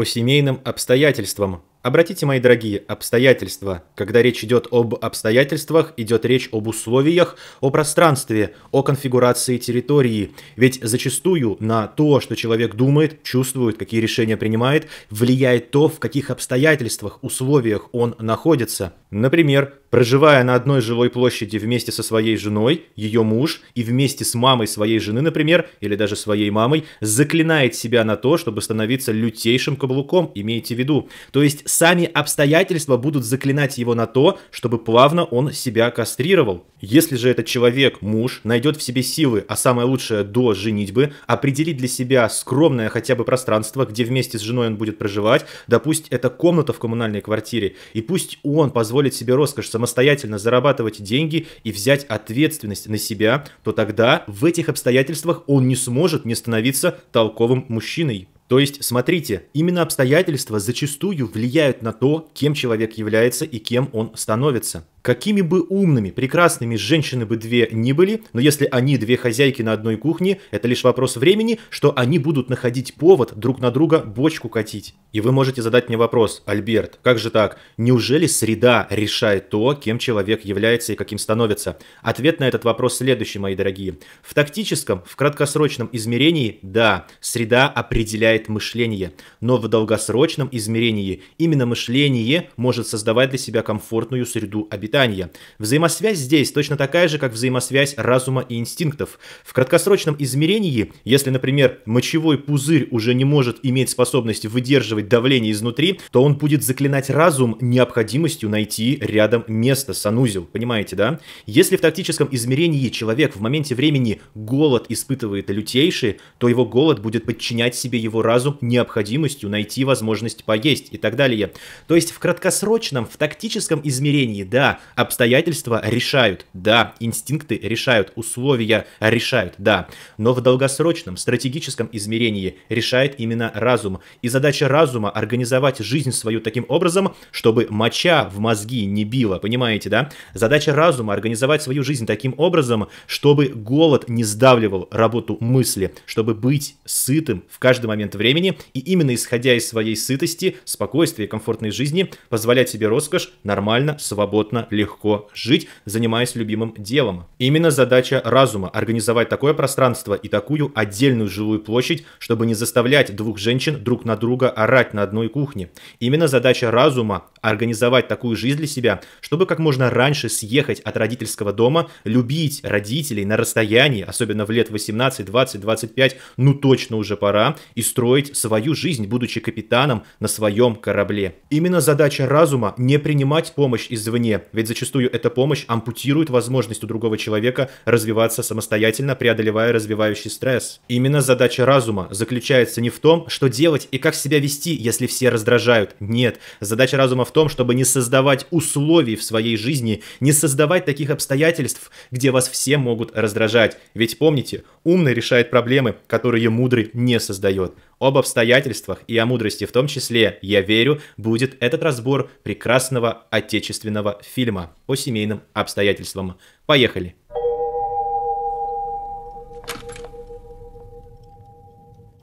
о семейным обстоятельствам. Обратите, мои дорогие, обстоятельства. Когда речь идет об обстоятельствах, идет речь об условиях, о пространстве, о конфигурации территории. Ведь зачастую на то, что человек думает, чувствует, какие решения принимает, влияет то, в каких обстоятельствах, условиях он находится. Например, проживая на одной жилой площади вместе со своей женой, ее муж и вместе с мамой своей жены, например, или даже своей мамой, заклинает себя на то, чтобы становиться лютейшим каблуком, имейте в виду. То есть сами обстоятельства будут заклинать его на то, чтобы плавно он себя кастрировал. Если же этот человек, муж, найдет в себе силы, а самое лучшее до женитьбы, определить для себя скромное хотя бы пространство, где вместе с женой он будет проживать, да это комната в коммунальной квартире, и пусть он позволит себе роскошь самостоятельно зарабатывать деньги и взять ответственность на себя, то тогда в этих обстоятельствах он не сможет не становиться толковым мужчиной. То есть, смотрите, именно обстоятельства зачастую влияют на то, кем человек является и кем он становится. Какими бы умными, прекрасными женщины бы две ни были, но если они две хозяйки на одной кухне, это лишь вопрос времени, что они будут находить повод друг на друга бочку катить. И вы можете задать мне вопрос, Альберт, как же так? Неужели среда решает то, кем человек является и каким становится? Ответ на этот вопрос следующий, мои дорогие. В тактическом, в краткосрочном измерении, да, среда определяет мышление, но в долгосрочном измерении именно мышление может создавать для себя комфортную среду обитания питания. Взаимосвязь здесь точно такая же, как взаимосвязь разума и инстинктов. В краткосрочном измерении, если, например, мочевой пузырь уже не может иметь способность выдерживать давление изнутри, то он будет заклинать разум необходимостью найти рядом место, санузел. Понимаете, да? Если в тактическом измерении человек в моменте времени голод испытывает лютейший, то его голод будет подчинять себе его разум необходимостью найти возможность поесть и так далее. То есть в краткосрочном, в тактическом измерении, да, обстоятельства решают, да, инстинкты решают, условия решают, да. Но в долгосрочном стратегическом измерении решает именно разум. И задача разума организовать жизнь свою таким образом, чтобы моча в мозги не била, понимаете, да? Задача разума организовать свою жизнь таким образом, чтобы голод не сдавливал работу мысли, чтобы быть сытым в каждый момент времени и именно исходя из своей сытости, спокойствия комфортной жизни позволять себе роскошь нормально, свободно легко жить, занимаясь любимым делом. Именно задача разума – организовать такое пространство и такую отдельную жилую площадь, чтобы не заставлять двух женщин друг на друга орать на одной кухне. Именно задача разума – организовать такую жизнь для себя, чтобы как можно раньше съехать от родительского дома, любить родителей на расстоянии, особенно в лет 18, 20, 25, ну точно уже пора, и строить свою жизнь, будучи капитаном на своем корабле. Именно задача разума – не принимать помощь извне, ведь зачастую эта помощь ампутирует возможность у другого человека развиваться самостоятельно, преодолевая развивающий стресс. Именно задача разума заключается не в том, что делать и как себя вести, если все раздражают. Нет, задача разума в том, чтобы не создавать условий в своей жизни, не создавать таких обстоятельств, где вас все могут раздражать. Ведь помните, умный решает проблемы, которые мудрый не создает. Об обстоятельствах и о мудрости в том числе, я верю, будет этот разбор прекрасного отечественного фильма о семейным обстоятельствам. Поехали!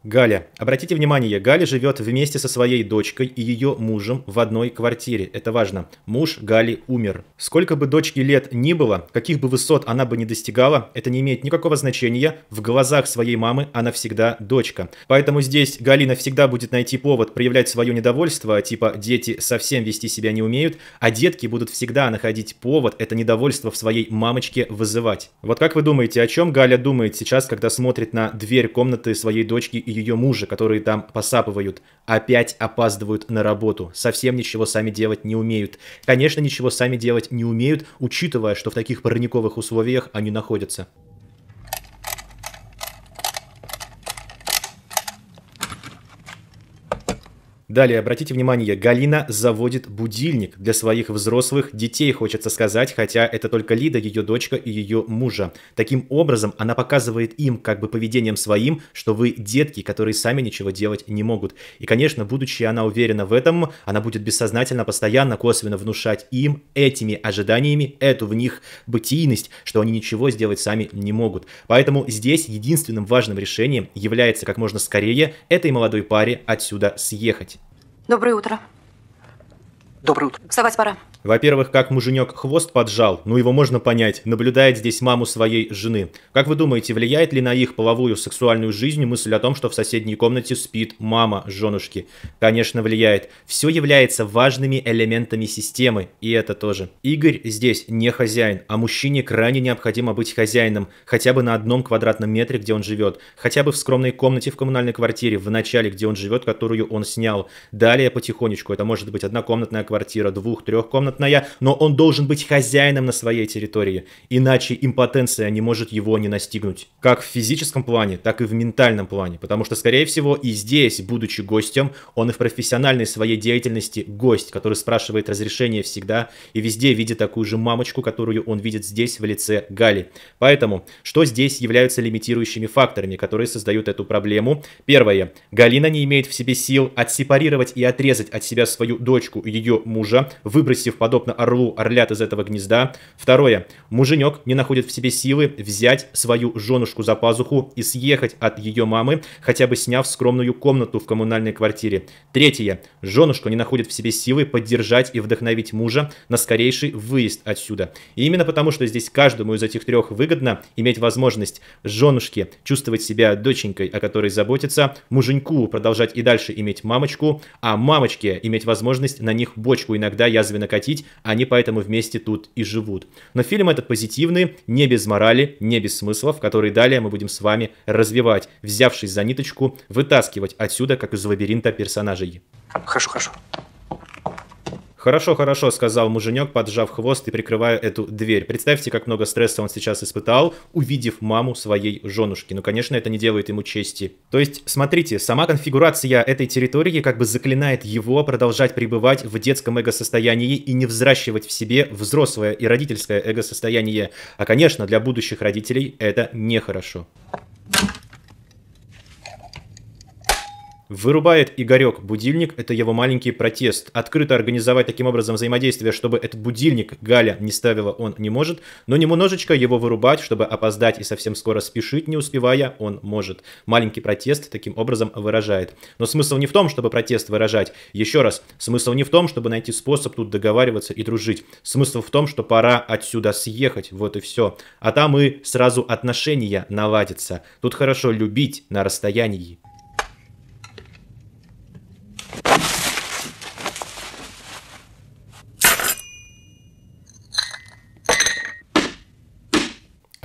Галя. Обратите внимание, Галя живет вместе со своей дочкой и ее мужем в одной квартире. Это важно. Муж Гали умер. Сколько бы дочке лет ни было, каких бы высот она бы не достигала, это не имеет никакого значения. В глазах своей мамы она всегда дочка. Поэтому здесь Галина всегда будет найти повод проявлять свое недовольство, типа дети совсем вести себя не умеют, а детки будут всегда находить повод это недовольство в своей мамочке вызывать. Вот как вы думаете, о чем Галя думает сейчас, когда смотрит на дверь комнаты своей дочки и ее мужа, которые там посапывают, опять опаздывают на работу, совсем ничего сами делать не умеют. Конечно, ничего сами делать не умеют, учитывая, что в таких парниковых условиях они находятся. Далее, обратите внимание, Галина заводит будильник для своих взрослых детей, хочется сказать, хотя это только Лида, ее дочка и ее мужа. Таким образом, она показывает им, как бы поведением своим, что вы детки, которые сами ничего делать не могут. И, конечно, будучи она уверена в этом, она будет бессознательно, постоянно, косвенно внушать им этими ожиданиями, эту в них бытийность, что они ничего сделать сами не могут. Поэтому здесь единственным важным решением является как можно скорее этой молодой паре отсюда съехать. Доброе утро. Доброе утро. Вставать пора. Во-первых, как муженек хвост поджал, ну его можно понять, наблюдает здесь маму своей жены. Как вы думаете, влияет ли на их половую сексуальную жизнь мысль о том, что в соседней комнате спит мама женушки? Конечно, влияет. Все является важными элементами системы, и это тоже. Игорь здесь не хозяин, а мужчине крайне необходимо быть хозяином, хотя бы на одном квадратном метре, где он живет, хотя бы в скромной комнате в коммунальной квартире, в начале, где он живет, которую он снял. Далее потихонечку, это может быть однокомнатная квартира, двух, трех комнат, грамотная, но он должен быть хозяином на своей территории, иначе импотенция не может его не настигнуть. Как в физическом плане, так и в ментальном плане, потому что, скорее всего, и здесь, будучи гостем, он и в профессиональной своей деятельности гость, который спрашивает разрешение всегда и везде видит такую же мамочку, которую он видит здесь в лице Гали. Поэтому, что здесь являются лимитирующими факторами, которые создают эту проблему? Первое. Галина не имеет в себе сил отсепарировать и отрезать от себя свою дочку и ее мужа, выбросив подобно орлу, орлят из этого гнезда. Второе. Муженек не находит в себе силы взять свою женушку за пазуху и съехать от ее мамы, хотя бы сняв скромную комнату в коммунальной квартире. Третье. Женушка не находит в себе силы поддержать и вдохновить мужа на скорейший выезд отсюда. И именно потому, что здесь каждому из этих трех выгодно иметь возможность женушке чувствовать себя доченькой, о которой заботится, муженьку продолжать и дальше иметь мамочку, а мамочке иметь возможность на них бочку иногда язвенно катить, поступить, а они поэтому вместе тут и живут. Но фильм этот позитивный, не без морали, не без смыслов, которые далее мы будем с вами развивать, взявшись за ниточку, вытаскивать отсюда, как из лабиринта персонажей. Хорошо, хорошо. «Хорошо, хорошо», — сказал муженек, поджав хвост и прикрывая эту дверь. Представьте, как много стресса он сейчас испытал, увидев маму своей женушки. Ну, конечно, это не делает ему чести. То есть, смотрите, сама конфигурация этой территории как бы заклинает его продолжать пребывать в детском эго-состоянии и не взращивать в себе взрослое и родительское эго-состояние. А, конечно, для будущих родителей это нехорошо. Thank Вырубает Игорек будильник, это его маленький протест. Открыто организовать таким образом взаимодействие, чтобы этот будильник Галя не ставила, он не может, но немножечко его вырубать, чтобы опоздать и совсем скоро спешить, не успевая, он может. Маленький протест таким образом выражает. Но смысл не в том, чтобы протест выражать. Еще раз, смысл не в том, чтобы найти способ тут договариваться и дружить. Смысл в том, что пора отсюда съехать, вот и все. А там и сразу отношения наладятся. Тут хорошо любить на расстоянии.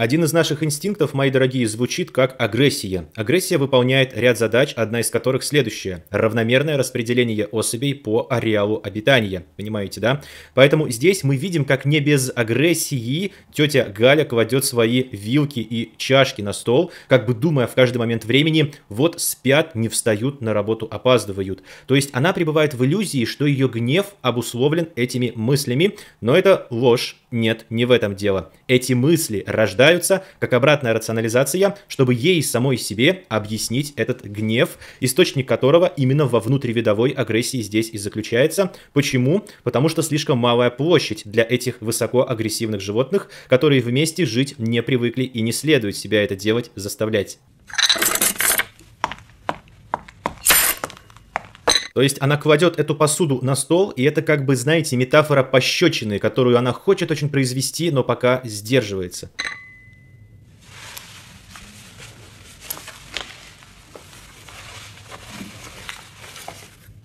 Один из наших инстинктов, мои дорогие, звучит как агрессия. Агрессия выполняет ряд задач, одна из которых следующая. Равномерное распределение особей по ареалу обитания. Понимаете, да? Поэтому здесь мы видим, как не без агрессии тетя Галя кладет свои вилки и чашки на стол, как бы думая в каждый момент времени, вот спят, не встают, на работу опаздывают. То есть она пребывает в иллюзии, что ее гнев обусловлен этими мыслями, но это ложь. Нет, не в этом дело. Эти мысли рождаются прилагаются как обратная рационализация, чтобы ей самой себе объяснить этот гнев, источник которого именно во внутривидовой агрессии здесь и заключается. Почему? Потому что слишком малая площадь для этих высокоагрессивных животных, которые вместе жить не привыкли и не следует себя это делать, заставлять. То есть она кладет эту посуду на стол, и это как бы, знаете, метафора пощечины, которую она хочет очень произвести, но пока сдерживается.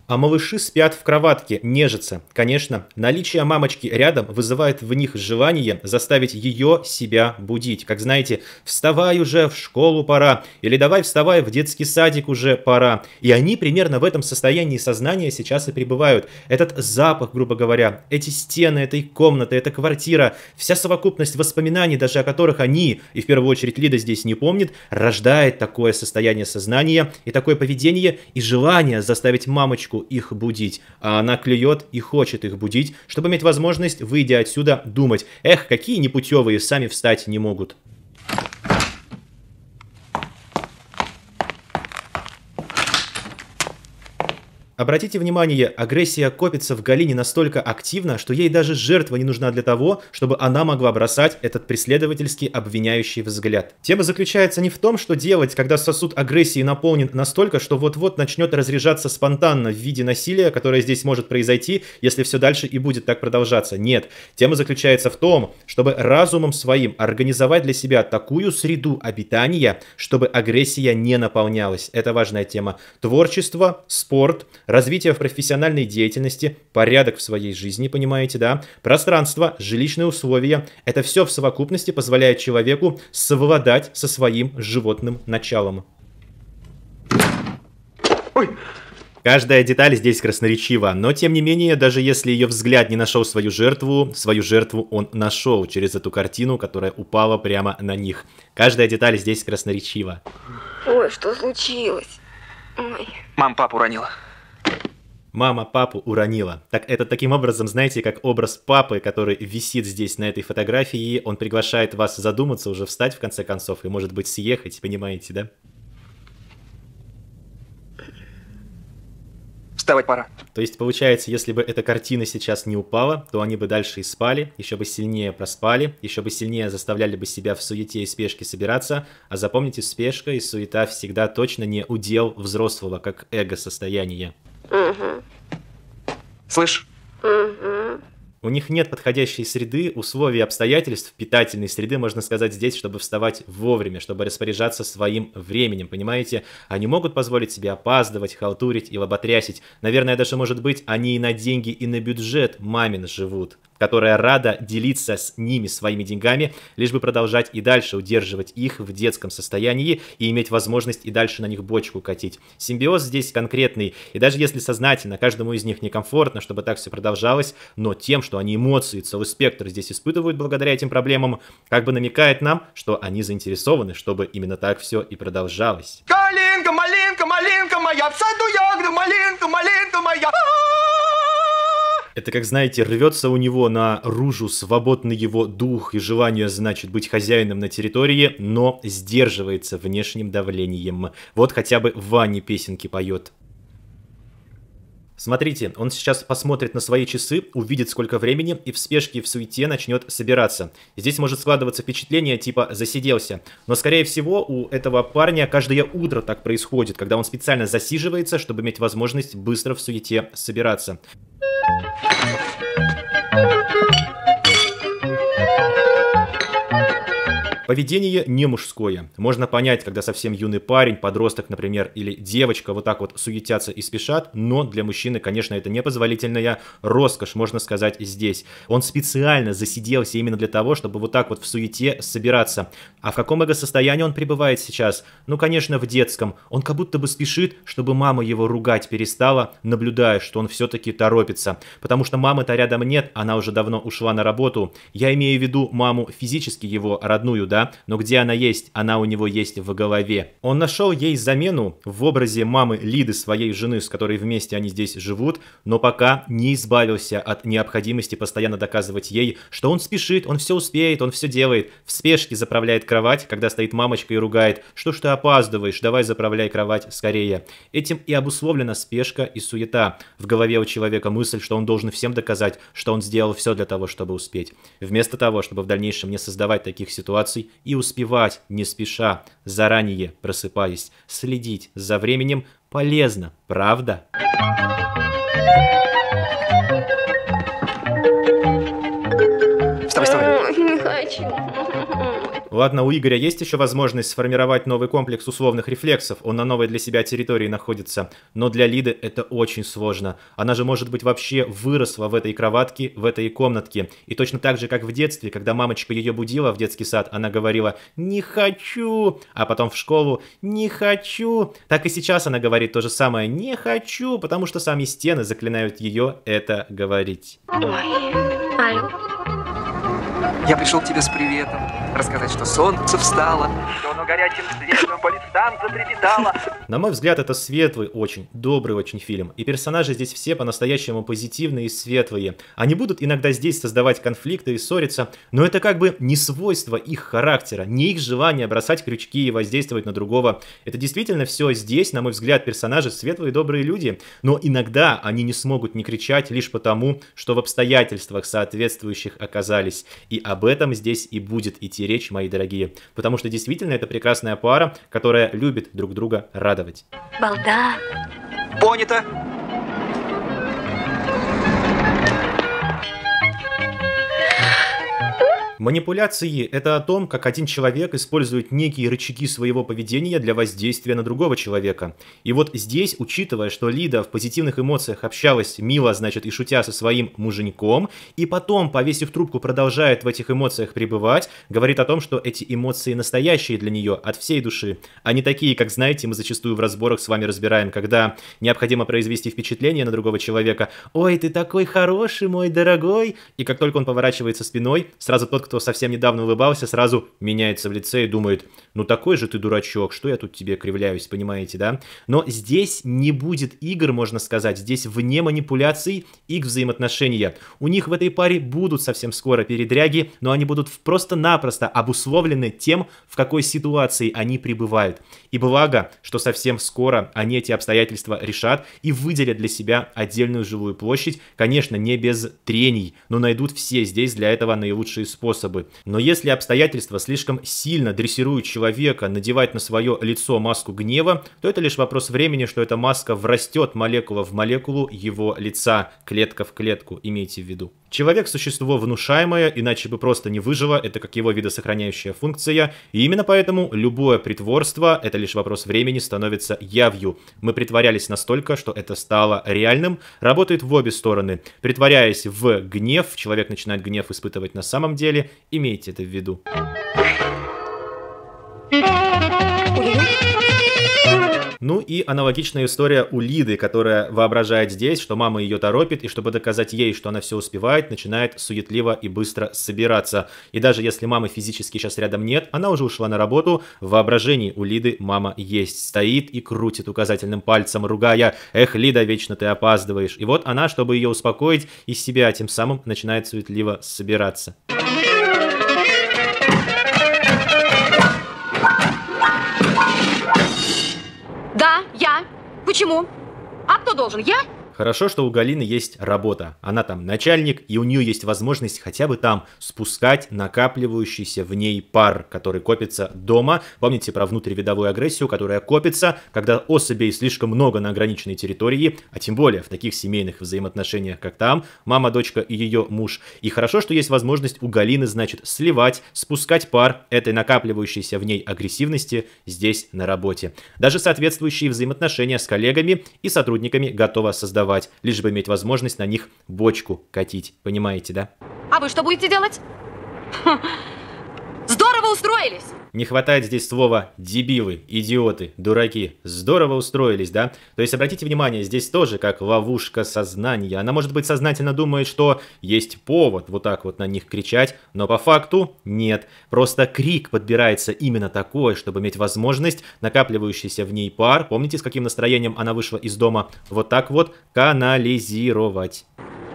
А малыши спят в кроватке, нежатся. Конечно, наличие мамочки рядом вызывает в них желание заставить ее себя будить. Как знаете, вставай уже, в школу пора, или давай вставай, в детский садик уже пора. И они примерно в этом состоянии сознания сейчас и пребывают. Этот запах, грубо говоря, эти стены этой комнаты, эта квартира, вся совокупность воспоминаний, даже о которых они, и в первую очередь Лида здесь не помнит, рождает такое состояние сознания и такое поведение и желание заставить мамочку привычку их будить, а она клюет и хочет их будить, чтобы иметь возможность, выйдя отсюда, думать, эх, какие непутевые сами встать не могут. Обратите внимание, агрессия копится в Галине настолько активно, что ей даже жертва не нужна для того, чтобы она могла бросать этот преследовательский обвиняющий взгляд. Тема заключается не в том, что делать, когда сосуд агрессии наполнен настолько, что вот-вот начнет разряжаться спонтанно в виде насилия, которое здесь может произойти, если все дальше и будет так продолжаться. Нет. Тема заключается в том, чтобы разумом своим организовать для себя такую среду обитания, чтобы агрессия не наполнялась. Это важная тема. Творчество, спорт, развитие в профессиональной деятельности, порядок в своей жизни, понимаете, да, пространство, жилищные условия. Это все в совокупности позволяет человеку совладать со своим животным началом. Ой! Каждая деталь здесь красноречива, но тем не менее, даже если ее взгляд не нашел свою жертву, свою жертву он нашел через эту картину, которая упала прямо на них. Каждая деталь здесь красноречива. Ой, что случилось? Ой. Мам, папу ранила мама папу уронила. Так это таким образом, знаете, как образ папы, который висит здесь на этой фотографии, он приглашает вас задуматься, уже встать в конце концов и, может быть, съехать, понимаете, да? Вставать пора. То есть, получается, если бы эта картина сейчас не упала, то они бы дальше и спали, еще бы сильнее проспали, еще бы сильнее заставляли бы себя в суете и спешке собираться. А запомните, спешка и суета всегда точно не удел взрослого, как эго-состояние. Угу. Слышь? Угу. У них нет подходящей среды, условий, обстоятельств, питательной среды, можно сказать, здесь, чтобы вставать вовремя, чтобы распоряжаться своим временем, понимаете? Они могут позволить себе опаздывать, халтурить и лоботрясить. Наверное, даже, может быть, они и на деньги, и на бюджет мамин живут которая рада делиться с ними своими деньгами, лишь бы продолжать и дальше удерживать их в детском состоянии и иметь возможность и дальше на них бочку катить. Симбиоз здесь конкретный, и даже если сознательно каждому из них некомфортно, чтобы так все продолжалось, но тем, что они эмоции, целый спектр здесь испытывают благодаря этим проблемам, как бы намекает нам, что они заинтересованы, чтобы именно так все и продолжалось. Калинка, малинка, малинка моя, в саду ягода, малинка, малинка моя. А -а -а! Это, как знаете, рвется у него на ружу свободный его дух и желание, значит, быть хозяином на территории, но сдерживается внешним давлением. Вот хотя бы Ваня песенки поет. Смотрите, он сейчас посмотрит на свои часы, увидит сколько времени и в спешке и в суете начнет собираться. Здесь может складываться впечатление типа «засиделся». Но скорее всего у этого парня каждое утро так происходит, когда он специально засиживается, чтобы иметь возможность быстро в суете собираться. Thank you. Поведение не мужское. Можно понять, когда совсем юный парень, подросток, например, или девочка вот так вот суетятся и спешат, но для мужчины, конечно, это непозволительная роскошь, можно сказать, здесь. Он специально засиделся именно для того, чтобы вот так вот в суете собираться. А в каком эго-состоянии он пребывает сейчас? Ну, конечно, в детском. Он как будто бы спешит, чтобы мама его ругать перестала, наблюдая, что он все-таки торопится. Потому что мамы-то рядом нет, она уже давно ушла на работу. Я имею в виду маму физически его, родную, да, да, но где она есть, она у него есть в голове. Он нашел ей замену в образе мамы Лиды, своей жены, с которой вместе они здесь живут, но пока не избавился от необходимости постоянно доказывать ей, что он спешит, он все успеет, он все делает. В спешке заправляет кровать, когда стоит мамочка и ругает, что ж ты опаздываешь, давай заправляй кровать скорее. Этим и обусловлена спешка и суета. В голове у человека мысль, что он должен всем доказать, что он сделал все для того, чтобы успеть. Вместо того, чтобы в дальнейшем не создавать таких ситуаций, и успевать, не спеша, заранее просыпаясь, следить за временем полезно, правда? Ладно, у Игоря есть еще возможность сформировать новый комплекс условных рефлексов, он на новой для себя территории находится, но для Лиды это очень сложно. Она же, может быть, вообще выросла в этой кроватке, в этой комнатке. И точно так же, как в детстве, когда мамочка ее будила в детский сад, она говорила «не хочу», а потом в школу «не хочу». Так и сейчас она говорит то же самое «не хочу», потому что сами стены заклинают ее это говорить. Ой, алло. Я пришел к тебе с приветом, рассказать, что солнце встало, что оно горячим светлым по затрепетало. На мой взгляд, это светлый очень, добрый очень фильм. И персонажи здесь все по-настоящему позитивные и светлые. Они будут иногда здесь создавать конфликты и ссориться, но это как бы не свойство их характера, не их желание бросать крючки и воздействовать на другого. Это действительно все здесь, на мой взгляд, персонажи светлые добрые люди, но иногда они не смогут не кричать лишь потому, что в обстоятельствах соответствующих оказались. И об об этом здесь и будет идти речь, мои дорогие. Потому что действительно это прекрасная пара, которая любит друг друга радовать. Балда. Понято. Манипуляции – это о том, как один человек использует некие рычаги своего поведения для воздействия на другого человека. И вот здесь, учитывая, что Лида в позитивных эмоциях общалась мило, значит, и шутя со своим муженьком, и потом, повесив трубку, продолжает в этих эмоциях пребывать, говорит о том, что эти эмоции настоящие для нее, от всей души, а не такие, как, знаете, мы зачастую в разборах с вами разбираем, когда необходимо произвести впечатление на другого человека «Ой, ты такой хороший, мой дорогой!» И как только он поворачивается спиной, сразу тот, кто совсем недавно улыбался, сразу меняется в лице и думает, ну такой же ты дурачок, что я тут тебе кривляюсь, понимаете, да? Но здесь не будет игр, можно сказать, здесь вне манипуляций их взаимоотношения. У них в этой паре будут совсем скоро передряги, но они будут просто-напросто обусловлены тем, в какой ситуации они пребывают. И благо, что совсем скоро они эти обстоятельства решат и выделят для себя отдельную жилую площадь, конечно, не без трений, но найдут все здесь для этого наилучшие способы способы. Но если обстоятельства слишком сильно дрессируют человека надевать на свое лицо маску гнева, то это лишь вопрос времени, что эта маска врастет молекула в молекулу его лица, клетка в клетку, имейте в виду. Человек – существо внушаемое, иначе бы просто не выжило, это как его видосохраняющая функция, и именно поэтому любое притворство, это лишь вопрос времени, становится явью. Мы притворялись настолько, что это стало реальным, работает в обе стороны. Притворяясь в гнев, человек начинает гнев испытывать на самом деле, имейте это в виду. Thank ну и аналогичная история у Лиды, которая воображает здесь, что мама ее торопит, и чтобы доказать ей, что она все успевает, начинает суетливо и быстро собираться. И даже если мамы физически сейчас рядом нет, она уже ушла на работу, в воображении у Лиды мама есть, стоит и крутит указательным пальцем, ругая «Эх, Лида, вечно ты опаздываешь». И вот она, чтобы ее успокоить, из себя тем самым начинает суетливо собираться. Почему? А кто должен? Я? Хорошо, что у Галины есть работа. Она там начальник, и у нее есть возможность хотя бы там спускать накапливающийся в ней пар, который копится дома. Помните про внутривидовую агрессию, которая копится, когда особей слишком много на ограниченной территории, а тем более в таких семейных взаимоотношениях, как там, мама, дочка и ее муж. И хорошо, что есть возможность у Галины, значит, сливать, спускать пар этой накапливающейся в ней агрессивности здесь на работе. Даже соответствующие взаимоотношения с коллегами и сотрудниками готова создавать продавать, лишь бы иметь возможность на них бочку катить. Понимаете, да? А вы что будете делать? Здорово устроились! Не хватает здесь слова «дебилы», «идиоты», «дураки». Здорово устроились, да? То есть, обратите внимание, здесь тоже как ловушка сознания. Она, может быть, сознательно думает, что есть повод вот так вот на них кричать, но по факту нет. Просто крик подбирается именно такой, чтобы иметь возможность накапливающийся в ней пар, помните, с каким настроением она вышла из дома, вот так вот канализировать.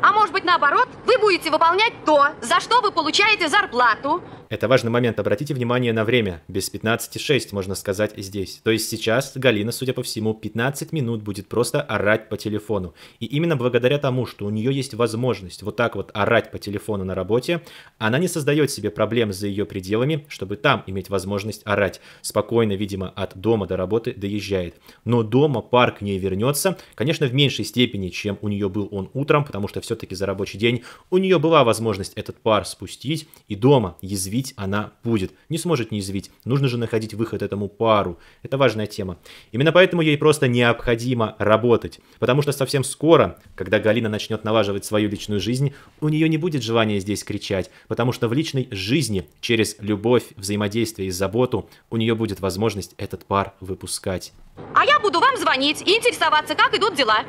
А может быть наоборот, вы будете выполнять то, за что вы получаете зарплату. Это важный момент, обратите внимание на время. Без 15,6 можно сказать здесь. То есть сейчас Галина, судя по всему, 15 минут будет просто орать по телефону. И именно благодаря тому, что у нее есть возможность вот так вот орать по телефону на работе, она не создает себе проблем за ее пределами, чтобы там иметь возможность орать. Спокойно, видимо, от дома до работы доезжает. Но дома парк не вернется, конечно, в меньшей степени, чем у нее был он утром, потому что все все-таки за рабочий день. У нее была возможность этот пар спустить, и дома язвить она будет. Не сможет не язвить, нужно же находить выход этому пару. Это важная тема. Именно поэтому ей просто необходимо работать, потому что совсем скоро, когда Галина начнет налаживать свою личную жизнь, у нее не будет желания здесь кричать, потому что в личной жизни через любовь, взаимодействие и заботу у нее будет возможность этот пар выпускать. А я буду вам звонить и интересоваться, как идут дела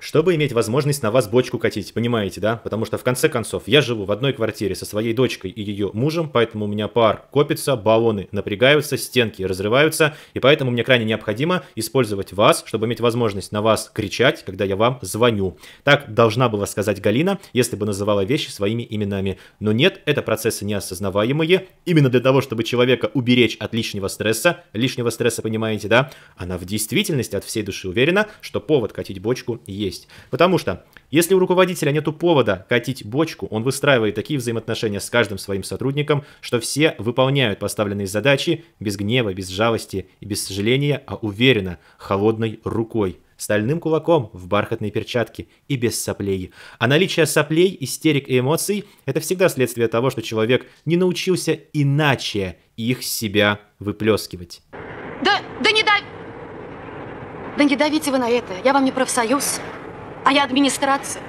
чтобы иметь возможность на вас бочку катить, понимаете, да? Потому что, в конце концов, я живу в одной квартире со своей дочкой и ее мужем, поэтому у меня пар копится, баллоны напрягаются, стенки разрываются, и поэтому мне крайне необходимо использовать вас, чтобы иметь возможность на вас кричать, когда я вам звоню. Так должна была сказать Галина, если бы называла вещи своими именами. Но нет, это процессы неосознаваемые. Именно для того, чтобы человека уберечь от лишнего стресса, лишнего стресса, понимаете, да? Она в действительности от всей души уверена, что повод катить бочку есть есть. Потому что если у руководителя нет повода катить бочку, он выстраивает такие взаимоотношения с каждым своим сотрудником, что все выполняют поставленные задачи без гнева, без жалости и без сожаления, а уверенно, холодной рукой стальным кулаком в бархатной перчатке и без соплей. А наличие соплей, истерик и эмоций – это всегда следствие того, что человек не научился иначе их себя выплескивать. Да, да не дав... Да не давите вы на это, я вам не профсоюз а я администрация.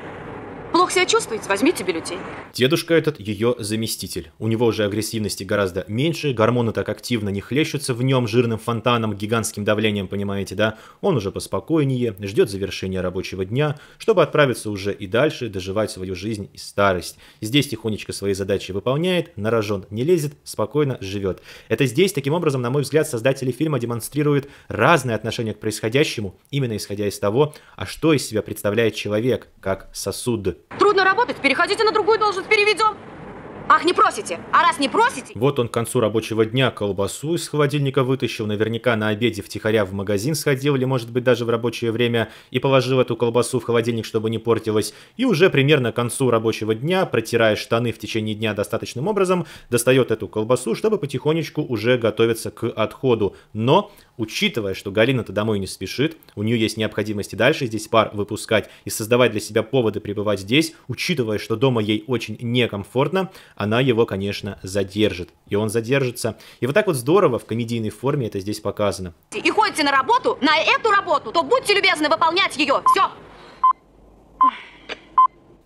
Плохо себя чувствуете? Возьмите бюллетень. Дедушка этот ее заместитель. У него уже агрессивности гораздо меньше, гормоны так активно не хлещутся в нем жирным фонтаном, гигантским давлением, понимаете, да? Он уже поспокойнее, ждет завершения рабочего дня, чтобы отправиться уже и дальше, доживать свою жизнь и старость. Здесь тихонечко свои задачи выполняет, на рожон не лезет, спокойно живет. Это здесь, таким образом, на мой взгляд, создатели фильма демонстрируют разные отношения к происходящему, именно исходя из того, а что из себя представляет человек, как сосуд. Трудно работать, переходите на другую должность, переведем. Ах, не просите! А раз не просите... Вот он к концу рабочего дня колбасу из холодильника вытащил, наверняка на обеде втихаря в магазин сходил, или, может быть, даже в рабочее время, и положил эту колбасу в холодильник, чтобы не портилась, и уже примерно к концу рабочего дня, протирая штаны в течение дня достаточным образом, достает эту колбасу, чтобы потихонечку уже готовиться к отходу. Но учитывая, что Галина-то домой не спешит, у нее есть необходимость и дальше здесь пар выпускать и создавать для себя поводы пребывать здесь, учитывая, что дома ей очень некомфортно, она его, конечно, задержит. И он задержится. И вот так вот здорово в комедийной форме это здесь показано. И ходите на работу, на эту работу, то будьте любезны выполнять ее. Все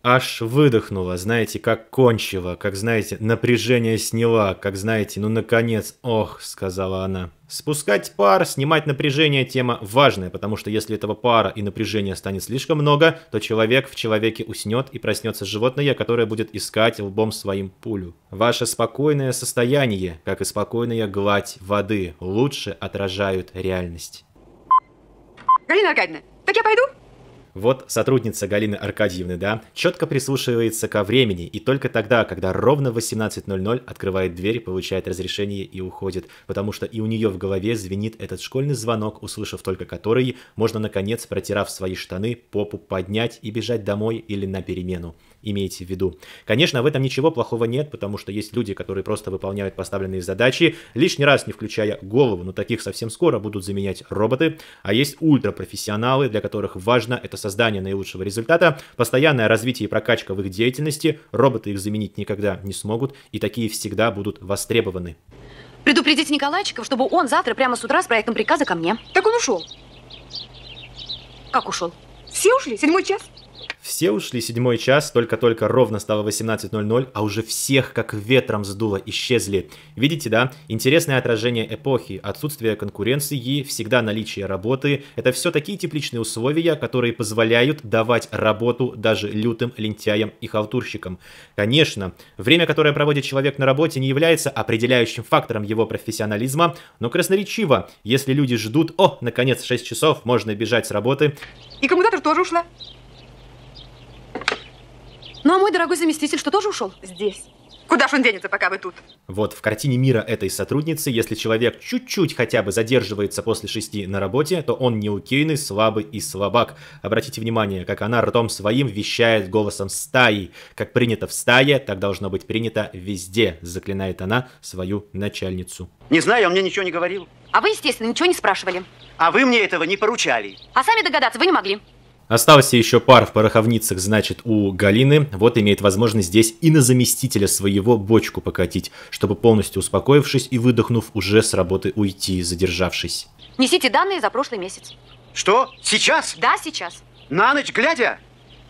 аж выдохнула, знаете, как кончила, как, знаете, напряжение сняла, как, знаете, ну, наконец, ох, сказала она. Спускать пар, снимать напряжение – тема важная, потому что если этого пара и напряжения станет слишком много, то человек в человеке уснет и проснется животное, которое будет искать лбом своим пулю. Ваше спокойное состояние, как и спокойная гладь воды, лучше отражают реальность. Галина Аркадьевна, так я пойду? Вот сотрудница Галины Аркадьевны, да, четко прислушивается ко времени, и только тогда, когда ровно в 18.00 открывает дверь, получает разрешение и уходит, потому что и у нее в голове звенит этот школьный звонок, услышав только который, можно наконец, протирав свои штаны, попу поднять и бежать домой или на перемену имейте в виду. Конечно, в этом ничего плохого нет, потому что есть люди, которые просто выполняют поставленные задачи, лишний раз не включая голову, но таких совсем скоро будут заменять роботы, а есть ультрапрофессионалы, для которых важно это создание наилучшего результата, постоянное развитие и прокачка в их деятельности, роботы их заменить никогда не смогут, и такие всегда будут востребованы. Предупредите Николайчиков, чтобы он завтра прямо с утра с проектом приказа ко мне. Так он ушел. Как ушел? Все ушли? Седьмой час? Все ушли, седьмой час, только-только ровно стало 18.00, а уже всех как ветром сдуло, исчезли. Видите, да? Интересное отражение эпохи, отсутствие конкуренции, всегда наличие работы. Это все такие тепличные условия, которые позволяют давать работу даже лютым лентяям и халтурщикам. Конечно, время, которое проводит человек на работе, не является определяющим фактором его профессионализма, но красноречиво, если люди ждут «О, наконец 6 часов, можно бежать с работы». И коммутатор тоже ушла. Ну, а мой дорогой заместитель что, тоже ушел? Здесь. Куда же он денется, пока вы тут? Вот в картине мира этой сотрудницы, если человек чуть-чуть хотя бы задерживается после шести на работе, то он неукейный, слабый и слабак. Обратите внимание, как она ртом своим вещает голосом стаи. Как принято в стае, так должно быть принято везде, заклинает она свою начальницу. Не знаю, он мне ничего не говорил. А вы, естественно, ничего не спрашивали. А вы мне этого не поручали. А сами догадаться вы не могли. Остался еще пар в пороховницах, значит, у Галины. Вот имеет возможность здесь и на заместителя своего бочку покатить, чтобы полностью успокоившись и выдохнув, уже с работы уйти, задержавшись. Несите данные за прошлый месяц. Что? Сейчас? Да, сейчас. На ночь глядя?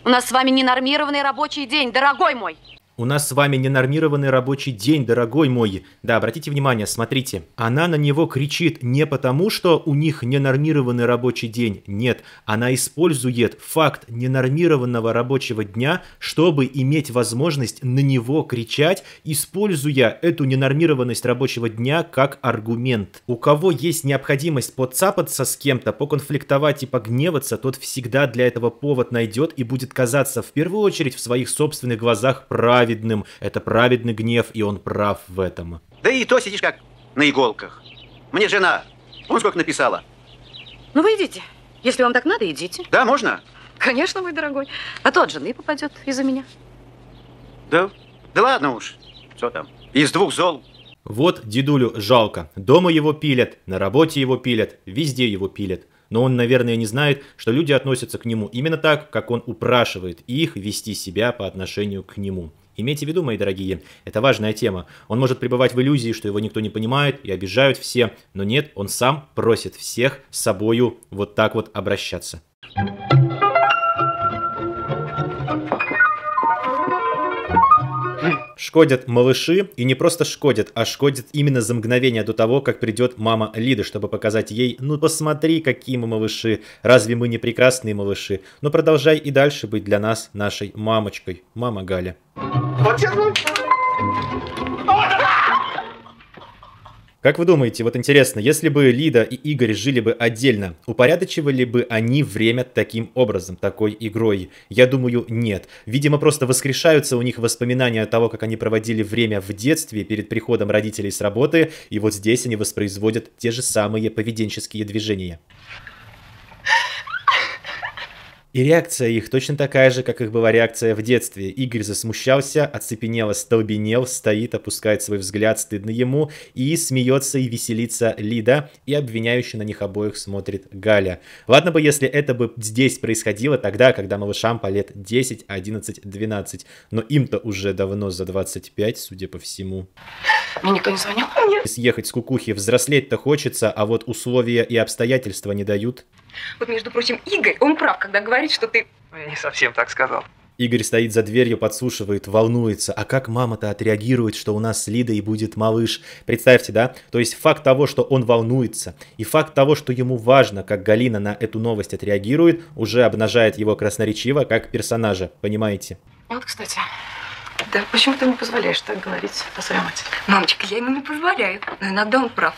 У нас с вами ненормированный рабочий день, дорогой мой. У нас с вами ненормированный рабочий день, дорогой мой. Да, обратите внимание, смотрите. Она на него кричит не потому, что у них ненормированный рабочий день. Нет, она использует факт ненормированного рабочего дня, чтобы иметь возможность на него кричать, используя эту ненормированность рабочего дня как аргумент. У кого есть необходимость подцапаться с кем-то, поконфликтовать и погневаться, тот всегда для этого повод найдет и будет казаться в первую очередь в своих собственных глазах правильным праведным, это праведный гнев, и он прав в этом. Да и то сидишь как на иголках. Мне жена, он сколько написала. Ну вы идите. Если вам так надо, идите. Да, можно? Конечно, мой дорогой. А то от жены попадет из-за меня. Да? Да ладно уж. Что там? Из двух зол вот дедулю жалко. Дома его пилят, на работе его пилят, везде его пилят. Но он, наверное, не знает, что люди относятся к нему именно так, как он упрашивает их вести себя по отношению к нему. Имейте в виду, мои дорогие, это важная тема. Он может пребывать в иллюзии, что его никто не понимает и обижают все, но нет, он сам просит всех с собою вот так вот обращаться. Thank you. шкодят малыши, и не просто шкодят, а шкодят именно за мгновение до того, как придет мама Лиды, чтобы показать ей, ну посмотри, какие мы малыши, разве мы не прекрасные малыши, но ну, продолжай и дальше быть для нас нашей мамочкой, мама Галя. Как вы думаете, вот интересно, если бы Лида и Игорь жили бы отдельно, упорядочивали бы они время таким образом, такой игрой? Я думаю, нет. Видимо, просто воскрешаются у них воспоминания того, как они проводили время в детстве перед приходом родителей с работы, и вот здесь они воспроизводят те же самые поведенческие движения. И реакция их точно такая же, как их была реакция в детстве. Игорь засмущался, оцепенело, столбенел, стоит, опускает свой взгляд, стыдно ему, и смеется и веселится Лида, и обвиняюще на них обоих смотрит Галя. Ладно бы, если это бы здесь происходило тогда, когда малышам по лет 10, 11, 12, но им-то уже давно за 25, судя по всему. Мне никто не звонил? Нет. Съехать с кукухи взрослеть-то хочется, а вот условия и обстоятельства не дают. Вот, между прочим, Игорь, он прав, когда говорит, что ты... Ну, я не совсем так сказал. Игорь стоит за дверью, подслушивает, волнуется. А как мама-то отреагирует, что у нас с Лидой будет малыш? Представьте, да? То есть факт того, что он волнуется, и факт того, что ему важно, как Галина на эту новость отреагирует, уже обнажает его красноречиво как персонажа, понимаете? Вот, кстати, да, почему ты ему позволяешь так говорить о своей матери? Мамочка, я ему не позволяю, но иногда он прав.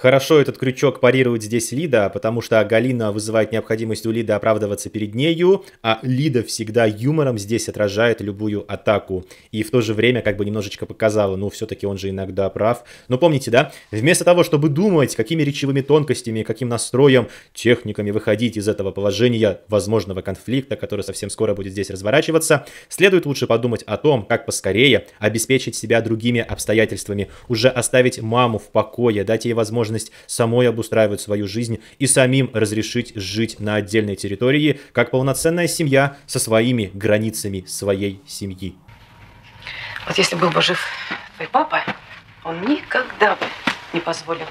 Хорошо этот крючок парирует здесь Лида, потому что Галина вызывает необходимость у Лиды оправдываться перед нею, а Лида всегда юмором здесь отражает любую атаку. И в то же время как бы немножечко показала, ну все-таки он же иногда прав. Но помните, да, вместо того, чтобы думать, какими речевыми тонкостями, каким настроем, техниками выходить из этого положения возможного конфликта, который совсем скоро будет здесь разворачиваться, следует лучше подумать о том, как поскорее обеспечить себя другими обстоятельствами, уже оставить маму в покое, дать ей возможность возможность самой обустраивать свою жизнь и самим разрешить жить на отдельной территории, как полноценная семья со своими границами своей семьи. Вот если был бы жив твой папа, он никогда бы не позволил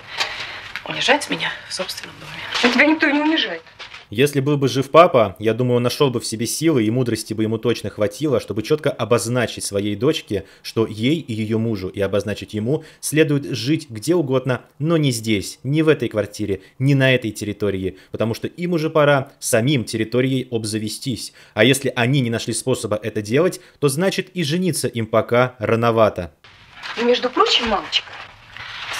унижать меня в собственном доме. Но тебя никто не унижает. Если был бы жив папа, я думаю, он нашел бы в себе силы и мудрости бы ему точно хватило, чтобы четко обозначить своей дочке, что ей и ее мужу, и обозначить ему, следует жить где угодно, но не здесь, не в этой квартире, не на этой территории, потому что им уже пора самим территорией обзавестись. А если они не нашли способа это делать, то значит и жениться им пока рановато. между прочим, мамочка,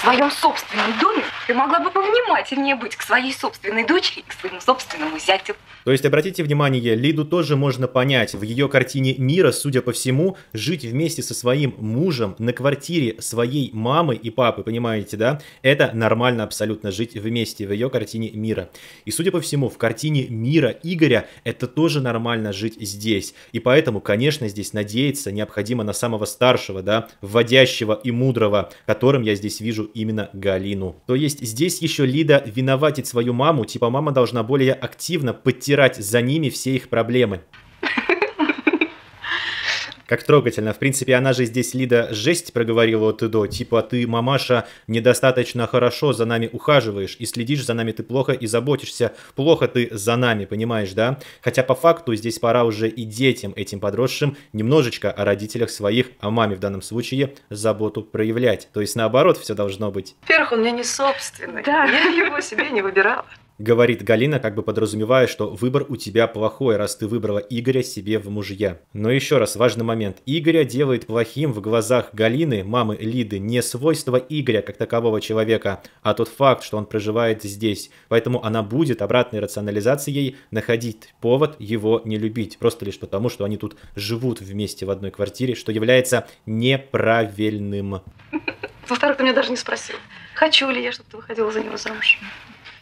своем собственном доме, ты могла бы повнимательнее быть к своей собственной дочери и к своему собственному зятю. То есть, обратите внимание, Лиду тоже можно понять. В ее картине мира, судя по всему, жить вместе со своим мужем на квартире своей мамы и папы, понимаете, да? Это нормально абсолютно жить вместе в ее картине мира. И, судя по всему, в картине мира Игоря это тоже нормально жить здесь. И поэтому, конечно, здесь надеяться необходимо на самого старшего, да, вводящего и мудрого, которым я здесь вижу именно Галину. То есть здесь еще Лида виноватит свою маму, типа мама должна более активно подтирать за ними все их проблемы. Как трогательно. В принципе, она же здесь, Лида, жесть проговорила от и до. Типа, «А ты, мамаша, недостаточно хорошо за нами ухаживаешь, и следишь за нами ты плохо, и заботишься плохо ты за нами, понимаешь, да? Хотя по факту здесь пора уже и детям, этим подросшим, немножечко о родителях своих, о маме в данном случае, заботу проявлять. То есть наоборот все должно быть. Во-первых, он мне не собственный. Да. Я его себе не выбирала. Говорит Галина, как бы подразумевая, что выбор у тебя плохой, раз ты выбрала Игоря себе в мужья. Но еще раз важный момент. Игоря делает плохим в глазах Галины, мамы Лиды, не свойство Игоря как такового человека, а тот факт, что он проживает здесь. Поэтому она будет обратной рационализацией находить повод его не любить. Просто лишь потому, что они тут живут вместе в одной квартире, что является неправильным. Во-вторых, ты меня даже не спросил, хочу ли я, чтобы ты выходила за него замуж.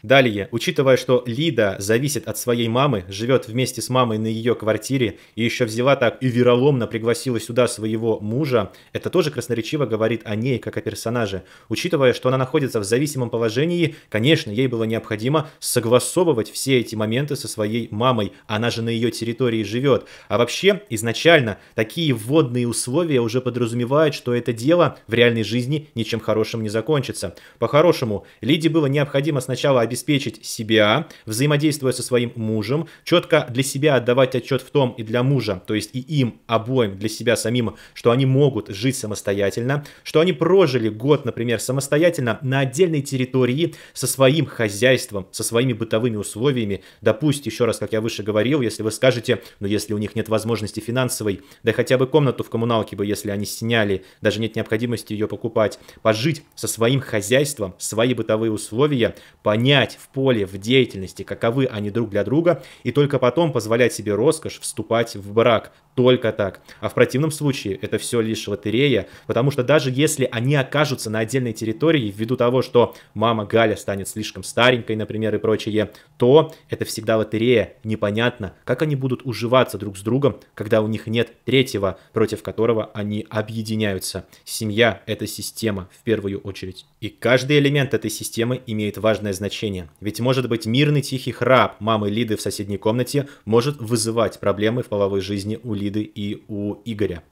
Далее, учитывая, что Лида зависит от своей мамы, живет вместе с мамой на ее квартире и еще взяла так и вероломно пригласила сюда своего мужа, это тоже красноречиво говорит о ней как о персонаже. Учитывая, что она находится в зависимом положении, конечно, ей было необходимо согласовывать все эти моменты со своей мамой, она же на ее территории живет. А вообще, изначально, такие вводные условия уже подразумевают, что это дело в реальной жизни ничем хорошим не закончится. По-хорошему, Лиде было необходимо сначала обеспечить обеспечить себя, взаимодействуя со своим мужем, четко для себя отдавать отчет в том и для мужа, то есть и им обоим, для себя самим, что они могут жить самостоятельно, что они прожили год, например, самостоятельно на отдельной территории со своим хозяйством, со своими бытовыми условиями. Допустим, еще раз, как я выше говорил, если вы скажете, ну если у них нет возможности финансовой, да хотя бы комнату в коммуналке бы, если они сняли, даже нет необходимости ее покупать, пожить со своим хозяйством, свои бытовые условия, понять, понять в поле, в деятельности, каковы они друг для друга, и только потом позволять себе роскошь вступать в брак, только так. А в противном случае это все лишь лотерея, потому что даже если они окажутся на отдельной территории, ввиду того, что мама Галя станет слишком старенькой, например, и прочее, то это всегда лотерея, непонятно, как они будут уживаться друг с другом, когда у них нет третьего, против которого они объединяются. Семья – это система в первую очередь. И каждый элемент этой системы имеет важное значение, ведь может быть мирный тихий храп мамы Лиды в соседней комнате может вызывать проблемы в половой жизни у Лиды виды и у Игоря.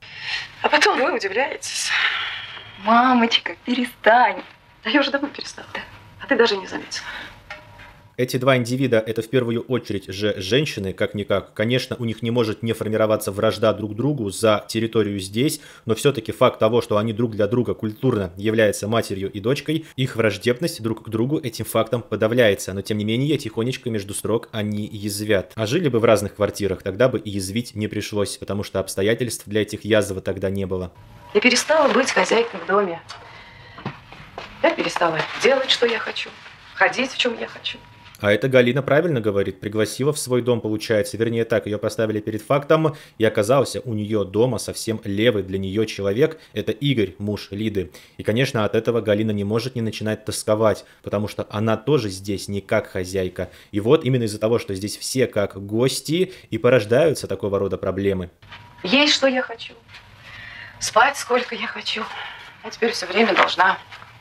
А потом вы удивляетесь. Мамочка, перестань. Да я уже давно перестала. Да. А ты даже не заметила. Эти два индивида – это в первую очередь же женщины, как-никак. Конечно, у них не может не формироваться вражда друг другу за территорию здесь, но все-таки факт того, что они друг для друга культурно являются матерью и дочкой, их враждебность друг к другу этим фактом подавляется, но тем не менее тихонечко между строк они язвят. А жили бы в разных квартирах, тогда бы и язвить не пришлось, потому что обстоятельств для этих язвы тогда не было. Я перестала быть хозяйкой в доме. Я перестала делать, что я хочу, ходить, в чем я хочу. А это Галина правильно говорит, пригласила в свой дом, получается, вернее так, ее поставили перед фактом, и оказался у нее дома совсем левый для нее человек, это Игорь, муж Лиды. И, конечно, от этого Галина не может не начинать тосковать, потому что она тоже здесь не как хозяйка. И вот именно из-за того, что здесь все как гости, и порождаются такого рода проблемы. Есть что я хочу, спать сколько я хочу, а теперь все время должна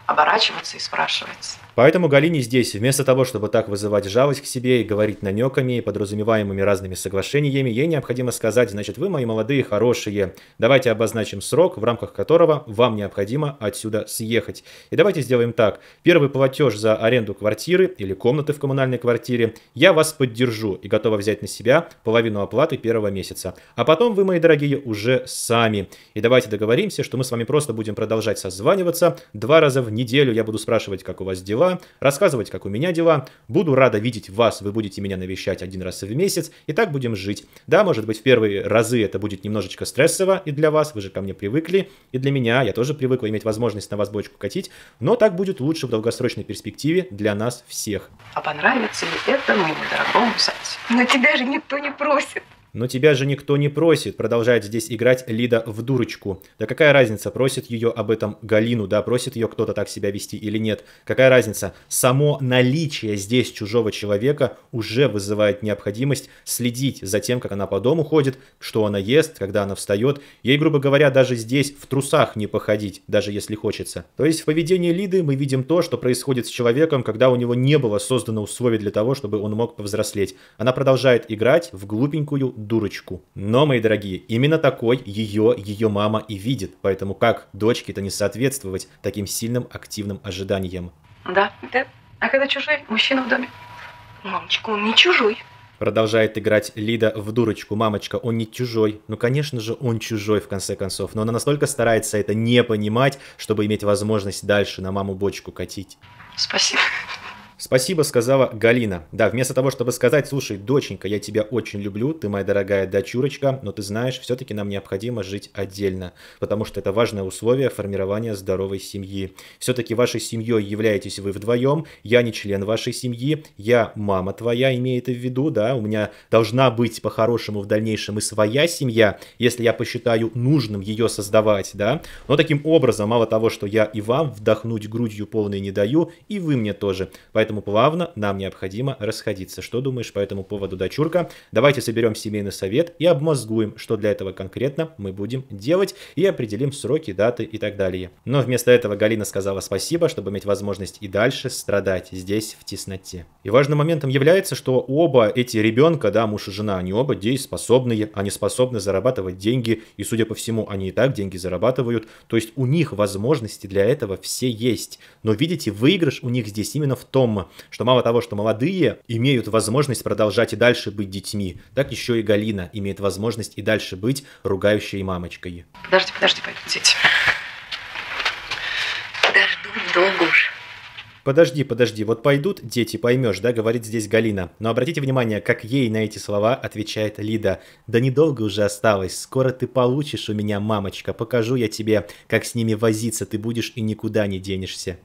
оборачиваться и спрашивать. Поэтому Галине здесь, вместо того, чтобы так вызывать жалость к себе и говорить намеками и подразумеваемыми разными соглашениями, ей необходимо сказать, значит, вы мои молодые хорошие, давайте обозначим срок, в рамках которого вам необходимо отсюда съехать. И давайте сделаем так. Первый платеж за аренду квартиры или комнаты в коммунальной квартире я вас поддержу и готова взять на себя половину оплаты первого месяца. А потом вы, мои дорогие, уже сами. И давайте договоримся, что мы с вами просто будем продолжать созваниваться. Два раза в неделю я буду спрашивать, как у вас дела, дела, рассказывать, как у меня дела. Буду рада видеть вас, вы будете меня навещать один раз в месяц, и так будем жить. Да, может быть, в первые разы это будет немножечко стрессово и для вас, вы же ко мне привыкли, и для меня, я тоже привыкла иметь возможность на вас бочку катить, но так будет лучше в долгосрочной перспективе для нас всех. А понравится ли это моему дорогому зайцу? Но тебя же никто не просит. «Но тебя же никто не просит», — продолжает здесь играть Лида в дурочку. Да какая разница, просит ее об этом Галину, да, просит ее кто-то так себя вести или нет. Какая разница, само наличие здесь чужого человека уже вызывает необходимость следить за тем, как она по дому ходит, что она ест, когда она встает. Ей, грубо говоря, даже здесь в трусах не походить, даже если хочется. То есть в поведении Лиды мы видим то, что происходит с человеком, когда у него не было создано условий для того, чтобы он мог повзрослеть. Она продолжает играть в глупенькую дурочку. Но, мои дорогие, именно такой ее, ее мама и видит. Поэтому как дочке-то не соответствовать таким сильным активным ожиданиям? Да, да. А когда чужой мужчина в доме? Мамочка, он не чужой. Продолжает играть Лида в дурочку. Мамочка, он не чужой. Ну, конечно же, он чужой, в конце концов. Но она настолько старается это не понимать, чтобы иметь возможность дальше на маму бочку катить. Спасибо. Спасибо, сказала Галина. Да, вместо того, чтобы сказать, слушай, доченька, я тебя очень люблю, ты моя дорогая дочурочка, но ты знаешь, все-таки нам необходимо жить отдельно, потому что это важное условие формирования здоровой семьи. Все-таки вашей семьей являетесь вы вдвоем, я не член вашей семьи, я мама твоя, имея это в виду, да, у меня должна быть по-хорошему в дальнейшем и своя семья, если я посчитаю нужным ее создавать, да. Но таким образом, мало того, что я и вам вдохнуть грудью полной не даю, и вы мне тоже. Поэтому поэтому плавно нам необходимо расходиться. Что думаешь по этому поводу, дочурка? Давайте соберем семейный совет и обмозгуем, что для этого конкретно мы будем делать и определим сроки, даты и так далее. Но вместо этого Галина сказала спасибо, чтобы иметь возможность и дальше страдать здесь в тесноте. И важным моментом является, что оба эти ребенка, да, муж и жена, они оба дееспособные, они способны зарабатывать деньги, и, судя по всему, они и так деньги зарабатывают, то есть у них возможности для этого все есть. Но видите, выигрыш у них здесь именно в том, что мало того, что молодые имеют возможность продолжать и дальше быть детьми, так еще и Галина имеет возможность и дальше быть ругающей мамочкой. Подожди, подожди, подождите. Подожду долго уже. Подожди, подожди, вот пойдут дети, поймешь, да, говорит здесь Галина. Но обратите внимание, как ей на эти слова отвечает Лида. Да недолго уже осталось, скоро ты получишь у меня, мамочка, покажу я тебе, как с ними возиться ты будешь и никуда не денешься.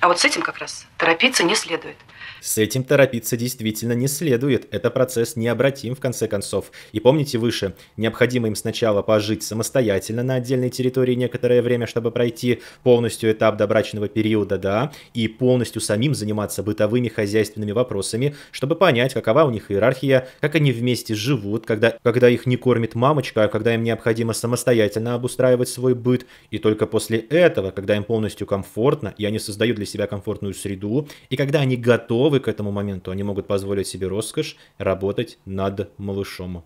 А вот с этим как раз Торопиться не следует. С этим торопиться действительно не следует, это процесс необратим в конце концов. И помните выше, необходимо им сначала пожить самостоятельно на отдельной территории некоторое время, чтобы пройти полностью этап добрачного периода, да, и полностью самим заниматься бытовыми хозяйственными вопросами, чтобы понять, какова у них иерархия, как они вместе живут, когда, когда их не кормит мамочка, а когда им необходимо самостоятельно обустраивать свой быт, и только после этого, когда им полностью комфортно, и они создают для себя комфортную среду, и когда они готовы к этому моменту, они могут позволить себе роскошь работать над малышом.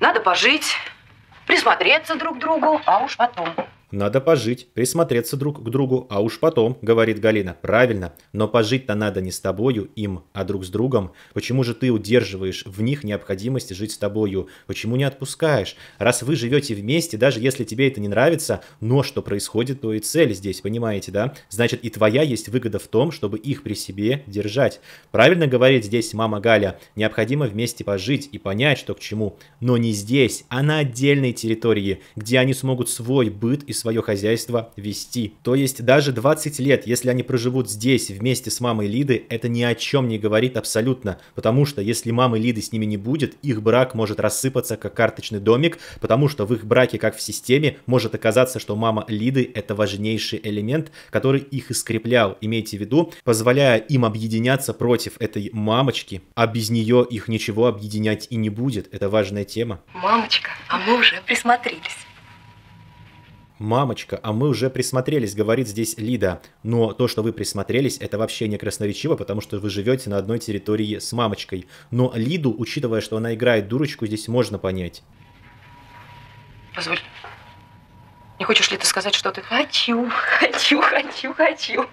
Надо пожить, присмотреться друг к другу, а уж потом надо пожить, присмотреться друг к другу, а уж потом, говорит Галина. Правильно, но пожить-то надо не с тобою, им, а друг с другом. Почему же ты удерживаешь в них необходимость жить с тобою? Почему не отпускаешь? Раз вы живете вместе, даже если тебе это не нравится, но что происходит, то и цель здесь, понимаете, да? Значит, и твоя есть выгода в том, чтобы их при себе держать. Правильно говорит здесь мама Галя, необходимо вместе пожить и понять, что к чему. Но не здесь, а на отдельной территории, где они смогут свой быт и свое хозяйство вести. То есть даже 20 лет, если они проживут здесь вместе с мамой Лиды, это ни о чем не говорит абсолютно, потому что если мамы Лиды с ними не будет, их брак может рассыпаться как карточный домик, потому что в их браке, как в системе, может оказаться, что мама Лиды это важнейший элемент, который их и скреплял, имейте в виду, позволяя им объединяться против этой мамочки, а без нее их ничего объединять и не будет. Это важная тема. Мамочка, а мы уже присмотрелись. Мамочка, а мы уже присмотрелись, говорит здесь Лида. Но то, что вы присмотрелись, это вообще не красноречиво, потому что вы живете на одной территории с мамочкой. Но Лиду, учитывая, что она играет дурочку, здесь можно понять. Позволь. Не хочешь ли ты сказать, что ты... Хочу, хочу, хочу, хочу.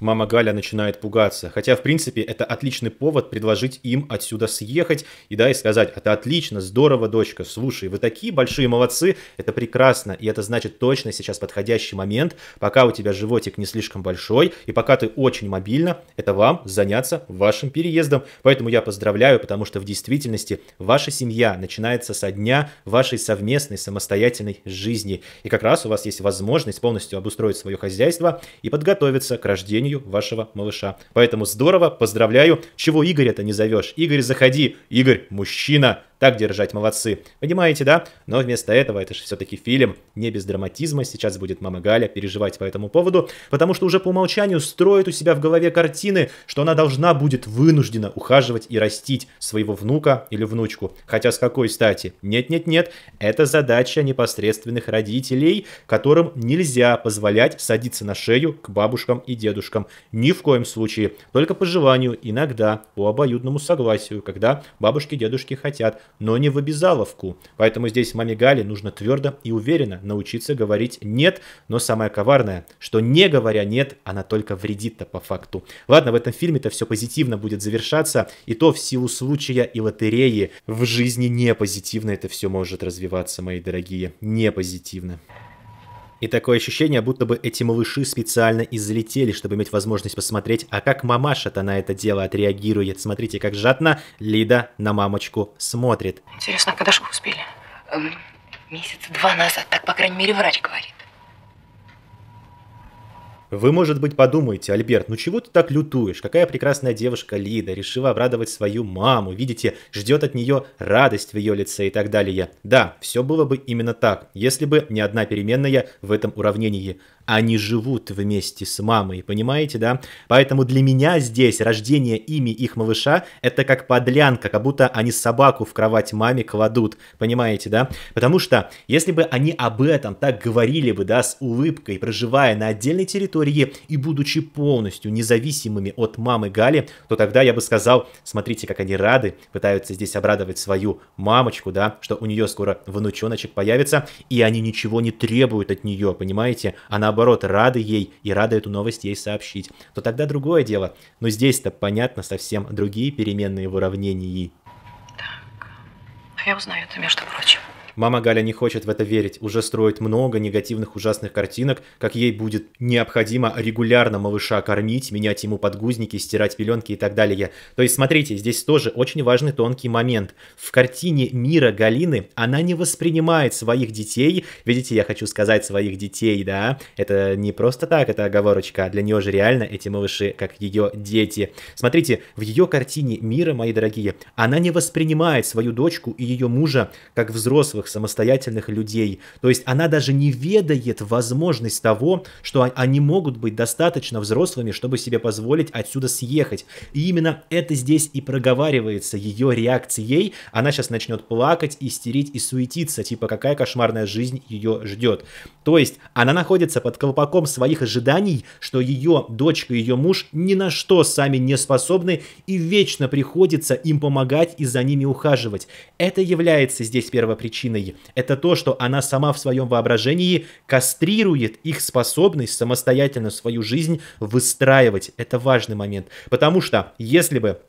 Мама Галя начинает пугаться. Хотя, в принципе, это отличный повод предложить им отсюда съехать и, да, и сказать, это отлично, здорово, дочка, слушай, вы такие большие молодцы, это прекрасно, и это значит точно сейчас подходящий момент, пока у тебя животик не слишком большой, и пока ты очень мобильна, это вам заняться вашим переездом. Поэтому я поздравляю, потому что в действительности ваша семья начинается со дня вашей совместной самостоятельной жизни. И как раз у вас есть возможность полностью обустроить свое хозяйство и подготовиться к рождению семью вашего малыша. Поэтому здорово, поздравляю. Чего Игоря-то не зовешь? Игорь, заходи. Игорь, мужчина. Так держать, молодцы. Понимаете, да? Но вместо этого, это же все-таки фильм, не без драматизма. Сейчас будет мама Галя переживать по этому поводу, потому что уже по умолчанию строит у себя в голове картины, что она должна будет вынуждена ухаживать и растить своего внука или внучку. Хотя с какой стати? Нет-нет-нет, это задача непосредственных родителей, которым нельзя позволять садиться на шею к бабушкам и дедушкам. Ни в коем случае. Только по желанию, иногда, по обоюдному согласию, когда бабушки и дедушки хотят но не в обязаловку. Поэтому здесь маме Гали нужно твердо и уверенно научиться говорить «нет», но самое коварное, что не говоря «нет», она только вредит-то по факту. Ладно, в этом фильме-то все позитивно будет завершаться, и то в силу случая и лотереи. В жизни не позитивно это все может развиваться, мои дорогие, не позитивно. И такое ощущение, будто бы эти малыши специально излетели, чтобы иметь возможность посмотреть, а как мамаша-то на это дело отреагирует. Смотрите, как жадно Лида на мамочку смотрит. Интересно, а когда же успели? Месяца два назад, так, по крайней мере, врач говорит. Вы, может быть, подумаете, Альберт, ну чего ты так лютуешь? Какая прекрасная девушка Лида, решила обрадовать свою маму, видите, ждет от нее радость в ее лице и так далее. Да, все было бы именно так, если бы не одна переменная в этом уравнении они живут вместе с мамой, понимаете, да? Поэтому для меня здесь рождение ими их малыша — это как подлянка, как будто они собаку в кровать маме кладут, понимаете, да? Потому что если бы они об этом так говорили бы, да, с улыбкой, проживая на отдельной территории и будучи полностью независимыми от мамы Гали, то тогда я бы сказал, смотрите, как они рады, пытаются здесь обрадовать свою мамочку, да, что у нее скоро внучоночек появится, и они ничего не требуют от нее, понимаете? Она а наоборот, рады ей и рады эту новость ей сообщить, то тогда другое дело. Но здесь-то, понятно, совсем другие переменные в уравнении. Так, а я узнаю это, между прочим. Мама Галя не хочет в это верить, уже строит много негативных ужасных картинок, как ей будет необходимо регулярно малыша кормить, менять ему подгузники, стирать пеленки и так далее. То есть, смотрите, здесь тоже очень важный тонкий момент. В картине мира Галины она не воспринимает своих детей, видите, я хочу сказать своих детей, да, это не просто так, это оговорочка, для нее же реально эти малыши как ее дети. Смотрите, в ее картине мира, мои дорогие, она не воспринимает свою дочку и ее мужа как взрослых взрослых, самостоятельных людей. То есть она даже не ведает возможность того, что они могут быть достаточно взрослыми, чтобы себе позволить отсюда съехать. И именно это здесь и проговаривается ее реакцией. Она сейчас начнет плакать, истерить и суетиться, типа какая кошмарная жизнь ее ждет. То есть она находится под колпаком своих ожиданий, что ее дочка и ее муж ни на что сами не способны и вечно приходится им помогать и за ними ухаживать. Это является здесь первопричиной причиной. Это то, что она сама в своем воображении кастрирует их способность самостоятельно свою жизнь выстраивать. Это важный момент. Потому что если бы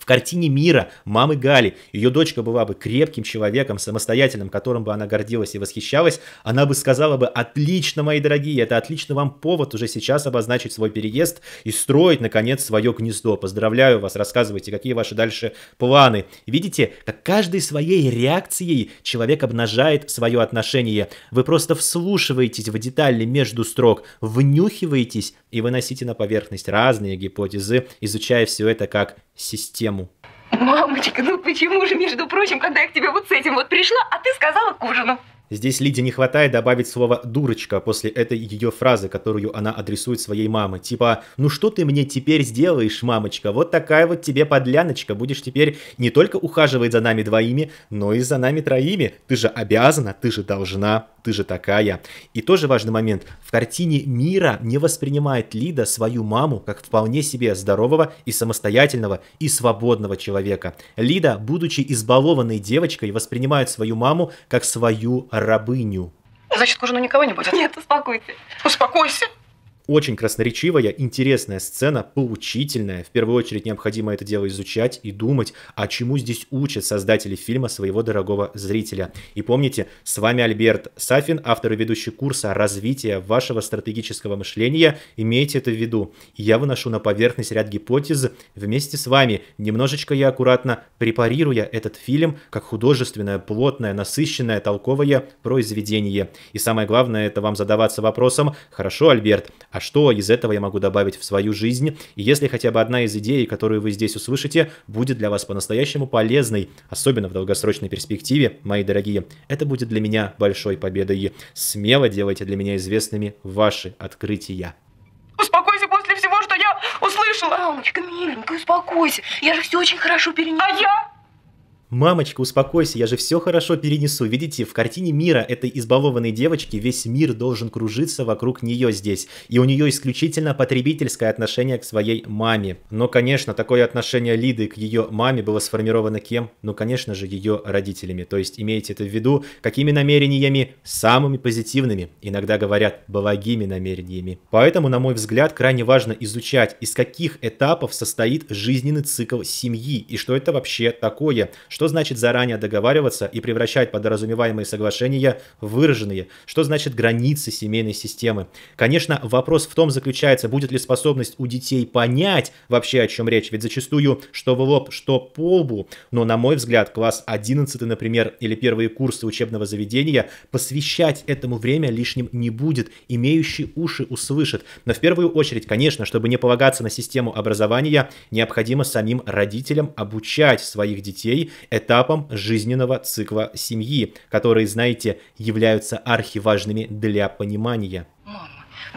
в картине мира мамы Гали ее дочка была бы крепким человеком, самостоятельным, которым бы она гордилась и восхищалась, она бы сказала бы «Отлично, мои дорогие, это отлично вам повод уже сейчас обозначить свой переезд и строить, наконец, свое гнездо. Поздравляю вас, рассказывайте, какие ваши дальше планы». Видите, как каждой своей реакцией человек обнажает свое отношение. Вы просто вслушиваетесь в детали между строк, внюхиваетесь и выносите на поверхность разные гипотезы, изучая все это как систему тему. Мамочка, ну почему же, между прочим, когда я к тебе вот с этим вот пришла, а ты сказала к ужину? Здесь Лиде не хватает добавить слово «дурочка» после этой ее фразы, которую она адресует своей маме. Типа «Ну что ты мне теперь сделаешь, мамочка? Вот такая вот тебе подляночка. Будешь теперь не только ухаживать за нами двоими, но и за нами троими. Ты же обязана, ты же должна, ты же такая». И тоже важный момент. В картине мира не воспринимает Лида свою маму как вполне себе здорового и самостоятельного и свободного человека. Лида, будучи избалованной девочкой, воспринимает свою маму как свою рабыню. Значит, к ужину никого не будет? Нет, успокойся. Успокойся очень красноречивая, интересная сцена, поучительная. В первую очередь необходимо это дело изучать и думать, а чему здесь учат создатели фильма своего дорогого зрителя. И помните, с вами Альберт Сафин, автор и ведущий курса развития вашего стратегического мышления. Имейте это в виду. Я выношу на поверхность ряд гипотез вместе с вами. Немножечко я аккуратно препарируя этот фильм как художественное, плотное, насыщенное, толковое произведение. И самое главное, это вам задаваться вопросом, хорошо, Альберт, а что из этого я могу добавить в свою жизнь. И если хотя бы одна из идей, которую вы здесь услышите, будет для вас по-настоящему полезной, особенно в долгосрочной перспективе, мои дорогие, это будет для меня большой победой. Смело делайте для меня известными ваши открытия. Успокойся после всего, что я услышала. Мамочка, миленькая, успокойся. Я же все очень хорошо перенесла. А я? Мамочка, успокойся, я же все хорошо перенесу. Видите, в картине мира этой избалованной девочки весь мир должен кружиться вокруг нее здесь. И у нее исключительно потребительское отношение к своей маме. Но, конечно, такое отношение Лиды к ее маме было сформировано кем? Ну, конечно же, ее родителями. То есть имейте это в виду, какими намерениями? Самыми позитивными. Иногда говорят, благими намерениями. Поэтому, на мой взгляд, крайне важно изучать, из каких этапов состоит жизненный цикл семьи и что это вообще такое, что значит заранее договариваться и превращать подразумеваемые соглашения в выраженные? Что значит границы семейной системы? Конечно, вопрос в том заключается, будет ли способность у детей понять вообще, о чем речь. Ведь зачастую что в лоб, что по лбу. Но, на мой взгляд, класс 11, например, или первые курсы учебного заведения посвящать этому время лишним не будет. имеющие уши услышат. Но в первую очередь, конечно, чтобы не полагаться на систему образования, необходимо самим родителям обучать своих детей этапом жизненного цикла семьи, которые, знаете, являются архиважными для понимания.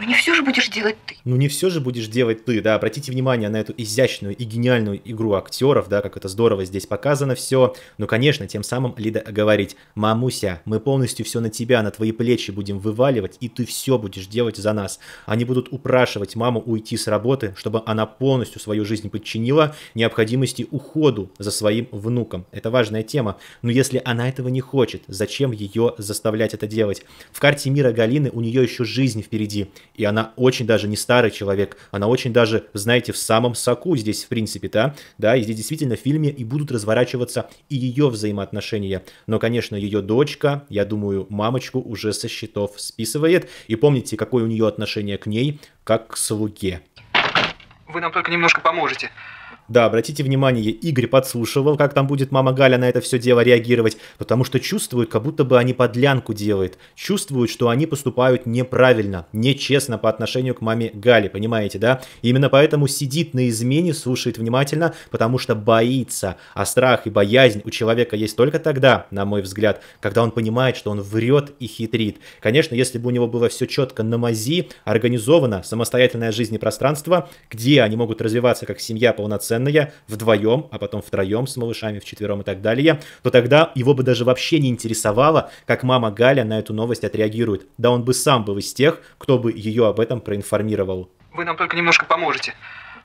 Ну не все же будешь делать ты. Ну не все же будешь делать ты, да. Обратите внимание на эту изящную и гениальную игру актеров, да, как это здорово здесь показано все. Ну, конечно, тем самым Лида говорит, мамуся, мы полностью все на тебя, на твои плечи будем вываливать, и ты все будешь делать за нас. Они будут упрашивать маму уйти с работы, чтобы она полностью свою жизнь подчинила необходимости уходу за своим внуком. Это важная тема. Но если она этого не хочет, зачем ее заставлять это делать? В карте мира Галины у нее еще жизнь впереди и она очень даже не старый человек, она очень даже, знаете, в самом соку здесь, в принципе, да, да, и здесь действительно в фильме и будут разворачиваться и ее взаимоотношения. Но, конечно, ее дочка, я думаю, мамочку уже со счетов списывает, и помните, какое у нее отношение к ней, как к слуге. Вы нам только немножко поможете. Да, обратите внимание, Игорь подслушивал, как там будет мама Галя на это все дело реагировать, потому что чувствуют, как будто бы они подлянку делают. Чувствуют, что они поступают неправильно, нечестно по отношению к маме Гале, понимаете, да? Именно поэтому сидит на измене, слушает внимательно, потому что боится. А страх и боязнь у человека есть только тогда, на мой взгляд, когда он понимает, что он врет и хитрит. Конечно, если бы у него было все четко на мази, организовано, самостоятельное жизнь пространство, где они могут развиваться как семья полноценно, полноценная вдвоем, а потом втроем с малышами, в четвером и так далее, то тогда его бы даже вообще не интересовало, как мама Галя на эту новость отреагирует. Да он бы сам был из тех, кто бы ее об этом проинформировал. Вы нам только немножко поможете.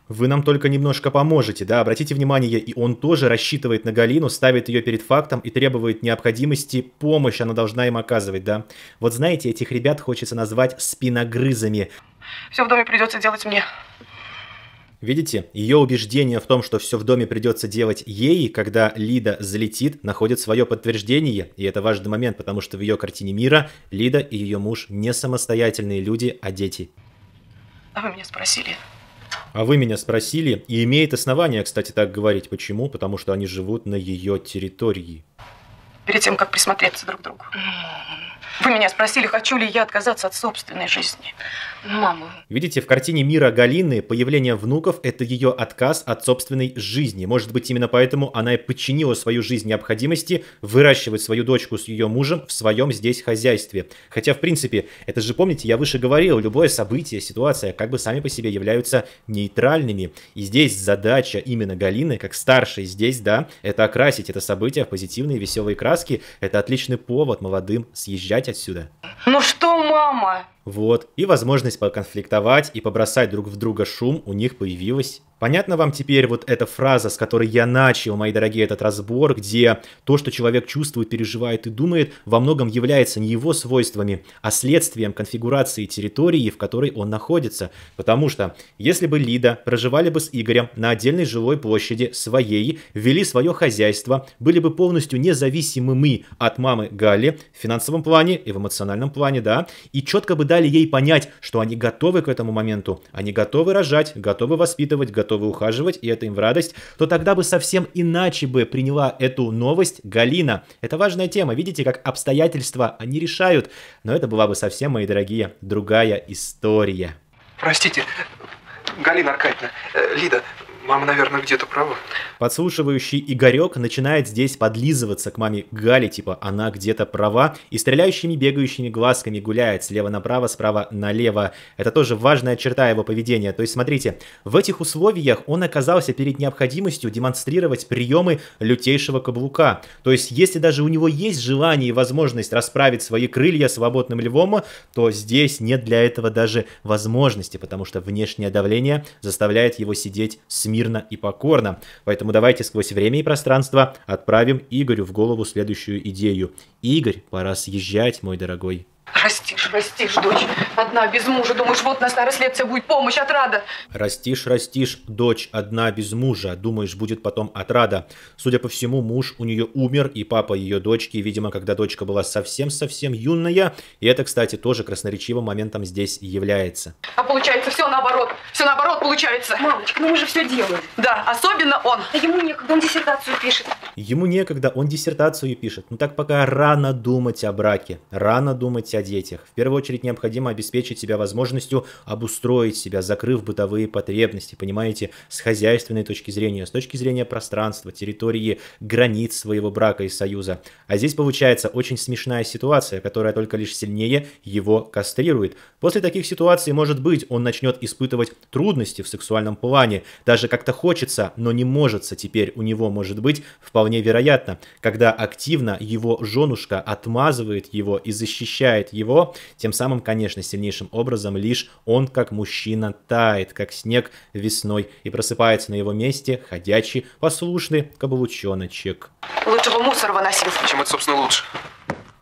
Вы нам только немножко поможете, да, обратите внимание, и он тоже рассчитывает на Галину, ставит ее перед фактом и требует необходимости помощь, она должна им оказывать, да. Вот знаете, этих ребят хочется назвать спиногрызами. Все в доме придется делать мне. Видите, ее убеждение в том, что все в доме придется делать ей, когда Лида залетит, находит свое подтверждение, и это важный момент, потому что в ее картине мира Лида и ее муж не самостоятельные люди, а дети. А вы меня спросили, а вы меня спросили, и имеет основание, кстати, так говорить. Почему? Потому что они живут на ее территории. Перед тем, как присмотреться друг к другу. Вы меня спросили, хочу ли я отказаться от собственной жизни. Мама. Видите, в картине мира Галины появление внуков – это ее отказ от собственной жизни. Может быть, именно поэтому она и подчинила свою жизнь необходимости выращивать свою дочку с ее мужем в своем здесь хозяйстве. Хотя, в принципе, это же, помните, я выше говорил, любое событие, ситуация как бы сами по себе являются нейтральными. И здесь задача именно Галины, как старшей здесь, да, это окрасить это событие в позитивные веселые краски. Это отличный повод молодым съезжать отсюда. Ну что, мама? Вот. И возможность поконфликтовать и побросать друг в друга шум у них появилась. Понятно вам теперь вот эта фраза, с которой я начал, мои дорогие, этот разбор, где то, что человек чувствует, переживает и думает, во многом является не его свойствами, а следствием конфигурации территории, в которой он находится. Потому что, если бы Лида проживали бы с Игорем на отдельной жилой площади своей, вели свое хозяйство, были бы полностью независимыми от мамы Гали в финансовом плане и в эмоциональном плане, да, и четко бы дали дали ей понять, что они готовы к этому моменту, они готовы рожать, готовы воспитывать, готовы ухаживать, и это им в радость, то тогда бы совсем иначе бы приняла эту новость Галина. Это важная тема, видите, как обстоятельства они решают, но это была бы совсем, мои дорогие, другая история. Простите, Галина Аркадьевна, э, Лида, Мама, наверное, где-то права. Подслушивающий Игорек начинает здесь подлизываться к маме Гали, типа она где-то права, и стреляющими бегающими глазками гуляет слева направо, справа налево. Это тоже важная черта его поведения. То есть, смотрите, в этих условиях он оказался перед необходимостью демонстрировать приемы лютейшего каблука. То есть, если даже у него есть желание и возможность расправить свои крылья свободным львом, то здесь нет для этого даже возможности, потому что внешнее давление заставляет его сидеть смирно смирно и покорно. Поэтому давайте сквозь время и пространство отправим Игорю в голову следующую идею. Игорь, пора съезжать, мой дорогой. Растишь, растишь, дочь. Одна без мужа. Думаешь, вот на старость лет тебе будет помощь, отрада. Растишь, растишь, дочь одна без мужа. Думаешь, будет потом отрада. Судя по всему, муж у нее умер, и папа ее дочки, видимо, когда дочка была совсем-совсем юная. И это, кстати, тоже красноречивым моментом здесь является. А получается все наоборот. Все наоборот получается. Мамочка, ну мы же все делаем. Да, особенно он. А ему некогда, он диссертацию пишет. Ему некогда, он диссертацию пишет. Ну так пока рано думать о браке, рано думать о детях. В первую очередь необходимо обеспечить себя возможностью обустроить себя, закрыв бытовые потребности, понимаете, с хозяйственной точки зрения, с точки зрения пространства, территории, границ своего брака и союза. А здесь получается очень смешная ситуация, которая только лишь сильнее его кастрирует. После таких ситуаций, может быть, он начнет испытывать трудности в сексуальном плане. Даже как-то хочется, но не можется теперь у него, может быть, вполне вероятно, когда активно его женушка отмазывает его и защищает его, тем самым, конечно, сильнейшим образом лишь он, как мужчина, тает, как снег весной, и просыпается на его месте ходячий, послушный каблучоночек. Лучше бы мусор выносил. Чем это, собственно, лучше?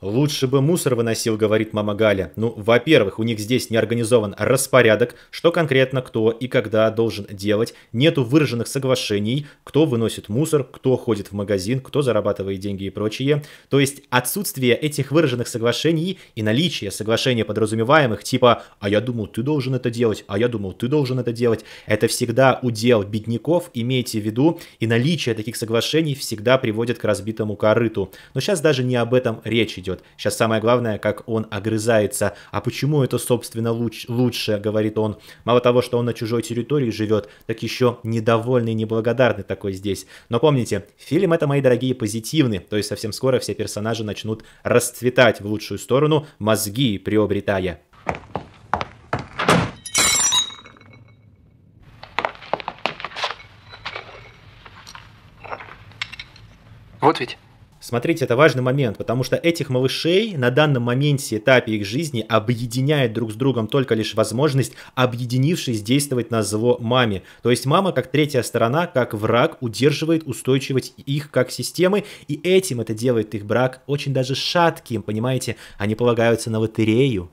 «Лучше бы мусор выносил», — говорит мама Галя. Ну, во-первых, у них здесь не организован распорядок, что конкретно кто и когда должен делать, нету выраженных соглашений, кто выносит мусор, кто ходит в магазин, кто зарабатывает деньги и прочее. То есть отсутствие этих выраженных соглашений и наличие соглашений подразумеваемых, типа «а я думал, ты должен это делать», «а я думал, ты должен это делать», это всегда удел бедняков, имейте в виду, и наличие таких соглашений всегда приводит к разбитому корыту. Но сейчас даже не об этом речь идет счет. Сейчас самое главное, как он огрызается. А почему это, собственно, луч, лучше, говорит он. Мало того, что он на чужой территории живет, так еще недовольный, неблагодарный такой здесь. Но помните, фильм это, мои дорогие, позитивный. То есть совсем скоро все персонажи начнут расцветать в лучшую сторону, мозги приобретая. Вот ведь. Смотрите, это важный момент, потому что этих малышей на данном моменте этапе их жизни объединяет друг с другом только лишь возможность, объединившись, действовать на зло маме. То есть мама, как третья сторона, как враг, удерживает устойчивость их как системы, и этим это делает их брак очень даже шатким, понимаете? Они полагаются на лотерею.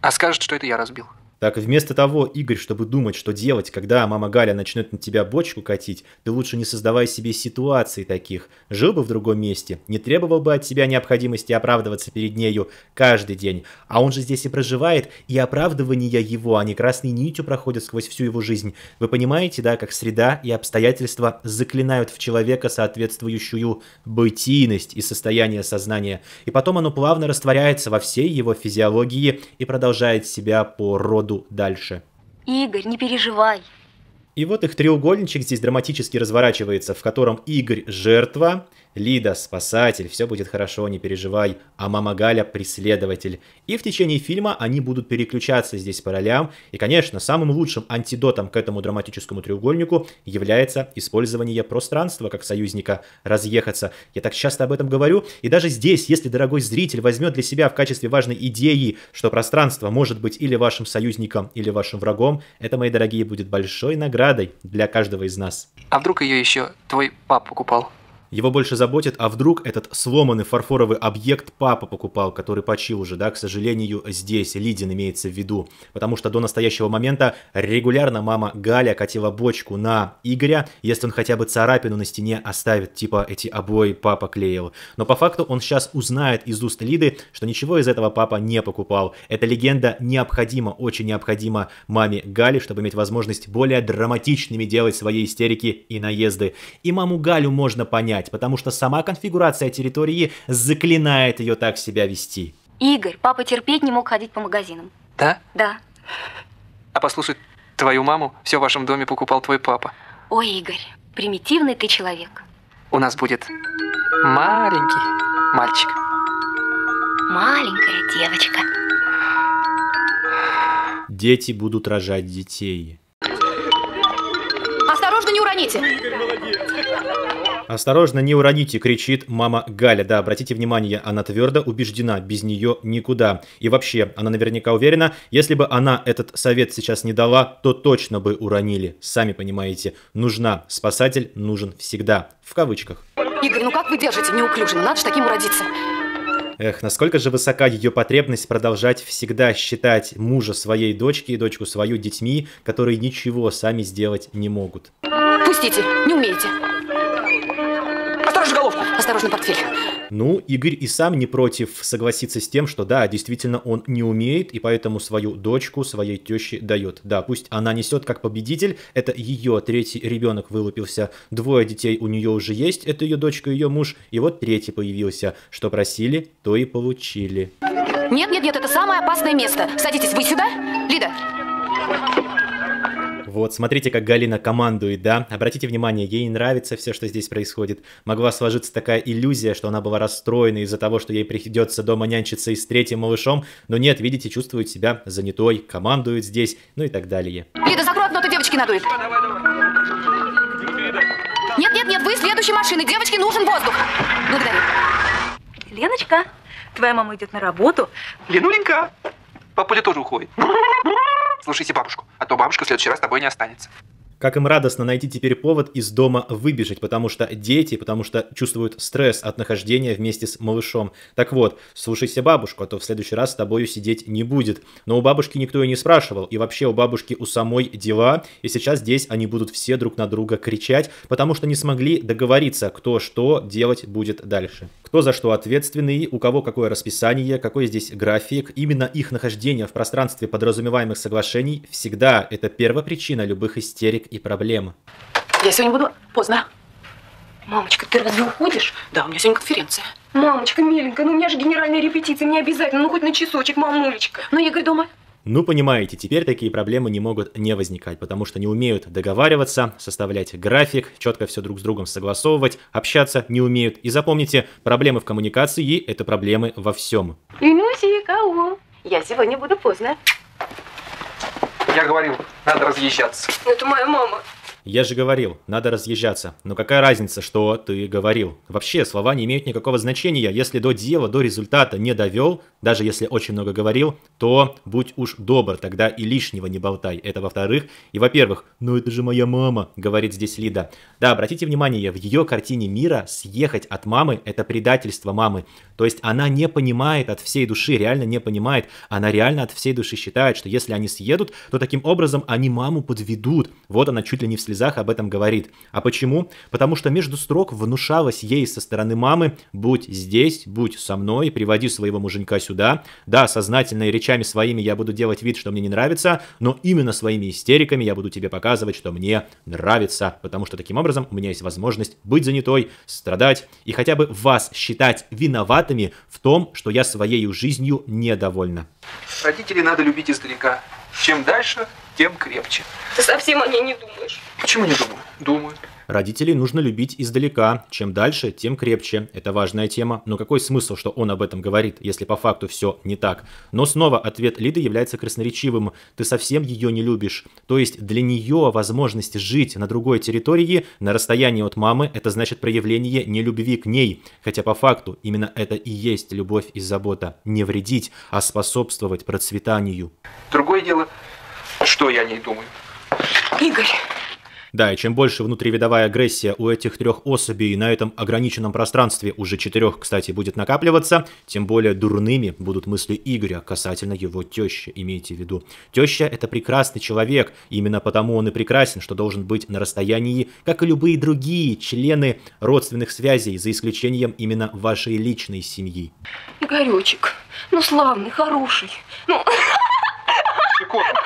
А скажут, что это я разбил. Так вместо того, Игорь, чтобы думать, что делать, когда мама Галя начнет на тебя бочку катить, ты лучше не создавай себе ситуаций таких. Жил бы в другом месте, не требовал бы от тебя необходимости оправдываться перед нею каждый день. А он же здесь и проживает, и оправдывания его, они а красной нитью проходят сквозь всю его жизнь. Вы понимаете, да, как среда и обстоятельства заклинают в человека соответствующую бытийность и состояние сознания. И потом оно плавно растворяется во всей его физиологии и продолжает себя по роду ходу дальше. Игорь, не переживай. И вот их треугольничек здесь драматически разворачивается, в котором Игорь – жертва, Лида – спасатель, все будет хорошо, не переживай, а мама Галя – преследователь. И в течение фильма они будут переключаться здесь по ролям, и, конечно, самым лучшим антидотом к этому драматическому треугольнику является использование пространства как союзника разъехаться. Я так часто об этом говорю, и даже здесь, если дорогой зритель возьмет для себя в качестве важной идеи, что пространство может быть или вашим союзником, или вашим врагом, это, мои дорогие, будет большой наградой для каждого из нас. А вдруг ее еще твой папа покупал? Его больше заботит, а вдруг этот сломанный фарфоровый объект папа покупал, который почил уже, да, к сожалению, здесь Лидин имеется в виду. Потому что до настоящего момента регулярно мама Галя катила бочку на Игоря, если он хотя бы царапину на стене оставит, типа эти обои папа клеил. Но по факту он сейчас узнает из уст Лиды, что ничего из этого папа не покупал. Эта легенда необходима, очень необходима маме Гали, чтобы иметь возможность более драматичными делать свои истерики и наезды. И маму Галю можно понять менять, потому что сама конфигурация территории заклинает ее так себя вести. Игорь, папа терпеть не мог ходить по магазинам. Да? Да. А послушай, твою маму все в вашем доме покупал твой папа. Ой, Игорь, примитивный ты человек. У нас будет маленький мальчик. Маленькая девочка. Дети будут рожать детей. Осторожно, не уроните! Игорь, молодец! «Осторожно, не уроните!» – кричит мама Галя. Да, обратите внимание, она твердо убеждена, без нее никуда. И вообще, она наверняка уверена, если бы она этот совет сейчас не дала, то точно бы уронили. Сами понимаете, нужна, спасатель нужен всегда. В кавычках. Игорь, ну как вы держите неуклюжим? Надо же таким уродиться. Эх, насколько же высока ее потребность продолжать всегда считать мужа своей дочки и дочку свою детьми, которые ничего сами сделать не могут. Пустите, не умеете. Осторожно, портфель. Ну, Игорь и сам не против согласиться с тем, что да, действительно он не умеет, и поэтому свою дочку своей теще дает. Да, пусть она несет как победитель, это ее третий ребенок вылупился, двое детей у нее уже есть, это ее дочка, и ее муж, и вот третий появился. Что просили, то и получили. Нет, нет, нет, это самое опасное место. Садитесь, вы сюда? Лида, вот, смотрите, как Галина командует, да? Обратите внимание, ей нравится все, что здесь происходит. Могла сложиться такая иллюзия, что она была расстроена из-за того, что ей придется дома нянчиться и с третьим малышом, но нет, видите, чувствует себя занятой, командует здесь, ну и так далее. Лида, закрой окно, ты девочки надует. Нет, нет, нет, вы следующей машины, девочке нужен воздух. Благодарю. Леночка, твоя мама идет на работу. Ленуленька, папуля тоже уходит слушайте бабушку, а то бабушка в следующий раз с тобой не останется. Как им радостно найти теперь повод из дома выбежать, потому что дети, потому что чувствуют стресс от нахождения вместе с малышом. Так вот, слушайся бабушку, а то в следующий раз с тобою сидеть не будет. Но у бабушки никто и не спрашивал, и вообще у бабушки у самой дела, и сейчас здесь они будут все друг на друга кричать, потому что не смогли договориться, кто что делать будет дальше. Кто за что ответственный, у кого какое расписание, какой здесь график, именно их нахождение в пространстве подразумеваемых соглашений всегда это первопричина любых истерик и проблем. Я сегодня буду поздно. Мамочка, ты разве уходишь? Да, у меня сегодня конференция. Мамочка, миленькая, ну у меня же генеральная репетиция, мне обязательно, ну хоть на часочек, мамулечка. Ну, Игорь дома? Ну, понимаете, теперь такие проблемы не могут не возникать, потому что не умеют договариваться, составлять график, четко все друг с другом согласовывать, общаться не умеют. И запомните, проблемы в коммуникации – это проблемы во всем. Инуси, кого? Я сегодня буду поздно. Я говорил, надо разъезжаться. Это моя мама. Я же говорил, надо разъезжаться. Но какая разница, что ты говорил? Вообще, слова не имеют никакого значения. Если до дела, до результата не довел, даже если очень много говорил, то будь уж добр, тогда и лишнего не болтай. Это во-вторых. И во-первых, ну это же моя мама, говорит здесь Лида. Да, обратите внимание, в ее картине мира съехать от мамы – это предательство мамы. То есть она не понимает от всей души, реально не понимает. Она реально от всей души считает, что если они съедут, то таким образом они маму подведут. Вот она чуть ли не вслед слезах об этом говорит. А почему? Потому что между строк внушалось ей со стороны мамы «Будь здесь, будь со мной, приводи своего муженька сюда». Да, сознательно и речами своими я буду делать вид, что мне не нравится, но именно своими истериками я буду тебе показывать, что мне нравится, потому что таким образом у меня есть возможность быть занятой, страдать и хотя бы вас считать виноватыми в том, что я своей жизнью недовольна. Родителей надо любить издалека. Чем дальше, тем крепче. Ты совсем о ней не думаешь. Почему не думают? Думают. Родителей нужно любить издалека. Чем дальше, тем крепче. Это важная тема. Но какой смысл, что он об этом говорит, если по факту все не так? Но снова ответ Лиды является красноречивым. Ты совсем ее не любишь. То есть для нее возможность жить на другой территории, на расстоянии от мамы, это значит проявление нелюбви к ней. Хотя по факту именно это и есть любовь и забота. Не вредить, а способствовать процветанию. Другое дело, что я о ней думаю. Игорь. Да, и чем больше внутривидовая агрессия у этих трех особей на этом ограниченном пространстве, уже четырех, кстати, будет накапливаться, тем более дурными будут мысли Игоря касательно его тещи, имейте в виду. Теща – это прекрасный человек, именно потому он и прекрасен, что должен быть на расстоянии, как и любые другие члены родственных связей, за исключением именно вашей личной семьи. Игоречек, ну славный, хороший, ну... Щекотно.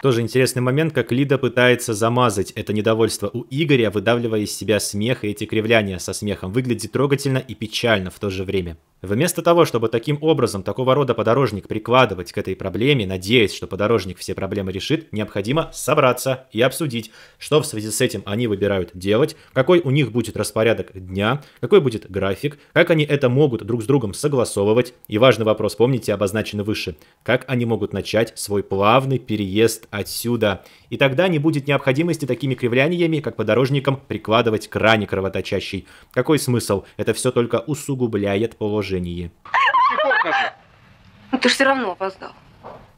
Тоже интересный момент, как Лида пытается замазать это недовольство у Игоря, выдавливая из себя смех и эти кривляния со смехом. Выглядит трогательно и печально в то же время. Вместо того, чтобы таким образом такого рода подорожник прикладывать к этой проблеме, надеясь, что подорожник все проблемы решит, необходимо собраться и обсудить, что в связи с этим они выбирают делать, какой у них будет распорядок дня, какой будет график, как они это могут друг с другом согласовывать. И важный вопрос, помните, обозначен выше, как они могут начать свой плавный переезд отсюда. И тогда не будет необходимости такими кривляниями, как подорожникам прикладывать к кровоточащий. Какой смысл? Это все только усугубляет положение положении. А ты же все равно опоздал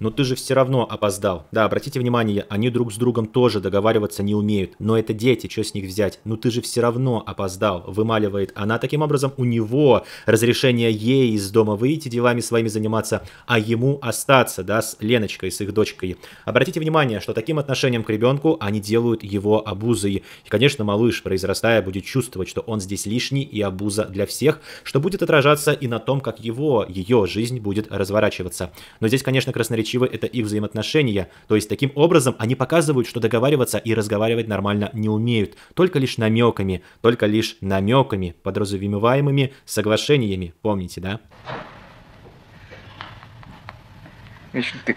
но ты же все равно опоздал. Да, обратите внимание, они друг с другом тоже договариваться не умеют. Но это дети, что с них взять? Ну ты же все равно опоздал, вымаливает она. Таким образом, у него разрешение ей из дома выйти, делами своими заниматься, а ему остаться, да, с Леночкой, с их дочкой. Обратите внимание, что таким отношением к ребенку они делают его обузой. И, конечно, малыш, произрастая, будет чувствовать, что он здесь лишний и обуза для всех, что будет отражаться и на том, как его, ее жизнь будет разворачиваться. Но здесь, конечно, красноречие ключевое – это их взаимоотношения. То есть таким образом они показывают, что договариваться и разговаривать нормально не умеют, только лишь намеками, только лишь намеками, подразумеваемыми соглашениями, помните, да? Если ты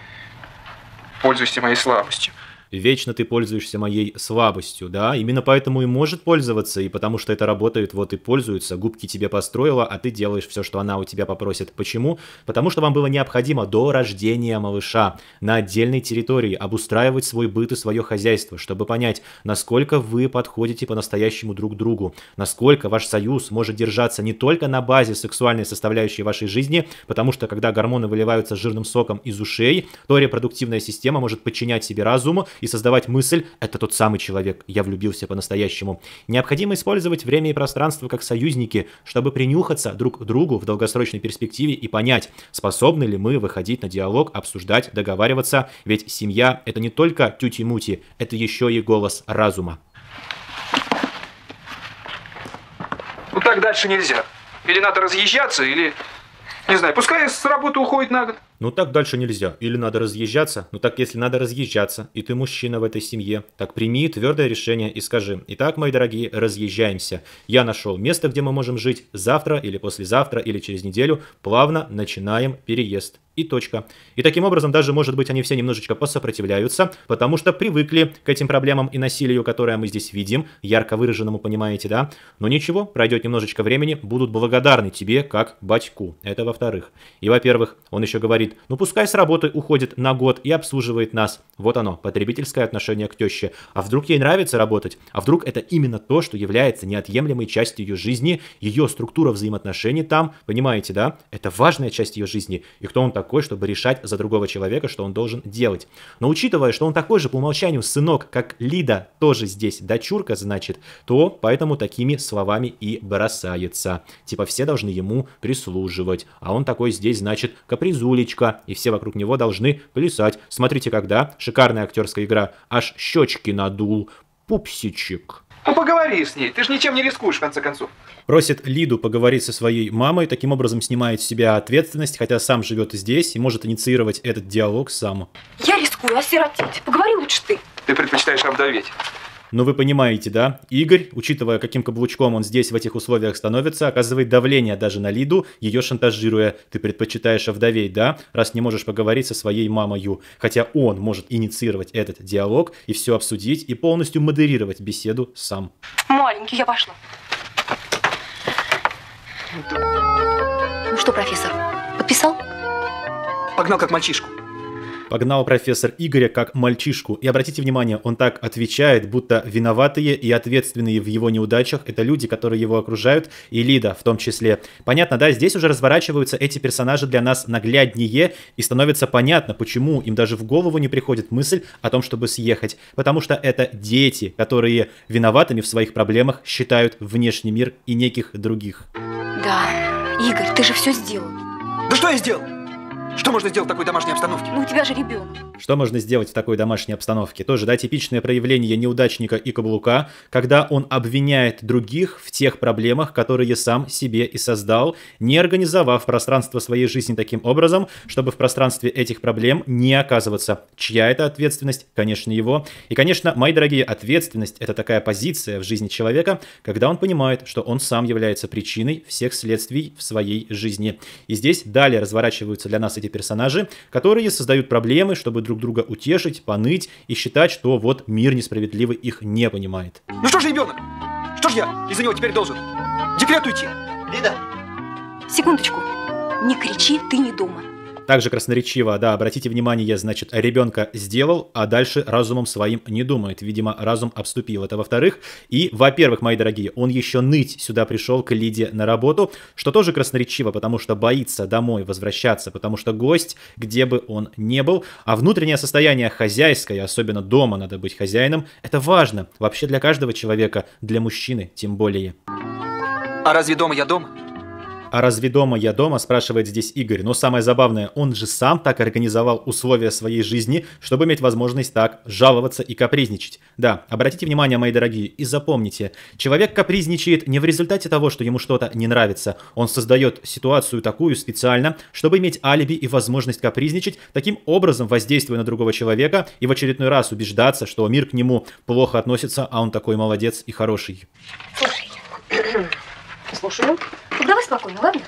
пользуешься моей слабостью, вечно ты пользуешься моей слабостью, да, именно поэтому и может пользоваться, и потому что это работает, вот и пользуется, губки тебе построила, а ты делаешь все, что она у тебя попросит. Почему? Потому что вам было необходимо до рождения малыша на отдельной территории обустраивать свой быт и свое хозяйство, чтобы понять, насколько вы подходите по-настоящему друг другу, насколько ваш союз может держаться не только на базе сексуальной составляющей вашей жизни, потому что когда гормоны выливаются жирным соком из ушей, то репродуктивная система может подчинять себе разуму и создавать мысль «это тот самый человек, я влюбился по-настоящему». Необходимо использовать время и пространство как союзники, чтобы принюхаться друг к другу в долгосрочной перспективе и понять, способны ли мы выходить на диалог, обсуждать, договариваться, ведь семья – это не только тюти-мути, это еще и голос разума. Ну так дальше нельзя. Или надо разъезжаться, или... Не знаю, пускай с работы уходит на год. Ну так дальше нельзя. Или надо разъезжаться. Ну так если надо разъезжаться, и ты мужчина в этой семье, так прими твердое решение и скажи. Итак, мои дорогие, разъезжаемся. Я нашел место, где мы можем жить. Завтра или послезавтра или через неделю плавно начинаем переезд и точка. И таким образом даже, может быть, они все немножечко посопротивляются, потому что привыкли к этим проблемам и насилию, которое мы здесь видим, ярко выраженному, понимаете, да? Но ничего, пройдет немножечко времени, будут благодарны тебе как батьку. Это во-вторых. И во-первых, он еще говорит, говорит, ну пускай с работы уходит на год и обслуживает нас. Вот оно, потребительское отношение к теще. А вдруг ей нравится работать? А вдруг это именно то, что является неотъемлемой частью ее жизни, ее структура взаимоотношений там, понимаете, да? Это важная часть ее жизни. И кто он такой, чтобы решать за другого человека, что он должен делать? Но учитывая, что он такой же по умолчанию сынок, как Лида, тоже здесь дочурка, значит, то поэтому такими словами и бросается. Типа все должны ему прислуживать, а он такой здесь, значит, капризулич, новичка, и все вокруг него должны плясать. Смотрите, когда. Шикарная актерская игра. Аж щечки надул. Пупсичек. Ну поговори с ней, ты же ничем не рискуешь в конце концов. Просит Лиду поговорить со своей мамой, таким образом снимает с себя ответственность, хотя сам живет здесь и может инициировать этот диалог сам. Я рискую осиротеть, поговори лучше ты. Ты предпочитаешь обдавить. Но вы понимаете, да? Игорь, учитывая, каким каблучком он здесь в этих условиях становится, оказывает давление даже на Лиду, ее шантажируя. Ты предпочитаешь овдоветь, да? Раз не можешь поговорить со своей мамою. Хотя он может инициировать этот диалог и все обсудить, и полностью модерировать беседу сам. Маленький, я пошла. Ну что, профессор, подписал? Погнал как мальчишку погнал профессор Игоря как мальчишку. И обратите внимание, он так отвечает, будто виноватые и ответственные в его неудачах — это люди, которые его окружают, и Лида в том числе. Понятно, да, здесь уже разворачиваются эти персонажи для нас нагляднее, и становится понятно, почему им даже в голову не приходит мысль о том, чтобы съехать. Потому что это дети, которые виноватыми в своих проблемах считают внешний мир и неких других. Да, Игорь, ты же все сделал. Да что я сделал? Что можно сделать в такой домашней обстановке? Ну у тебя же ребенок. Что можно сделать в такой домашней обстановке? Тоже, да, типичное проявление неудачника и каблука, когда он обвиняет других в тех проблемах, которые сам себе и создал, не организовав пространство своей жизни таким образом, чтобы в пространстве этих проблем не оказываться. Чья это ответственность? Конечно, его. И, конечно, мои дорогие, ответственность – это такая позиция в жизни человека, когда он понимает, что он сам является причиной всех следствий в своей жизни. И здесь далее разворачиваются для нас эти персонажи, которые создают проблемы, чтобы друг друга утешить, поныть и считать, что вот мир несправедливый, их не понимает. Ну что ж, ребенок? Что ж я из-за него теперь должен? Декрет уйти! Лида! Секундочку. Не кричи, ты не дома. Также красноречиво, да, обратите внимание, я значит, ребенка сделал, а дальше разумом своим не думает. Видимо, разум обступил. Это во-вторых. И, во-первых, мои дорогие, он еще ныть сюда пришел к Лиде на работу, что тоже красноречиво, потому что боится домой возвращаться, потому что гость, где бы он ни был. А внутреннее состояние хозяйское, особенно дома надо быть хозяином, это важно вообще для каждого человека, для мужчины тем более. А разве дом я дом? а разве дома я дома, спрашивает здесь Игорь. Но самое забавное, он же сам так организовал условия своей жизни, чтобы иметь возможность так жаловаться и капризничать. Да, обратите внимание, мои дорогие, и запомните, человек капризничает не в результате того, что ему что-то не нравится. Он создает ситуацию такую специально, чтобы иметь алиби и возможность капризничать, таким образом воздействуя на другого человека и в очередной раз убеждаться, что мир к нему плохо относится, а он такой молодец и хороший. Слушай, слушаю давай спокойно, ладно?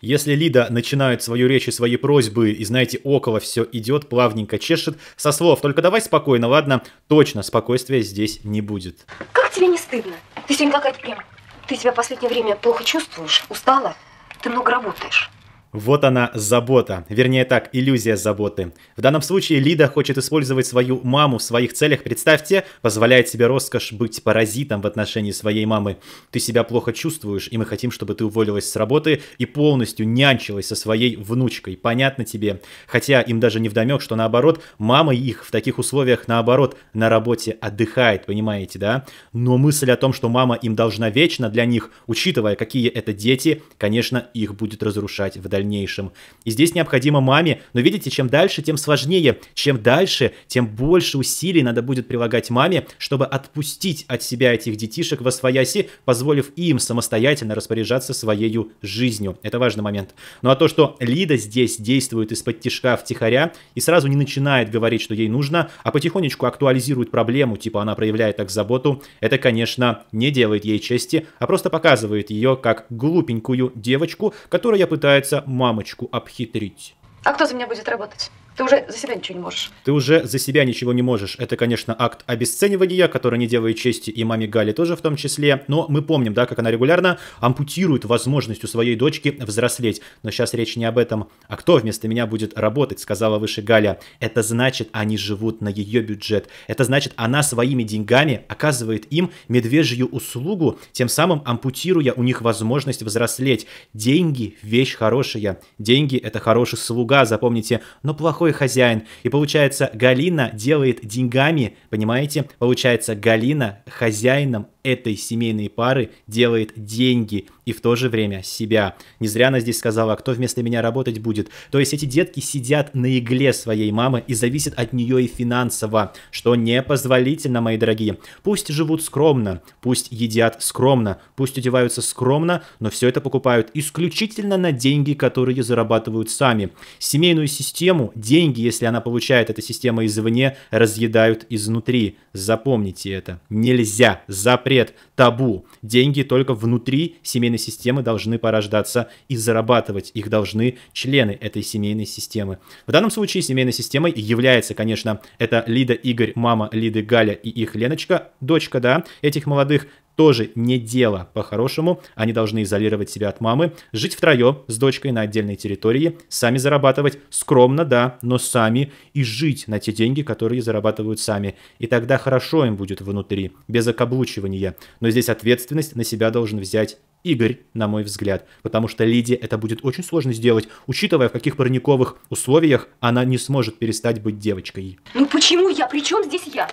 Если Лида начинает свою речь и свои просьбы, и, знаете, около все идет, плавненько чешет, со слов «только давай спокойно, ладно?» Точно, спокойствия здесь не будет. Как тебе не стыдно? Ты сегодня какая-то прям... Ты себя в последнее время плохо чувствуешь, устала, ты много работаешь. Вот она забота, вернее так, иллюзия заботы. В данном случае Лида хочет использовать свою маму в своих целях. Представьте, позволяет себе роскошь быть паразитом в отношении своей мамы. Ты себя плохо чувствуешь, и мы хотим, чтобы ты уволилась с работы и полностью нянчилась со своей внучкой. Понятно тебе? Хотя им даже не вдомек, что наоборот, мама их в таких условиях наоборот на работе отдыхает, понимаете, да? Но мысль о том, что мама им должна вечно для них, учитывая, какие это дети, конечно, их будет разрушать в дальнейшем дальнейшем. И здесь необходимо маме, но видите, чем дальше, тем сложнее. Чем дальше, тем больше усилий надо будет прилагать маме, чтобы отпустить от себя этих детишек во свояси, позволив им самостоятельно распоряжаться своей жизнью. Это важный момент. Ну а то, что Лида здесь действует из-под тишка втихаря и сразу не начинает говорить, что ей нужно, а потихонечку актуализирует проблему, типа она проявляет так заботу, это, конечно, не делает ей чести, а просто показывает ее как глупенькую девочку, которая пытается мамочку обхитрить. А кто за меня будет работать? Ты уже за себя ничего не можешь. Ты уже за себя ничего не можешь. Это, конечно, акт обесценивания, который не делает чести и маме Гали тоже в том числе. Но мы помним, да, как она регулярно ампутирует возможность у своей дочки взрослеть. Но сейчас речь не об этом. А кто вместо меня будет работать, сказала выше Галя. Это значит, они живут на ее бюджет. Это значит, она своими деньгами оказывает им медвежью услугу, тем самым ампутируя у них возможность взрослеть. Деньги – вещь хорошая. Деньги – это хороший слуга, запомните, но плохой плохой хозяин. И получается, Галина делает деньгами, понимаете? Получается, Галина хозяином этой семейной пары делает деньги и в то же время себя. Не зря она здесь сказала, «А кто вместо меня работать будет. То есть эти детки сидят на игле своей мамы и зависят от нее и финансово, что непозволительно, мои дорогие. Пусть живут скромно, пусть едят скромно, пусть одеваются скромно, но все это покупают исключительно на деньги, которые зарабатывают сами. Семейную систему, деньги, если она получает эта система извне, разъедают изнутри. Запомните это. Нельзя. Запрет запрет, табу. Деньги только внутри семейной системы должны порождаться и зарабатывать их должны члены этой семейной системы. В данном случае семейной системой является, конечно, это Лида, Игорь, мама Лиды, Галя и их Леночка, дочка, да, этих молодых тоже не дело по-хорошему. Они должны изолировать себя от мамы, жить втроем с дочкой на отдельной территории, сами зарабатывать скромно, да, но сами и жить на те деньги, которые зарабатывают сами. И тогда хорошо им будет внутри, без окаблучивания. Но здесь ответственность на себя должен взять Игорь, на мой взгляд, потому что Лидия это будет очень сложно сделать, учитывая, в каких парниковых условиях она не сможет перестать быть девочкой. Ну почему я? Причем здесь я?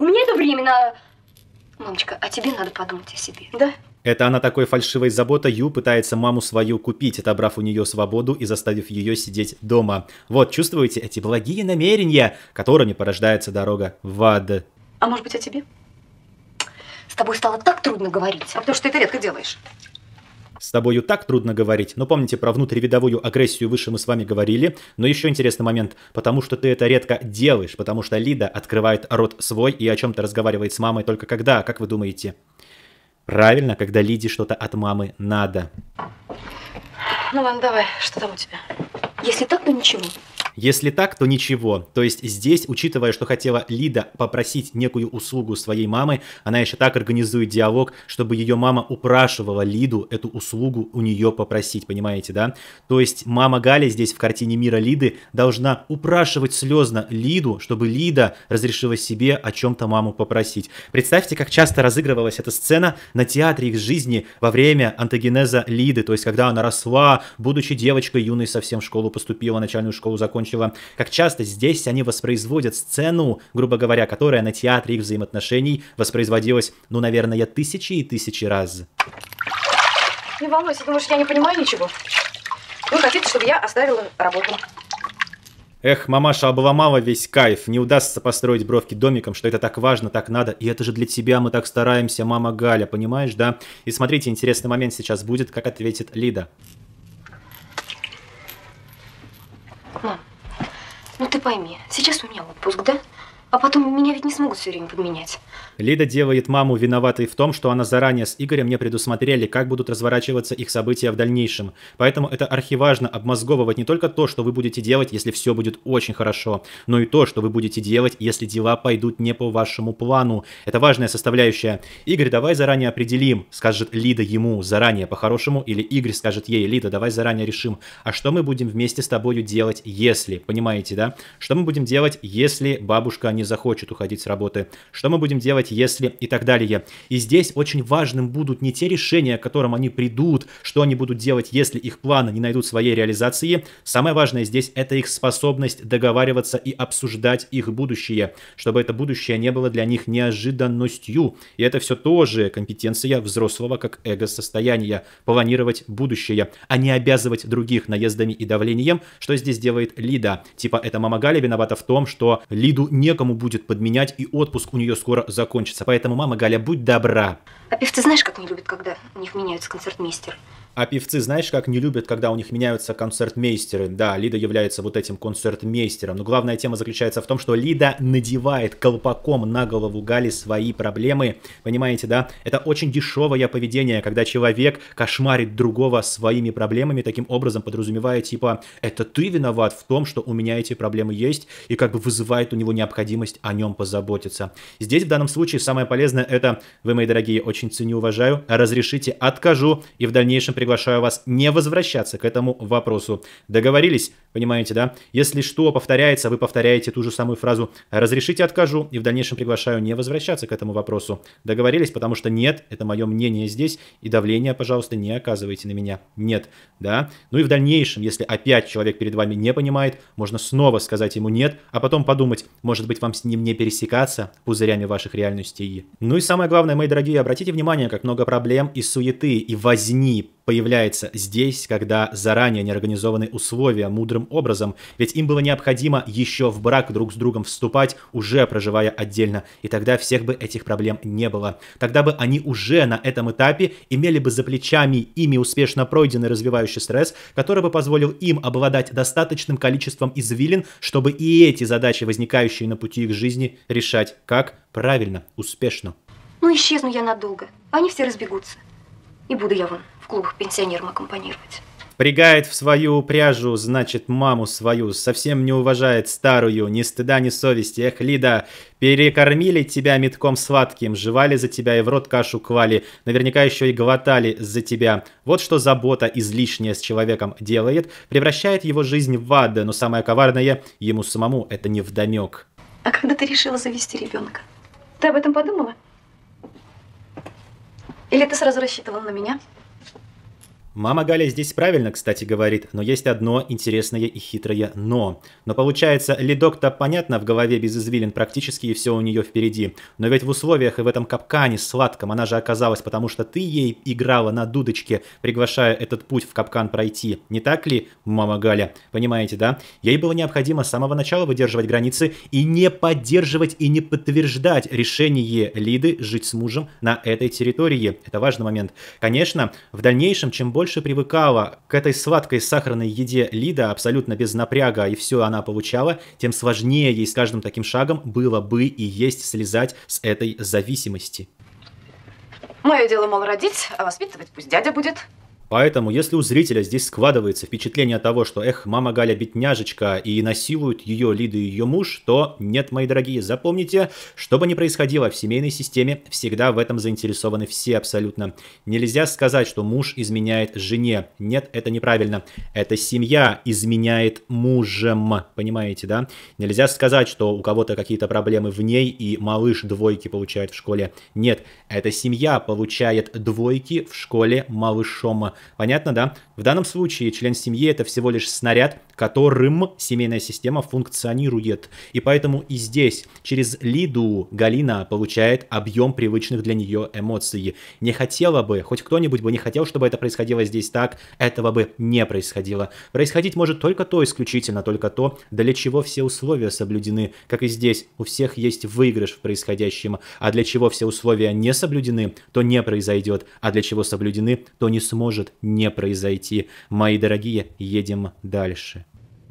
У меня это временно Мамочка, а тебе надо подумать о себе. Да? Это она такой фальшивой заботой Ю пытается маму свою купить, отобрав у нее свободу и заставив ее сидеть дома. Вот, чувствуете эти благие намерения, которыми порождается дорога в ад. А может быть, о тебе? С тобой стало так трудно говорить, а потому что ты это редко делаешь. С тобою так трудно говорить, но помните про внутривидовую агрессию выше мы с вами говорили. Но еще интересный момент, потому что ты это редко делаешь, потому что Лида открывает рот свой и о чем-то разговаривает с мамой только когда, как вы думаете? Правильно, когда Лиде что-то от мамы надо. Ну ладно, давай, что там у тебя? Если так, то ничего. Если так, то ничего. То есть здесь, учитывая, что хотела Лида попросить некую услугу своей мамы, она еще так организует диалог, чтобы ее мама упрашивала Лиду эту услугу у нее попросить, понимаете, да? То есть мама ГАЛИ здесь в картине мира Лиды должна упрашивать слезно Лиду, чтобы Лида разрешила себе о чем-то маму попросить. Представьте, как часто разыгрывалась эта сцена на театре их жизни во время антогенеза Лиды, то есть когда она росла, будучи девочкой юной совсем в школу поступила, начальную школу закончила, закончила. Как часто здесь они воспроизводят сцену, грубо говоря, которая на театре их взаимоотношений воспроизводилась, ну, наверное, тысячи и тысячи раз. Не волнуйся, думаешь, я не понимаю ничего? Вы хотите, чтобы я оставила работу? Эх, мамаша обломала весь кайф, не удастся построить бровки домиком, что это так важно, так надо, и это же для тебя мы так стараемся, мама Галя, понимаешь, да? И смотрите, интересный момент сейчас будет, как ответит Лида. Ну ты пойми, сейчас у меня отпуск, да? А потом меня ведь не смогут все время подменять. Лида делает маму виноватой в том, что она заранее с Игорем не предусмотрели, как будут разворачиваться их события в дальнейшем. Поэтому это архиважно обмозговывать не только то, что вы будете делать, если все будет очень хорошо, но и то, что вы будете делать, если дела пойдут не по вашему плану. Это важная составляющая. Игорь, давай заранее определим, скажет Лида ему заранее по-хорошему, или Игорь скажет ей, Лида, давай заранее решим, а что мы будем вместе с тобою делать, если, понимаете, да? Что мы будем делать, если бабушка не захочет уходить с работы? Что мы будем делать, делать, если и так далее. И здесь очень важным будут не те решения, к которым они придут, что они будут делать, если их планы не найдут своей реализации. Самое важное здесь это их способность договариваться и обсуждать их будущее, чтобы это будущее не было для них неожиданностью. И это все тоже компетенция взрослого как эго-состояния, планировать будущее, а не обязывать других наездами и давлением, что здесь делает Лида. Типа, это мама Галя виновата в том, что Лиду некому будет подменять и отпуск у нее скоро закончится закончится. Поэтому, мама Галя, будь добра. А певцы знаешь, как не любят, когда у них меняются концертмейстеры? А певцы, знаешь, как не любят, когда у них меняются концертмейстеры. Да, Лида является вот этим концертмейстером. Но главная тема заключается в том, что Лида надевает колпаком на голову Гали свои проблемы. Понимаете, да? Это очень дешевое поведение, когда человек кошмарит другого своими проблемами, таким образом подразумевая, типа, это ты виноват в том, что у меня эти проблемы есть, и как бы вызывает у него необходимость о нем позаботиться. Здесь в данном случае самое полезное это, вы, мои дорогие, очень ценю, уважаю, разрешите, откажу, и в дальнейшем приглашаю вас не возвращаться к этому вопросу. Договорились? Понимаете, да? Если что повторяется, вы повторяете ту же самую фразу «разрешите, откажу» и в дальнейшем приглашаю не возвращаться к этому вопросу. Договорились? Потому что нет, это мое мнение здесь, и давление, пожалуйста, не оказывайте на меня. Нет, да? Ну и в дальнейшем, если опять человек перед вами не понимает, можно снова сказать ему «нет», а потом подумать, может быть, вам с ним не пересекаться пузырями ваших реальностей. Ну и самое главное, мои дорогие, обратите внимание, как много проблем и суеты, и возни появляется здесь, когда заранее не условия мудрым образом, ведь им было необходимо еще в брак друг с другом вступать, уже проживая отдельно, и тогда всех бы этих проблем не было. Тогда бы они уже на этом этапе имели бы за плечами ими успешно пройденный развивающий стресс, который бы позволил им обладать достаточным количеством извилин, чтобы и эти задачи, возникающие на пути их жизни, решать как правильно, успешно. Ну исчезну я надолго, они все разбегутся. И буду я вон в клубах пенсионерам аккомпанировать. Пригает в свою пряжу, значит, маму свою, совсем не уважает старую, ни стыда, ни совести. Эх, Лида, перекормили тебя метком сладким, жевали за тебя и в рот кашу квали, наверняка еще и глотали за тебя. Вот что забота излишняя с человеком делает, превращает его жизнь в ад, но самое коварное, ему самому это не вдомек. А когда ты решила завести ребенка, ты об этом подумала? Или ты сразу рассчитывала на меня? Мама Галя здесь правильно, кстати, говорит, но есть одно интересное и хитрое «но». Но получается, ледок-то понятно в голове без извилин практически и все у нее впереди. Но ведь в условиях и в этом капкане сладком она же оказалась, потому что ты ей играла на дудочке, приглашая этот путь в капкан пройти. Не так ли, мама Галя? Понимаете, да? Ей было необходимо с самого начала выдерживать границы и не поддерживать и не подтверждать решение Лиды жить с мужем на этой территории. Это важный момент. Конечно, в дальнейшем, чем больше больше привыкала к этой сладкой сахарной еде Лида абсолютно без напряга, и все она получала, тем сложнее ей с каждым таким шагом было бы и есть слезать с этой зависимости. Мое дело, мол, родить, а воспитывать пусть дядя будет. Поэтому, если у зрителя здесь складывается впечатление того, что «Эх, мама Галя бедняжечка» и насилуют ее Лида и ее муж, то нет, мои дорогие, запомните, что бы ни происходило в семейной системе, всегда в этом заинтересованы все абсолютно. Нельзя сказать, что муж изменяет жене. Нет, это неправильно. Это семья изменяет мужем, понимаете, да? Нельзя сказать, что у кого-то какие-то проблемы в ней и малыш двойки получает в школе. Нет, это семья получает двойки в школе малышом. Понятно, да? В данном случае член семьи это всего лишь снаряд, которым семейная система функционирует. И поэтому и здесь через Лиду Галина получает объем привычных для нее эмоций. Не хотела бы, хоть кто-нибудь бы не хотел, чтобы это происходило здесь так, этого бы не происходило. Происходить может только то исключительно, только то, для чего все условия соблюдены. Как и здесь, у всех есть выигрыш в происходящем, а для чего все условия не соблюдены, то не произойдет, а для чего соблюдены, то не сможет не произойти. Мои дорогие, едем дальше.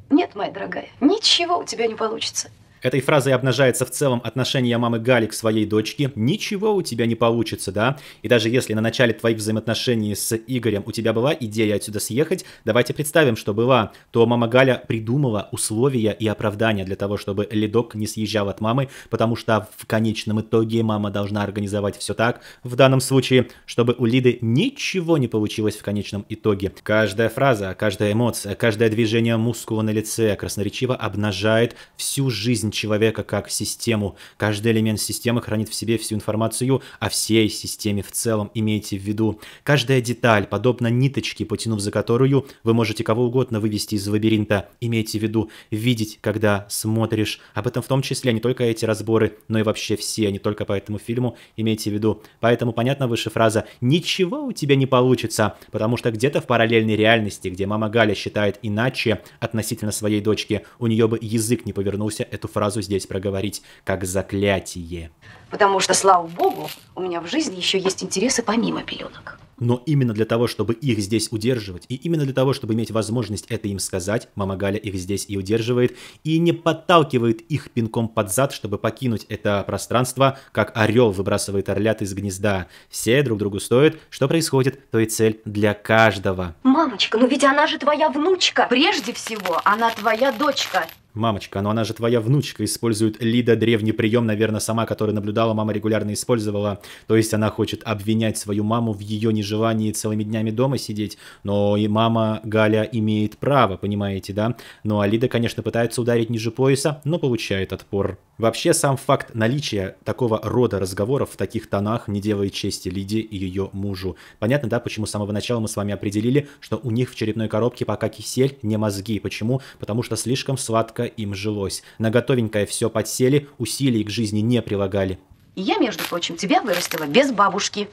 Нет, моя дорогая, ничего у тебя не получится. Этой фразой обнажается в целом отношение мамы Гали к своей дочке. Ничего у тебя не получится, да? И даже если на начале твоих взаимоотношений с Игорем у тебя была идея отсюда съехать, давайте представим, что была, то мама Галя придумала условия и оправдания для того, чтобы Ледок не съезжал от мамы, потому что в конечном итоге мама должна организовать все так, в данном случае, чтобы у Лиды ничего не получилось в конечном итоге. Каждая фраза, каждая эмоция, каждое движение мускула на лице красноречиво обнажает всю жизнь организм человека как систему. Каждый элемент системы хранит в себе всю информацию о всей системе в целом, имейте в виду. Каждая деталь, подобно ниточке, потянув за которую, вы можете кого угодно вывести из лабиринта. Имейте в виду, видеть, когда смотришь. Об этом в том числе а не только эти разборы, но и вообще все, а не только по этому фильму, имейте в виду. Поэтому понятна выше фраза «Ничего у тебя не получится», потому что где-то в параллельной реальности, где мама Галя считает иначе относительно своей дочки, у нее бы язык не повернулся эту фразу фразу здесь проговорить, как заклятие. Потому что, слава богу, у меня в жизни еще есть интересы помимо пеленок. Но именно для того, чтобы их здесь удерживать, и именно для того, чтобы иметь возможность это им сказать, мама Галя их здесь и удерживает, и не подталкивает их пинком под зад, чтобы покинуть это пространство, как орел выбрасывает орлят из гнезда. Все друг другу стоят, что происходит, то и цель для каждого. Мамочка, ну ведь она же твоя внучка. Прежде всего, она твоя дочка. Мамочка, но она же твоя внучка, использует Лида древний прием, наверное, сама, который наблюдала, мама регулярно использовала. То есть она хочет обвинять свою маму в ее нежелании целыми днями дома сидеть, но и мама Галя имеет право, понимаете, да? Ну а Лида, конечно, пытается ударить ниже пояса, но получает отпор. Вообще сам факт наличия такого рода разговоров в таких тонах не делает чести Лиде и ее мужу. Понятно, да, почему с самого начала мы с вами определили, что у них в черепной коробке пока кисель, не мозги. Почему? Потому что слишком сладко им жилось. На готовенькое все подсели, усилий к жизни не прилагали. Я, между прочим, тебя вырастила без бабушки.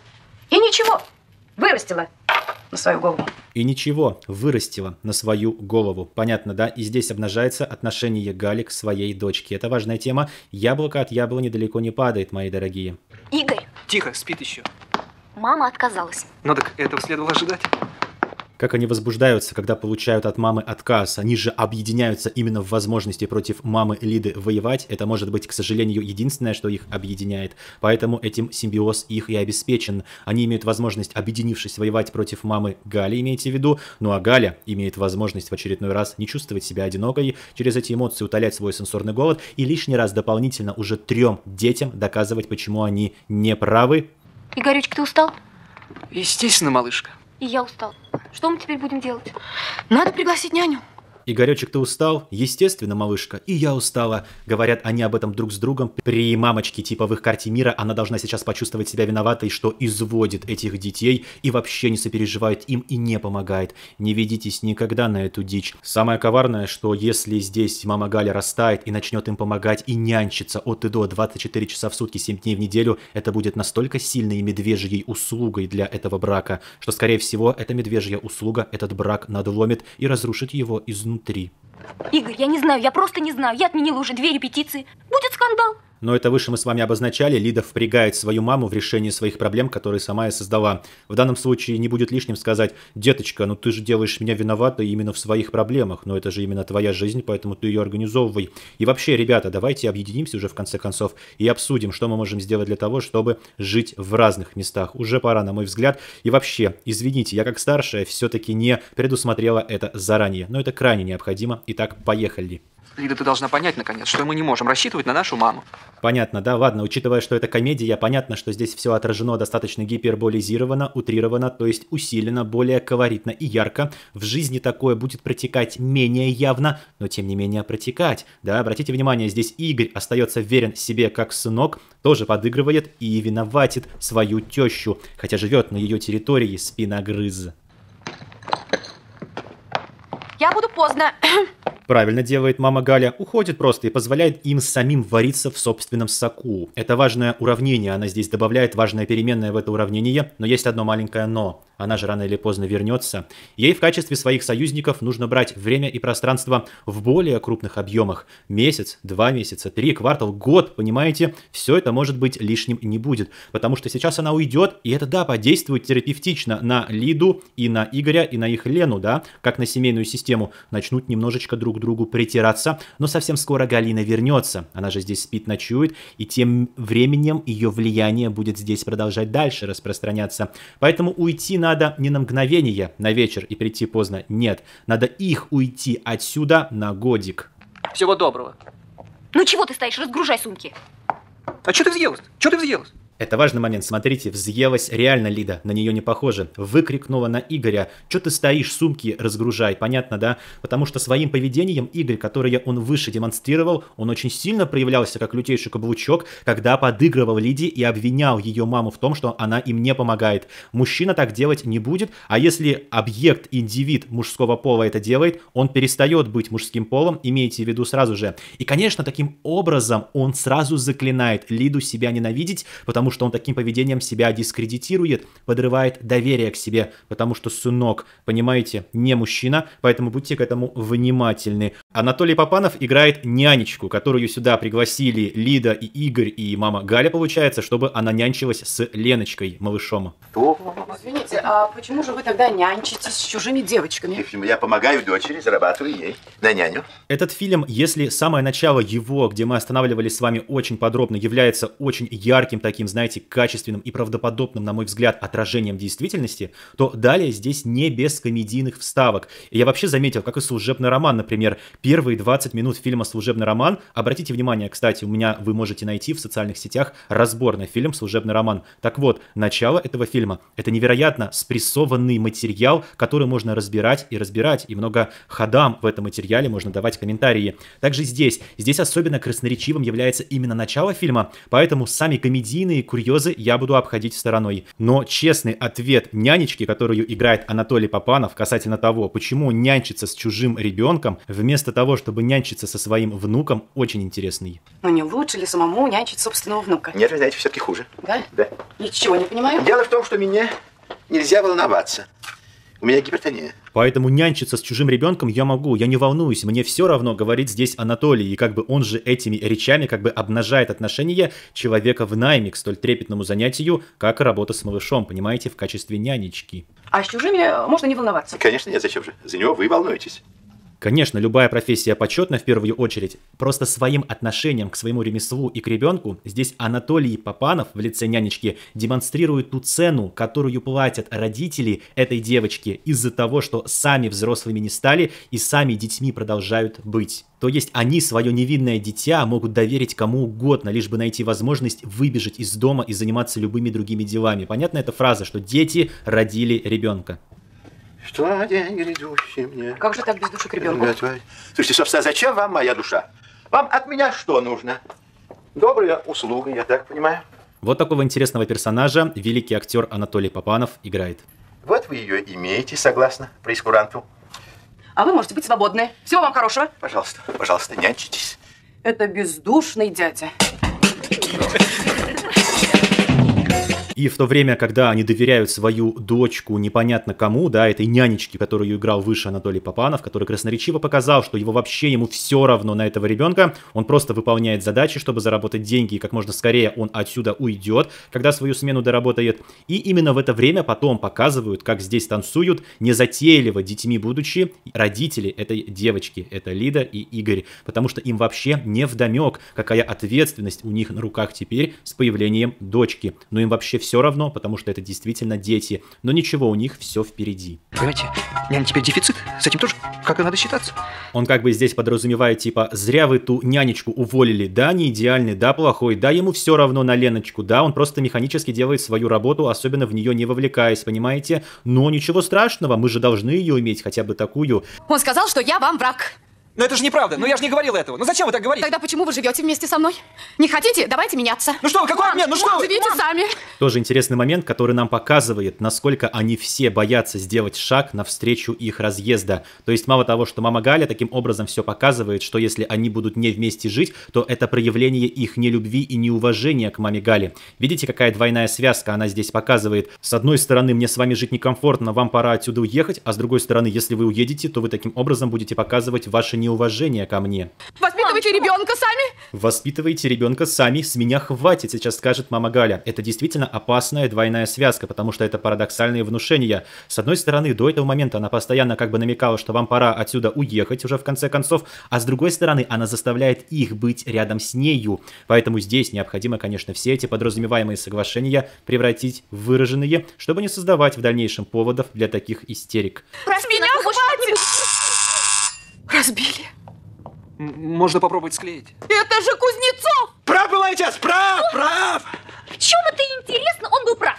И ничего, вырастила на свою голову. И ничего, вырастила на свою голову. Понятно, да? И здесь обнажается отношение Гали к своей дочке. Это важная тема. Яблоко от яблони далеко не падает, мои дорогие. Игорь! Тихо, спит еще. Мама отказалась. Ну так этого следовало ожидать как они возбуждаются, когда получают от мамы отказ. Они же объединяются именно в возможности против мамы Лиды воевать. Это может быть, к сожалению, единственное, что их объединяет. Поэтому этим симбиоз их и обеспечен. Они имеют возможность, объединившись, воевать против мамы Гали, имейте в виду. Ну а Галя имеет возможность в очередной раз не чувствовать себя одинокой, через эти эмоции утолять свой сенсорный голод и лишний раз дополнительно уже трем детям доказывать, почему они не правы. Игоречка, ты устал? Естественно, малышка. И я устал. Что мы теперь будем делать? Надо пригласить няню. Игоречек, ты устал? Естественно, малышка. И я устала. Говорят они об этом друг с другом. При мамочке, типа в их карте мира, она должна сейчас почувствовать себя виноватой, что изводит этих детей и вообще не сопереживает им и не помогает. Не ведитесь никогда на эту дичь. Самое коварное, что если здесь мама Галя растает и начнет им помогать и нянчиться от и до 24 часа в сутки, 7 дней в неделю, это будет настолько сильной медвежьей услугой для этого брака, что, скорее всего, эта медвежья услуга этот брак надломит и разрушит его изнутри внутри. Игорь, я не знаю, я просто не знаю. Я отменила уже две репетиции. Будет скандал но это выше мы с вами обозначали, Лида впрягает свою маму в решение своих проблем, которые сама и создала. В данном случае не будет лишним сказать, деточка, ну ты же делаешь меня виноватой именно в своих проблемах, но это же именно твоя жизнь, поэтому ты ее организовывай. И вообще, ребята, давайте объединимся уже в конце концов и обсудим, что мы можем сделать для того, чтобы жить в разных местах. Уже пора, на мой взгляд. И вообще, извините, я как старшая все-таки не предусмотрела это заранее, но это крайне необходимо. Итак, поехали. Лида, ты должна понять, наконец, что мы не можем рассчитывать на нашу маму. Понятно, да? Ладно, учитывая, что это комедия, понятно, что здесь все отражено достаточно гиперболизировано, утрировано, то есть усиленно, более колоритно и ярко. В жизни такое будет протекать менее явно, но тем не менее протекать. Да, обратите внимание, здесь Игорь остается верен себе как сынок, тоже подыгрывает и виноватит свою тещу, хотя живет на ее территории спиногрыз. Я буду поздно. Правильно делает мама Галя, уходит просто и позволяет им самим вариться в собственном соку. Это важное уравнение, она здесь добавляет важное переменное в это уравнение, но есть одно маленькое «но». Она же рано или поздно вернется. Ей в качестве своих союзников нужно брать время и пространство в более крупных объемах. Месяц, два месяца, три, квартал, год, понимаете? Все это, может быть, лишним не будет. Потому что сейчас она уйдет, и это, да, подействует терапевтично на Лиду и на Игоря и на их Лену, да, как на семейную систему систему, начнут немножечко друг к другу притираться, но совсем скоро Галина вернется, она же здесь спит, ночует, и тем временем ее влияние будет здесь продолжать дальше распространяться. Поэтому уйти надо не на мгновение, на вечер и прийти поздно, нет, надо их уйти отсюда на годик. Всего доброго. Ну чего ты стоишь, разгружай сумки. А что ты взъелась? Что ты взъелась? Это важный момент, смотрите, взъелась реально Лида, на нее не похоже. Выкрикнула на Игоря, что ты стоишь, сумки разгружай, понятно, да? Потому что своим поведением Игорь, которое он выше демонстрировал, он очень сильно проявлялся как лютейший каблучок, когда подыгрывал Лиде и обвинял ее маму в том, что она им не помогает. Мужчина так делать не будет, а если объект, индивид мужского пола это делает, он перестает быть мужским полом, имейте в виду сразу же. И, конечно, таким образом он сразу заклинает Лиду себя ненавидеть, потому потому что он таким поведением себя дискредитирует, подрывает доверие к себе, потому что сынок, понимаете, не мужчина, поэтому будьте к этому внимательны. Анатолий Попанов играет нянечку, которую сюда пригласили Лида и Игорь и мама Галя, получается, чтобы она нянчилась с Леночкой, малышом. Что? Извините, а почему же вы тогда нянчитесь с чужими девочками? Я помогаю дочери, зарабатываю ей на няню. Этот фильм, если самое начало его, где мы останавливались с вами очень подробно, является очень ярким таким, знаете, знаете, качественным и правдоподобным, на мой взгляд, отражением действительности, то далее здесь не без комедийных вставок. И я вообще заметил, как и «Служебный роман», например, первые 20 минут фильма «Служебный роман», обратите внимание, кстати, у меня вы можете найти в социальных сетях разбор на фильм «Служебный роман». Так вот, начало этого фильма — это невероятно спрессованный материал, который можно разбирать и разбирать, и много ходам в этом материале можно давать комментарии. Также здесь, здесь особенно красноречивым является именно начало фильма, поэтому сами комедийные курьезы я буду обходить стороной. Но честный ответ нянечки, которую играет Анатолий Попанов касательно того, почему нянчиться с чужим ребенком вместо того, чтобы нянчиться со своим внуком, очень интересный. Но ну, не лучше ли самому нянчить собственного внука? Нет, вы знаете, все-таки хуже. Да? Да. Ничего не понимаю. Дело в том, что мне нельзя волноваться. У меня гипертония. Поэтому нянчиться с чужим ребенком я могу, я не волнуюсь, мне все равно говорит здесь Анатолий, и как бы он же этими речами как бы обнажает отношение человека в найме к столь трепетному занятию, как работа с малышом, понимаете, в качестве нянечки. А с чужими можно не волноваться. Конечно нет, зачем же? За него вы волнуетесь. Конечно, любая профессия почетна в первую очередь, просто своим отношением к своему ремеслу и к ребенку здесь Анатолий Папанов в лице нянечки демонстрирует ту цену, которую платят родители этой девочки из-за того, что сами взрослыми не стали и сами детьми продолжают быть. То есть они свое невинное дитя могут доверить кому угодно, лишь бы найти возможность выбежать из дома и заниматься любыми другими делами. Понятна эта фраза, что дети родили ребенка что день грядущий мне. А как же так без души к ребенку? Слушайте, собственно, зачем вам моя душа? Вам от меня что нужно? Добрая услуга, я так понимаю. Вот такого интересного персонажа великий актер Анатолий Попанов играет. Вот вы ее имеете, согласно прескуранту. А вы можете быть свободны. Всего вам хорошего. Пожалуйста, пожалуйста, нянчитесь. Это бездушный дядя. И в то время, когда они доверяют свою дочку непонятно кому, да, этой нянечке, которую играл выше Анатолий Попанов, который красноречиво показал, что его вообще ему все равно на этого ребенка, он просто выполняет задачи, чтобы заработать деньги, и как можно скорее он отсюда уйдет, когда свою смену доработает. И именно в это время потом показывают, как здесь танцуют, не затейливо детьми будучи, родители этой девочки, это Лида и Игорь, потому что им вообще не вдомек, какая ответственность у них на руках теперь с появлением дочки. Но им вообще все все равно, потому что это действительно дети. Но ничего, у них все впереди. Понимаете, няня теперь дефицит, с этим тоже как-то надо считаться. Он как бы здесь подразумевает, типа, зря вы ту нянечку уволили, да, не идеальный, да, плохой, да, ему все равно на Леночку, да, он просто механически делает свою работу, особенно в нее не вовлекаясь, понимаете? Но ничего страшного, мы же должны ее иметь, хотя бы такую. Он сказал, что я вам враг. Но это же неправда. Ну я же не говорил этого. Ну зачем вы так говорите? Тогда почему вы живете вместе со мной? Не хотите? Давайте меняться. Ну что вы, какой мам, обмен? Ну что вы? Живите мам. сами. Тоже интересный момент, который нам показывает, насколько они все боятся сделать шаг навстречу их разъезда. То есть мало того, что мама Галя таким образом все показывает, что если они будут не вместе жить, то это проявление их нелюбви и неуважения к маме Гали. Видите, какая двойная связка она здесь показывает? С одной стороны, мне с вами жить некомфортно, вам пора отсюда уехать, а с другой стороны, если вы уедете, то вы таким образом будете показывать ваше неуважение неуважения ко мне. Воспитывайте ребенка сами! Воспитывайте ребенка сами, с меня хватит, сейчас скажет мама Галя. Это действительно опасная двойная связка, потому что это парадоксальные внушения. С одной стороны, до этого момента она постоянно как бы намекала, что вам пора отсюда уехать уже в конце концов, а с другой стороны, она заставляет их быть рядом с нею. Поэтому здесь необходимо, конечно, все эти подразумеваемые соглашения превратить в выраженные, чтобы не создавать в дальнейшем поводов для таких истерик. Раз меня хватит! Разбили. можно попробовать склеить. Это же Кузнецов! Прав был отец, прав, прав! В чем это интересно? Он был прав.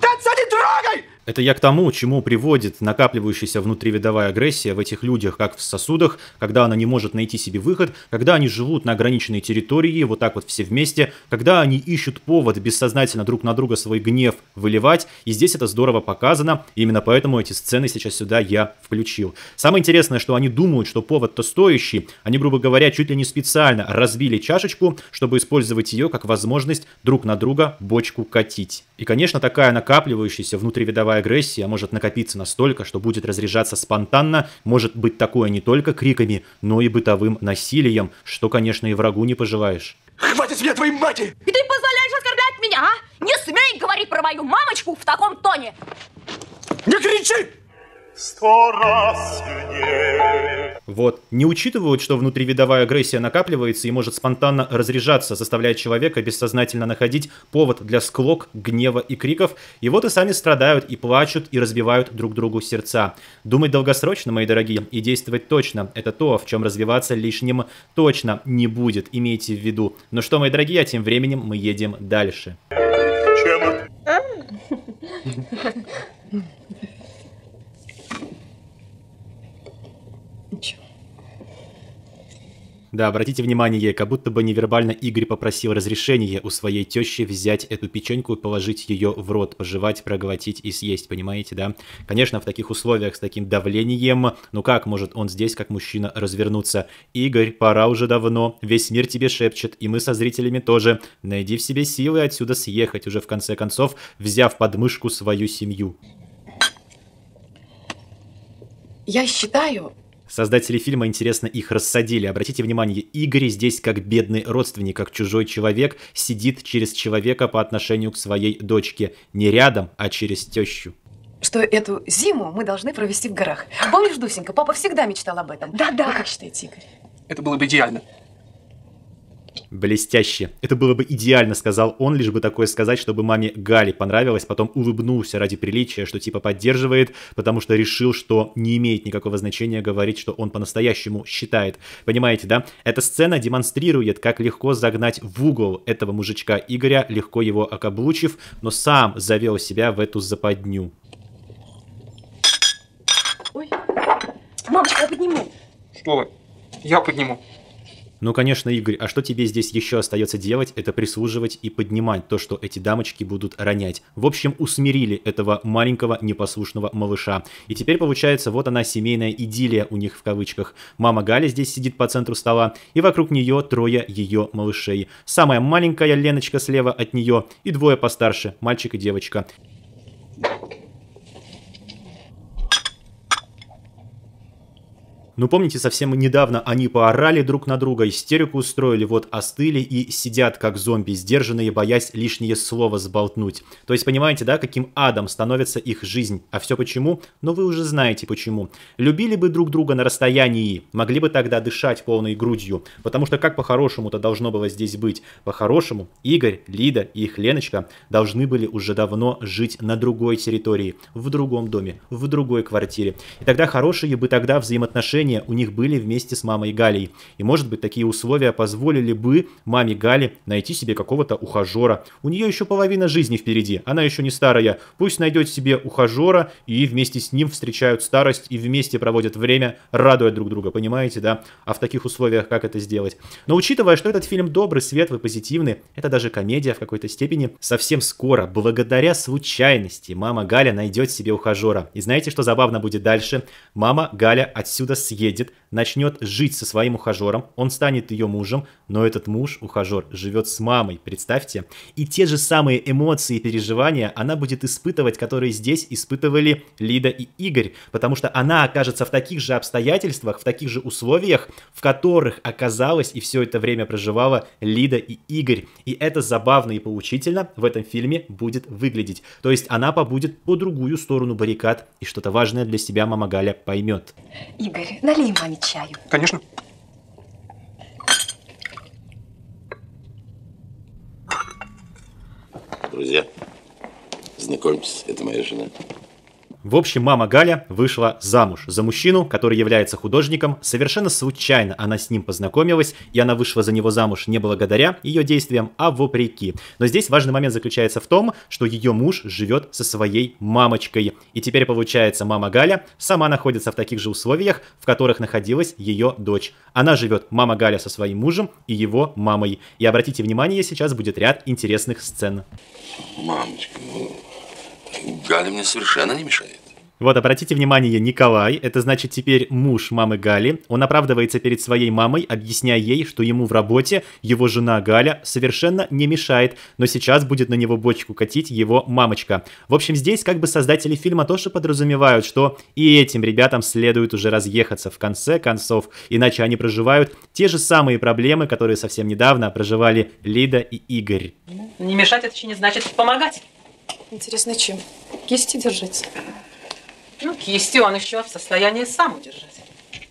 Да, сади, трогай! Это я к тому, чему приводит накапливающаяся внутривидовая агрессия в этих людях, как в сосудах, когда она не может найти себе выход, когда они живут на ограниченной территории, вот так вот все вместе, когда они ищут повод бессознательно друг на друга свой гнев выливать, и здесь это здорово показано, именно поэтому эти сцены сейчас сюда я включил. Самое интересное, что они думают, что повод-то стоящий, они, грубо говоря, чуть ли не специально разбили чашечку, чтобы использовать ее как возможность друг на друга бочку катить. И, конечно, такая накапливающаяся внутривидовая агрессия а может накопиться настолько, что будет разряжаться спонтанно, может быть такое не только криками, но и бытовым насилием, что, конечно, и врагу не пожелаешь. Хватит меня твоей мати! И ты позволяешь оскорблять меня, а? Не смей говорить про мою мамочку в таком тоне! Не кричи! сто раз сильнее. Вот. Не учитывают, что внутривидовая агрессия накапливается и может спонтанно разряжаться, заставляя человека бессознательно находить повод для склок, гнева и криков. И вот и сами страдают, и плачут, и разбивают друг другу сердца. Думать долгосрочно, мои дорогие, и действовать точно. Это то, в чем развиваться лишним точно не будет, имейте в виду. Но ну что, мои дорогие, а тем временем мы едем дальше. Чем? Да, обратите внимание, как будто бы невербально Игорь попросил разрешения у своей тещи взять эту печеньку, положить ее в рот, пожевать, проглотить и съесть, понимаете, да? Конечно, в таких условиях, с таким давлением, ну как может он здесь, как мужчина, развернуться? Игорь, пора уже давно, весь мир тебе шепчет, и мы со зрителями тоже. Найди в себе силы отсюда съехать уже в конце концов, взяв под мышку свою семью. Я считаю, Создатели фильма, интересно, их рассадили. Обратите внимание, Игорь здесь как бедный родственник, как чужой человек, сидит через человека по отношению к своей дочке. Не рядом, а через тещу что эту зиму мы должны провести в горах. Помнишь, Дусенька, папа всегда мечтал об этом. Да-да. Вы а как считаете, Игорь? Это было бы идеально. Блестяще. Это было бы идеально, сказал он, лишь бы такое сказать, чтобы маме Гали понравилось, потом улыбнулся ради приличия, что типа поддерживает, потому что решил, что не имеет никакого значения говорить, что он по-настоящему считает. Понимаете, да? Эта сцена демонстрирует, как легко загнать в угол этого мужичка Игоря, легко его окаблучив, но сам завел себя в эту западню. Ой, мамочка, я подниму. Что вы? Я подниму. Ну, конечно, Игорь, а что тебе здесь еще остается делать, это прислуживать и поднимать то, что эти дамочки будут ронять. В общем, усмирили этого маленького непослушного малыша. И теперь получается вот она семейная идиллия у них в кавычках. Мама Галя здесь сидит по центру стола, и вокруг нее трое ее малышей. Самая маленькая Леночка слева от нее и двое постарше, мальчик и девочка. Ну помните, совсем недавно они поорали друг на друга, истерику устроили, вот остыли и сидят как зомби, сдержанные, боясь лишнее слово сболтнуть. То есть понимаете, да, каким адом становится их жизнь. А все почему? Ну вы уже знаете почему. Любили бы друг друга на расстоянии, могли бы тогда дышать полной грудью. Потому что как по-хорошему-то должно было здесь быть? По-хорошему Игорь, Лида и их Леночка должны были уже давно жить на другой территории, в другом доме, в другой квартире. И тогда хорошие бы тогда взаимоотношения отношения у них были вместе с мамой Галей. И, может быть, такие условия позволили бы маме Гали найти себе какого-то ухажера. У нее еще половина жизни впереди, она еще не старая. Пусть найдет себе ухажера и вместе с ним встречают старость и вместе проводят время, радуя друг друга, понимаете, да? А в таких условиях как это сделать? Но учитывая, что этот фильм добрый, светлый, позитивный, это даже комедия в какой-то степени, совсем скоро, благодаря случайности, мама Галя найдет себе ухажера. И знаете, что забавно будет дальше? Мама Галя отсюда с съедет, начнет жить со своим ухажером, он станет ее мужем, но этот муж, ухажер, живет с мамой, представьте. И те же самые эмоции и переживания она будет испытывать, которые здесь испытывали Лида и Игорь, потому что она окажется в таких же обстоятельствах, в таких же условиях, в которых оказалась и все это время проживала Лида и Игорь. И это забавно и поучительно в этом фильме будет выглядеть. То есть она побудет по другую сторону баррикад, и что-то важное для себя мама Галя поймет. Игорь, Налей маме чаю. Конечно. Друзья, знакомьтесь, это моя жена. В общем, мама Галя вышла замуж за мужчину, который является художником. Совершенно случайно она с ним познакомилась, и она вышла за него замуж не благодаря ее действиям, а вопреки. Но здесь важный момент заключается в том, что ее муж живет со своей мамочкой. И теперь, получается, мама Галя сама находится в таких же условиях, в которых находилась ее дочь. Она живет мама Галя со своим мужем и его мамой. И обратите внимание, сейчас будет ряд интересных сцен. Мамочка, ну Галя мне совершенно не мешает. Вот, обратите внимание, Николай, это значит теперь муж мамы Гали. Он оправдывается перед своей мамой, объясняя ей, что ему в работе его жена Галя совершенно не мешает, но сейчас будет на него бочку катить его мамочка. В общем, здесь как бы создатели фильма тоже подразумевают, что и этим ребятам следует уже разъехаться в конце концов, иначе они проживают те же самые проблемы, которые совсем недавно проживали Лида и Игорь. Не мешать это еще не значит помогать. Интересно, чем? Кисти держать? Ну, кисти он еще в состоянии сам удержать.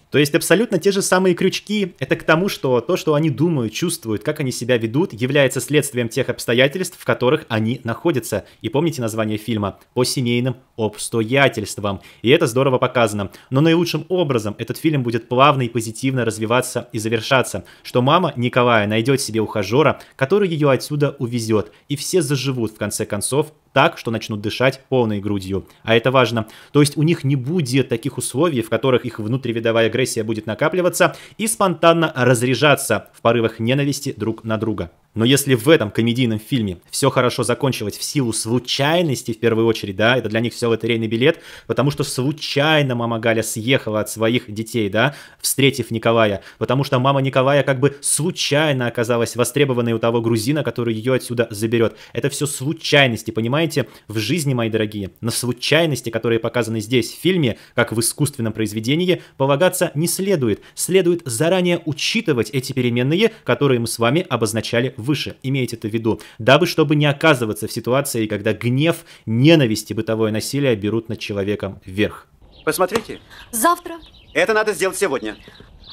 То есть абсолютно те же самые крючки. Это к тому, что то, что они думают, чувствуют, как они себя ведут, является следствием тех обстоятельств, в которых они находятся. И помните название фильма «По семейным обстоятельствам». И это здорово показано. Но наилучшим образом этот фильм будет плавно и позитивно развиваться и завершаться, что мама Николая найдет себе ухажера, который ее отсюда увезет, и все заживут в конце концов так, что начнут дышать полной грудью. А это важно. То есть у них не будет таких условий, в которых их внутривидовая агрессия будет накапливаться и спонтанно разряжаться в порывах ненависти друг на друга. Но если в этом комедийном фильме все хорошо закончилось в силу случайности, в первую очередь, да, это для них все лотерейный билет, потому что случайно мама Галя съехала от своих детей, да, встретив Николая, потому что мама Николая как бы случайно оказалась востребованной у того грузина, который ее отсюда заберет. Это все случайности, понимаете? В жизни, мои дорогие, на случайности, которые показаны здесь в фильме, как в искусственном произведении, полагаться не следует. Следует заранее учитывать эти переменные, которые мы с вами обозначали в выше. Имейте это в виду, дабы чтобы не оказываться в ситуации, когда гнев, ненависть и бытовое насилие берут над человеком вверх. Посмотрите. Завтра. Это надо сделать сегодня.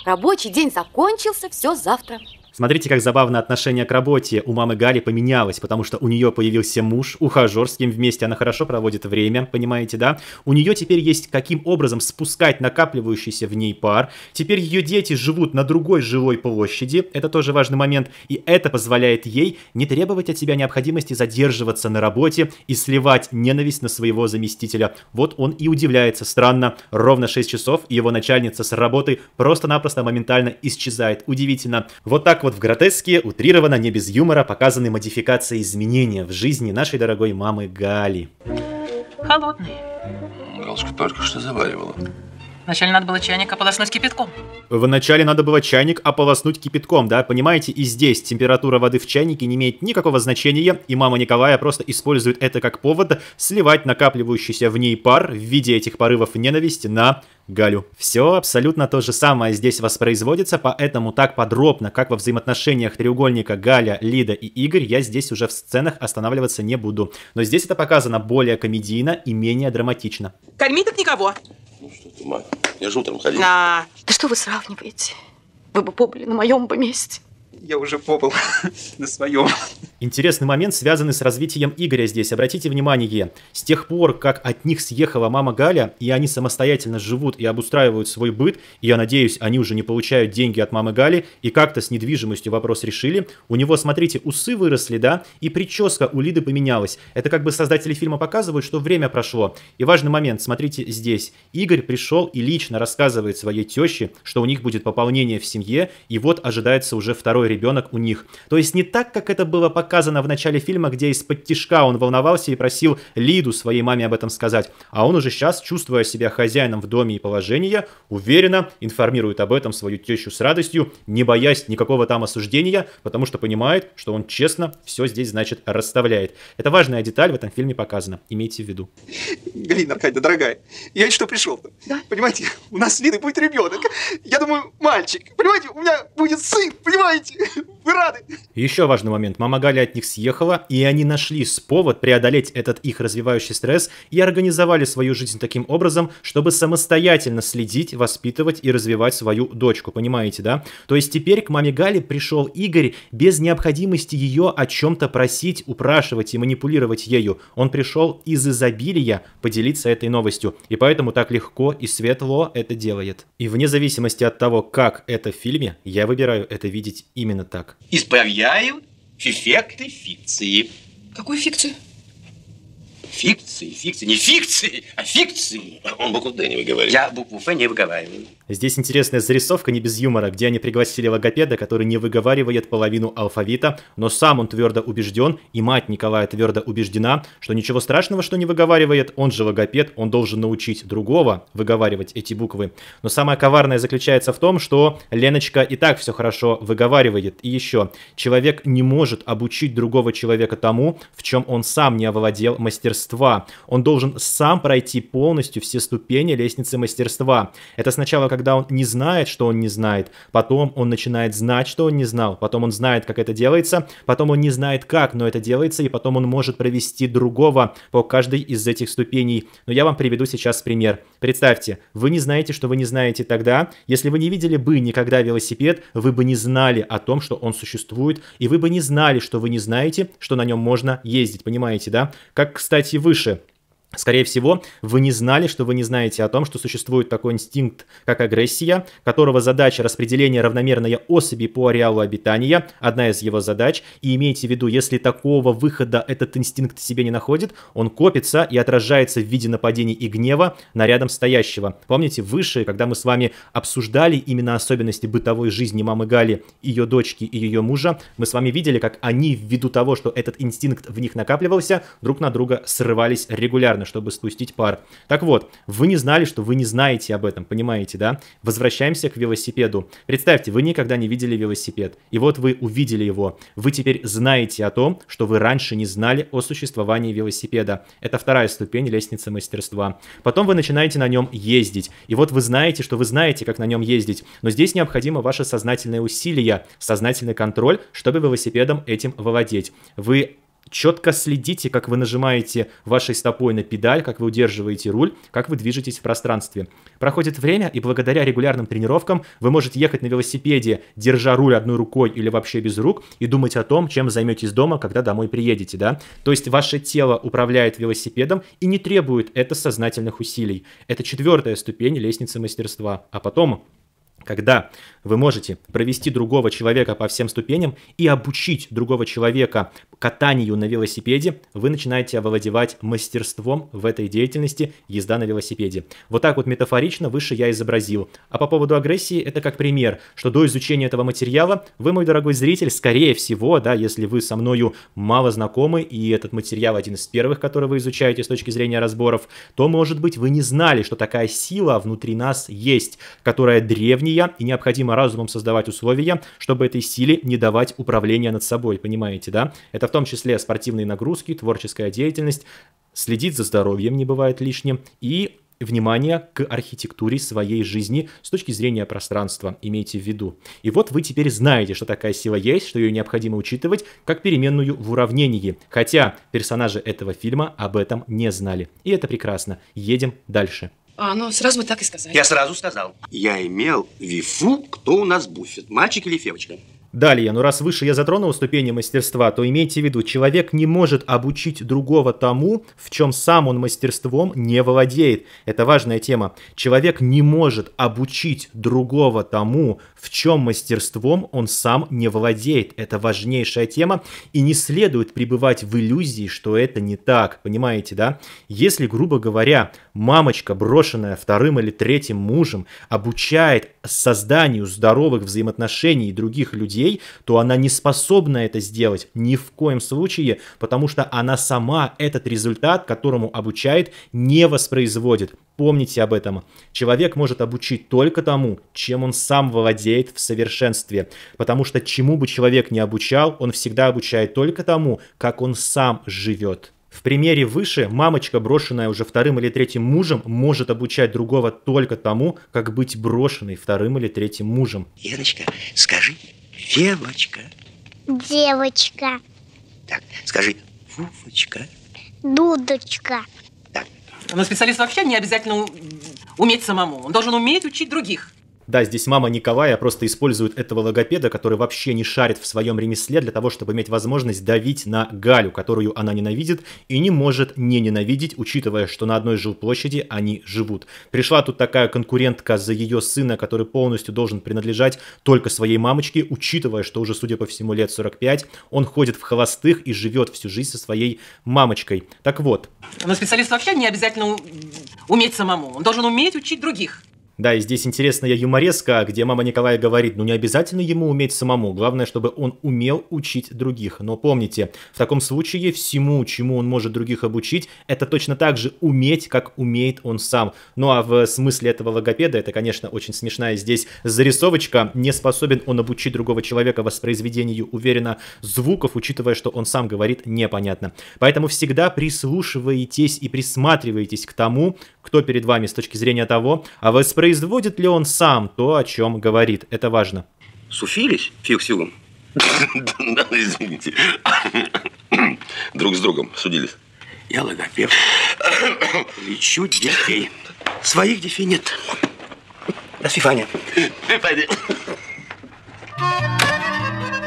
Рабочий день закончился, все завтра. Смотрите, как забавно отношение к работе у мамы Гали поменялось, потому что у нее появился муж, ухажер, с кем вместе она хорошо проводит время, понимаете, да? У нее теперь есть каким образом спускать накапливающийся в ней пар. Теперь ее дети живут на другой жилой площади, это тоже важный момент, и это позволяет ей не требовать от себя необходимости задерживаться на работе и сливать ненависть на своего заместителя. Вот он и удивляется, странно, ровно 6 часов, и его начальница с работы просто-напросто моментально исчезает. Удивительно. Вот так вот в гротеске утрированно, не без юмора, показаны модификации изменения в жизни нашей дорогой мамы Гали. Холодный. Галочка только что заваривала. Вначале надо было чайник ополоснуть кипятком. Вначале надо было чайник ополоснуть кипятком, да? Понимаете, и здесь температура воды в чайнике не имеет никакого значения, и мама Николая просто использует это как повод сливать накапливающийся в ней пар в виде этих порывов ненависти на Галю. Все абсолютно то же самое здесь воспроизводится, поэтому так подробно, как во взаимоотношениях треугольника Галя, Лида и Игорь, я здесь уже в сценах останавливаться не буду. Но здесь это показано более комедийно и менее драматично. Корми так никого. Ма, я же утром ходил. На... Да что вы сравниваете? Вы бы побыли на моем бы месте я уже побыл на своем. Интересный момент, связанный с развитием Игоря здесь. Обратите внимание, с тех пор, как от них съехала мама Галя, и они самостоятельно живут и обустраивают свой быт, и я надеюсь, они уже не получают деньги от мамы Гали, и как-то с недвижимостью вопрос решили. У него, смотрите, усы выросли, да, и прическа у Лиды поменялась. Это как бы создатели фильма показывают, что время прошло. И важный момент, смотрите здесь. Игорь пришел и лично рассказывает своей теще, что у них будет пополнение в семье, и вот ожидается уже второй ребенок ребенок у них. То есть не так, как это было показано в начале фильма, где из-под тишка он волновался и просил Лиду своей маме об этом сказать. А он уже сейчас, чувствуя себя хозяином в доме и положения, уверенно информирует об этом свою тещу с радостью, не боясь никакого там осуждения, потому что понимает, что он честно все здесь, значит, расставляет. Это важная деталь в этом фильме показана. Имейте в виду. Галина Аркадьевна, дорогая, я что пришел Да? Понимаете, у нас с Лидой будет ребенок. Я думаю, мальчик. Понимаете, у меня будет сын, понимаете? Вы рады? Еще важный момент. Мама Галя от них съехала, и они нашли с повод преодолеть этот их развивающий стресс и организовали свою жизнь таким образом, чтобы самостоятельно следить, воспитывать и развивать свою дочку. Понимаете, да? То есть теперь к маме Гали пришел Игорь без необходимости ее о чем-то просить, упрашивать и манипулировать ею. Он пришел из изобилия поделиться этой новостью, и поэтому так легко и светло это делает. И вне зависимости от того, как это в фильме, я выбираю это видеть именно Именно так. Исправляю эффекты фикции. Какую фикцию? Фикции, фикции. Не фикции, а фикции. Он букву «Д» не выговаривает. Я букву «Ф» не выговариваю. Здесь интересная зарисовка не без юмора, где они пригласили логопеда, который не выговаривает половину алфавита, но сам он твердо убежден, и мать Николая твердо убеждена, что ничего страшного, что не выговаривает, он же логопед, он должен научить другого выговаривать эти буквы. Но самое коварное заключается в том, что Леночка и так все хорошо выговаривает. И еще, человек не может обучить другого человека тому, в чем он сам не овладел мастерством мастерства. Он должен сам пройти полностью все ступени лестницы мастерства. Это сначала, когда он не знает, что он не знает, потом он начинает знать, что он не знал, потом он знает, как это делается, потом он не знает как, но это делается, и потом он может провести другого по каждой из этих ступеней. Но я вам приведу сейчас пример. Представьте, вы не знаете, что вы не знаете тогда. Если вы не видели бы никогда велосипед, вы бы не знали о том, что он существует, и вы бы не знали, что вы не знаете, что на нем можно ездить, понимаете, да? Как, кстати, и выше – Скорее всего, вы не знали, что вы не знаете о том, что существует такой инстинкт, как агрессия, которого задача распределения равномерной особи по ареалу обитания, одна из его задач, и имейте в виду, если такого выхода этот инстинкт себе не находит, он копится и отражается в виде нападений и гнева на рядом стоящего. Помните, выше, когда мы с вами обсуждали именно особенности бытовой жизни мамы Гали, ее дочки и ее мужа, мы с вами видели, как они, ввиду того, что этот инстинкт в них накапливался, друг на друга срывались регулярно, чтобы спустить пар. Так вот, вы не знали, что вы не знаете об этом, понимаете, да? Возвращаемся к велосипеду. Представьте, вы никогда не видели велосипед, и вот вы увидели его. Вы теперь знаете о том, что вы раньше не знали о существовании велосипеда. Это вторая ступень лестницы мастерства. Потом вы начинаете на нем ездить, и вот вы знаете, что вы знаете, как на нем ездить, но здесь необходимо ваше сознательное усилие, сознательный контроль, чтобы велосипедом этим владеть. Вы четко следите, как вы нажимаете вашей стопой на педаль, как вы удерживаете руль, как вы движетесь в пространстве. Проходит время, и благодаря регулярным тренировкам вы можете ехать на велосипеде, держа руль одной рукой или вообще без рук, и думать о том, чем займетесь дома, когда домой приедете, да? То есть ваше тело управляет велосипедом и не требует это сознательных усилий. Это четвертая ступень лестницы мастерства. А потом когда вы можете провести другого человека по всем ступеням и обучить другого человека катанию на велосипеде вы начинаете овладевать мастерством в этой деятельности езда на велосипеде. Вот так вот метафорично выше я изобразил. А по поводу агрессии это как пример, что до изучения этого материала вы, мой дорогой зритель, скорее всего, да, если вы со мною мало знакомы и этот материал один из первых, который вы изучаете с точки зрения разборов, то, может быть, вы не знали, что такая сила внутри нас есть, которая древняя и необходимо разумом создавать условия, чтобы этой силе не давать управления над собой, понимаете, да? Это это в том числе спортивные нагрузки, творческая деятельность, следить за здоровьем не бывает лишним и внимание к архитектуре своей жизни с точки зрения пространства, имейте в виду. И вот вы теперь знаете, что такая сила есть, что ее необходимо учитывать как переменную в уравнении, хотя персонажи этого фильма об этом не знали. И это прекрасно. Едем дальше. А, ну сразу бы так и сказали. Я сразу сказал. Я имел вифу, кто у нас буфет, мальчик или девочка. Далее, ну раз выше я затронул ступени мастерства, то имейте в виду, человек не может обучить другого тому, в чем сам он мастерством не владеет. Это важная тема. Человек не может обучить другого тому, в чем мастерством он сам не владеет. Это важнейшая тема, и не следует пребывать в иллюзии, что это не так. Понимаете, да? Если, грубо говоря, Мамочка, брошенная вторым или третьим мужем, обучает созданию здоровых взаимоотношений других людей, то она не способна это сделать ни в коем случае, потому что она сама этот результат, которому обучает, не воспроизводит. Помните об этом. Человек может обучить только тому, чем он сам владеет в совершенстве, потому что чему бы человек не обучал, он всегда обучает только тому, как он сам живет. В примере выше мамочка, брошенная уже вторым или третьим мужем, может обучать другого только тому, как быть брошенной вторым или третьим мужем. Леночка, скажи, девочка. Девочка. Так, скажи, вуфочка. Дудочка. Так. Но специалист вообще не обязательно уметь самому. Он должен уметь учить других. Да, здесь мама Николая просто использует этого логопеда, который вообще не шарит в своем ремесле для того, чтобы иметь возможность давить на Галю, которую она ненавидит и не может не ненавидеть, учитывая, что на одной жилплощади они живут. Пришла тут такая конкурентка за ее сына, который полностью должен принадлежать только своей мамочке, учитывая, что уже, судя по всему, лет 45, он ходит в холостых и живет всю жизнь со своей мамочкой. Так вот. Но специалист вообще не обязательно уметь самому. Он должен уметь учить других. Да, и здесь интересная юмореска, где мама Николая говорит, ну не обязательно ему уметь самому, главное, чтобы он умел учить других. Но помните, в таком случае всему, чему он может других обучить, это точно так же уметь, как умеет он сам. Ну а в смысле этого логопеда, это, конечно, очень смешная здесь зарисовочка, не способен он обучить другого человека воспроизведению уверенно звуков, учитывая, что он сам говорит непонятно. Поэтому всегда прислушивайтесь и присматривайтесь к тому, кто перед вами с точки зрения того, а воспроизведение производит ли он сам то, о чем говорит. Это важно. Суфились, фиксиум? Извините. Друг с другом судились. Я логопед. Лечу детей. Своих детей нет. До свидания.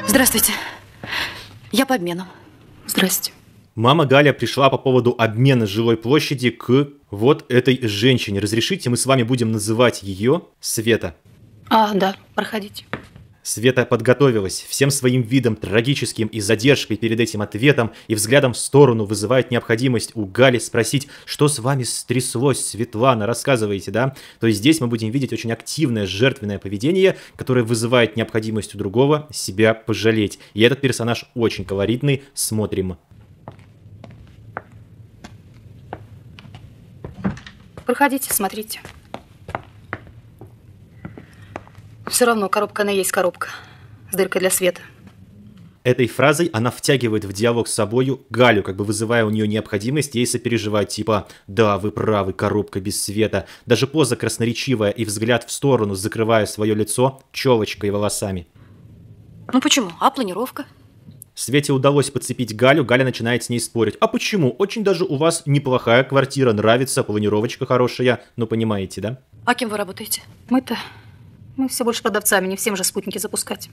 Здравствуйте. Я по обмену. Здрасте. Мама Галя пришла по поводу обмена жилой площади к вот этой женщине. Разрешите, мы с вами будем называть ее Света. А, да, проходите. Света подготовилась, всем своим видом, трагическим и задержкой перед этим ответом и взглядом в сторону вызывает необходимость у Гали спросить, что с вами стряслось, Светлана, рассказываете, да? То есть здесь мы будем видеть очень активное жертвенное поведение, которое вызывает необходимость у другого себя пожалеть. И этот персонаж очень колоритный, смотрим. Проходите, смотрите. Все равно коробка она есть коробка. С дыркой для света. Этой фразой она втягивает в диалог с собою Галю, как бы вызывая у нее необходимость ей сопереживать, типа «Да, вы правы, коробка без света». Даже поза красноречивая и взгляд в сторону, закрывая свое лицо челочкой и волосами. Ну почему? А планировка? Свете удалось подцепить Галю, Галя начинает с ней спорить. А почему? Очень даже у вас неплохая квартира, нравится, планировочка хорошая, ну понимаете, да? А кем вы работаете? Мы-то... Мы все больше продавцами, не всем же спутники запускать.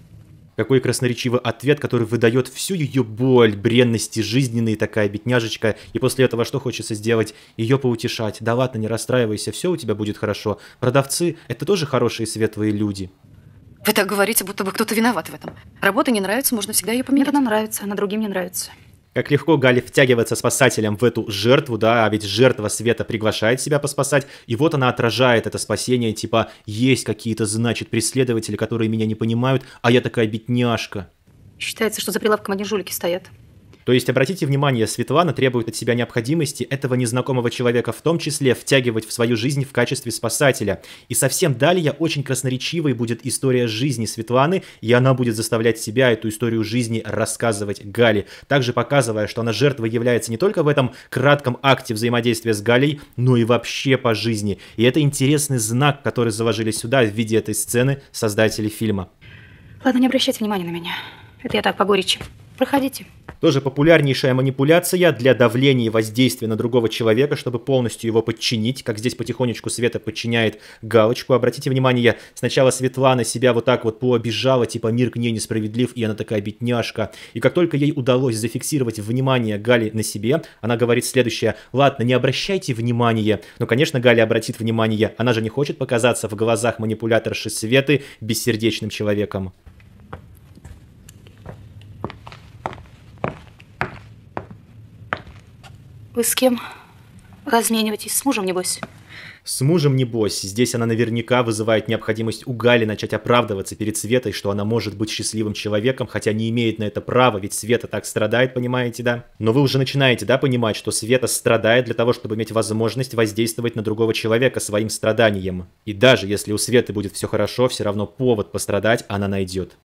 Какой красноречивый ответ, который выдает всю ее боль, бренности жизненные, такая бедняжечка. И после этого что хочется сделать? Ее поутешать. Да ладно, не расстраивайся, все у тебя будет хорошо. Продавцы — это тоже хорошие светлые люди. Вы так говорите, будто бы кто-то виноват в этом. Работа не нравится, можно всегда ее поменять. Мне она нравится, она другим не нравится. Как легко Гали втягивается спасателем в эту жертву, да, а ведь жертва света приглашает себя поспасать, и вот она отражает это спасение, типа, есть какие-то, значит, преследователи, которые меня не понимают, а я такая бедняжка. Считается, что за прилавком одни жулики стоят. То есть, обратите внимание, Светлана требует от себя необходимости этого незнакомого человека в том числе втягивать в свою жизнь в качестве спасателя. И совсем далее очень красноречивой будет история жизни Светланы, и она будет заставлять себя эту историю жизни рассказывать Гали, также показывая, что она жертвой является не только в этом кратком акте взаимодействия с Галей, но и вообще по жизни. И это интересный знак, который заложили сюда в виде этой сцены создатели фильма. Ладно, не обращайте внимания на меня. Это я так по горечи. Проходите. Тоже популярнейшая манипуляция для давления и воздействия на другого человека, чтобы полностью его подчинить, как здесь потихонечку Света подчиняет галочку. Обратите внимание, сначала Светлана себя вот так вот пообижала, типа мир к ней несправедлив, и она такая бедняжка. И как только ей удалось зафиксировать внимание Гали на себе, она говорит следующее. Ладно, не обращайте внимания. Но, конечно, Галя обратит внимание. Она же не хочет показаться в глазах манипуляторши Светы бессердечным человеком. Вы с кем размениваетесь? С мужем, небось? С мужем, небось, здесь она наверняка вызывает необходимость у Гали начать оправдываться перед Светой, что она может быть счастливым человеком, хотя не имеет на это права, ведь Света так страдает, понимаете, да? Но вы уже начинаете, да, понимать, что Света страдает для того, чтобы иметь возможность воздействовать на другого человека своим страданием. И даже если у Светы будет все хорошо, все равно повод пострадать она найдет.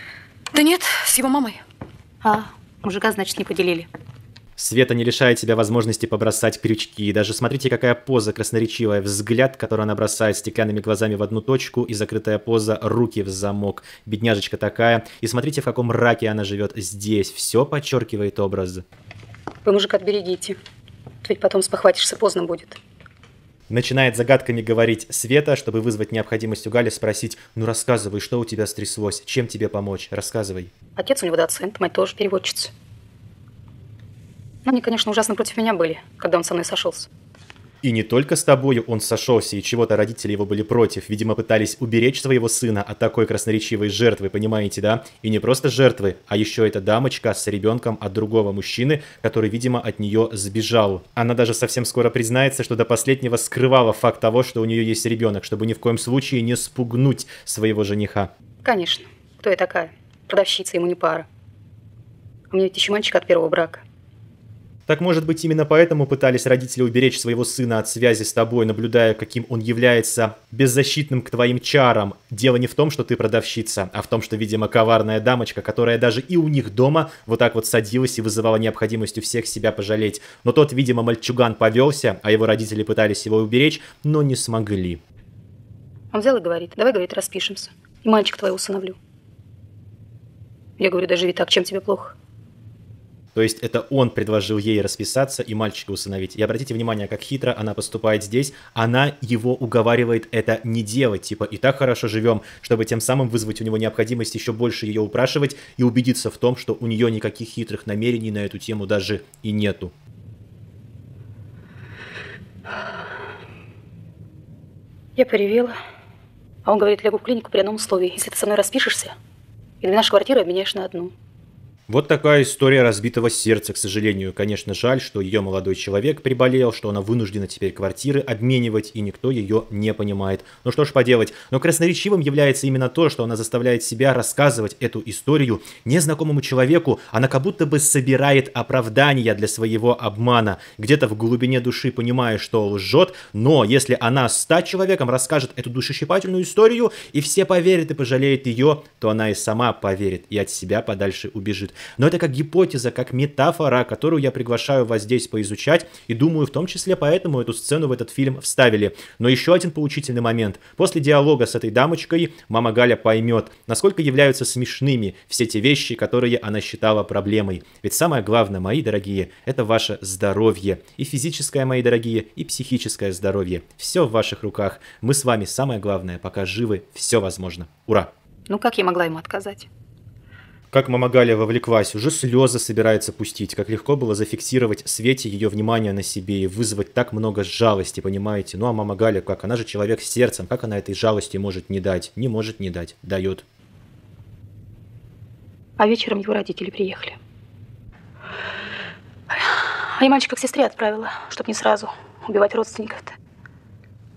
Да нет, с его мамой. А, мужика, значит, не поделили. Света не лишает себя возможности побросать крючки. Даже смотрите, какая поза красноречивая. Взгляд, который она бросает стеклянными глазами в одну точку и закрытая поза руки в замок. Бедняжечка такая. И смотрите, в каком раке она живет здесь. Все подчеркивает образ. Вы мужик отберегите. Ты ведь потом спохватишься, поздно будет. Начинает загадками говорить Света, чтобы вызвать необходимость у Гали спросить, ну рассказывай, что у тебя стряслось, чем тебе помочь, рассказывай. Отец у него доцент, мать тоже переводчица. Но ну, они, конечно, ужасно против меня были, когда он со мной сошелся. И не только с тобою он сошелся, и чего-то родители его были против. Видимо, пытались уберечь своего сына от такой красноречивой жертвы, понимаете, да? И не просто жертвы, а еще эта дамочка с ребенком от другого мужчины, который, видимо, от нее сбежал. Она даже совсем скоро признается, что до последнего скрывала факт того, что у нее есть ребенок, чтобы ни в коем случае не спугнуть своего жениха. Конечно. Кто я такая? Продавщица ему не пара. У меня ведь еще мальчик от первого брака. Так, может быть, именно поэтому пытались родители уберечь своего сына от связи с тобой, наблюдая, каким он является беззащитным к твоим чарам. Дело не в том, что ты продавщица, а в том, что, видимо, коварная дамочка, которая даже и у них дома вот так вот садилась и вызывала необходимость у всех себя пожалеть. Но тот, видимо, мальчуган повелся, а его родители пытались его уберечь, но не смогли. Он взял и говорит, давай, говорит, распишемся. И мальчик твоего усыновлю. Я говорю, доживи так, чем тебе плохо? То есть это он предложил ей расписаться и мальчика усыновить. И обратите внимание, как хитро она поступает здесь. Она его уговаривает это не делать. Типа, и так хорошо живем, чтобы тем самым вызвать у него необходимость еще больше ее упрашивать и убедиться в том, что у нее никаких хитрых намерений на эту тему даже и нету. Я поревела. А он говорит, лягу в клинику при одном условии. Если ты со мной распишешься, и две наши квартиры обменяешь на одну. Вот такая история разбитого сердца, к сожалению. Конечно, жаль, что ее молодой человек приболел, что она вынуждена теперь квартиры обменивать, и никто ее не понимает. Ну что ж поделать. Но красноречивым является именно то, что она заставляет себя рассказывать эту историю незнакомому человеку. Она как будто бы собирает оправдания для своего обмана, где-то в глубине души понимая, что лжет, но если она ста человеком расскажет эту душещипательную историю, и все поверят и пожалеют ее, то она и сама поверит и от себя подальше убежит. Но это как гипотеза, как метафора, которую я приглашаю вас здесь поизучать, и думаю, в том числе поэтому эту сцену в этот фильм вставили. Но еще один поучительный момент. После диалога с этой дамочкой мама Галя поймет, насколько являются смешными все те вещи, которые она считала проблемой. Ведь самое главное, мои дорогие, это ваше здоровье. И физическое, мои дорогие, и психическое здоровье. Все в ваших руках. Мы с вами, самое главное, пока живы, все возможно. Ура! Ну как я могла ему отказать? как мама Галя вовлеклась, уже слезы собирается пустить, как легко было зафиксировать Свете ее внимание на себе и вызвать так много жалости, понимаете? Ну а мама Галя как? Она же человек с сердцем, как она этой жалости может не дать? Не может не дать, дает. А вечером его родители приехали. А я мальчика к сестре отправила, чтобы не сразу убивать родственников-то.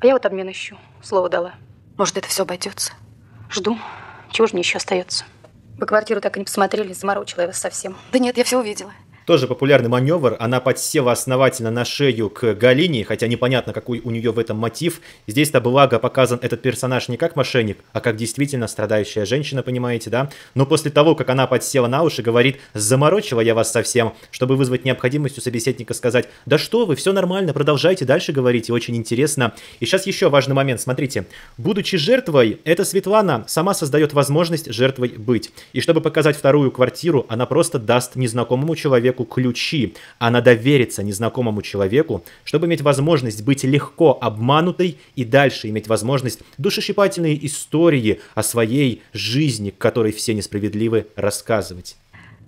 А я вот обмен ищу, слово дала. Может, это все обойдется? Жду. Чего же мне еще остается? По квартиру так и не посмотрели, заморочила я вас совсем. Да нет, я все увидела. Тоже популярный маневр. Она подсела основательно на шею к Галине, хотя непонятно, какой у нее в этом мотив. Здесь-то, благо, показан этот персонаж не как мошенник, а как действительно страдающая женщина, понимаете, да? Но после того, как она подсела на уши, говорит, заморочила я вас совсем, чтобы вызвать необходимость у собеседника сказать, да что вы, все нормально, продолжайте дальше говорить, очень интересно. И сейчас еще важный момент, смотрите. Будучи жертвой, эта Светлана сама создает возможность жертвой быть. И чтобы показать вторую квартиру, она просто даст незнакомому человеку человеку ключи. Она а доверится незнакомому человеку, чтобы иметь возможность быть легко обманутой и дальше иметь возможность душещипательные истории о своей жизни, которой все несправедливы, рассказывать.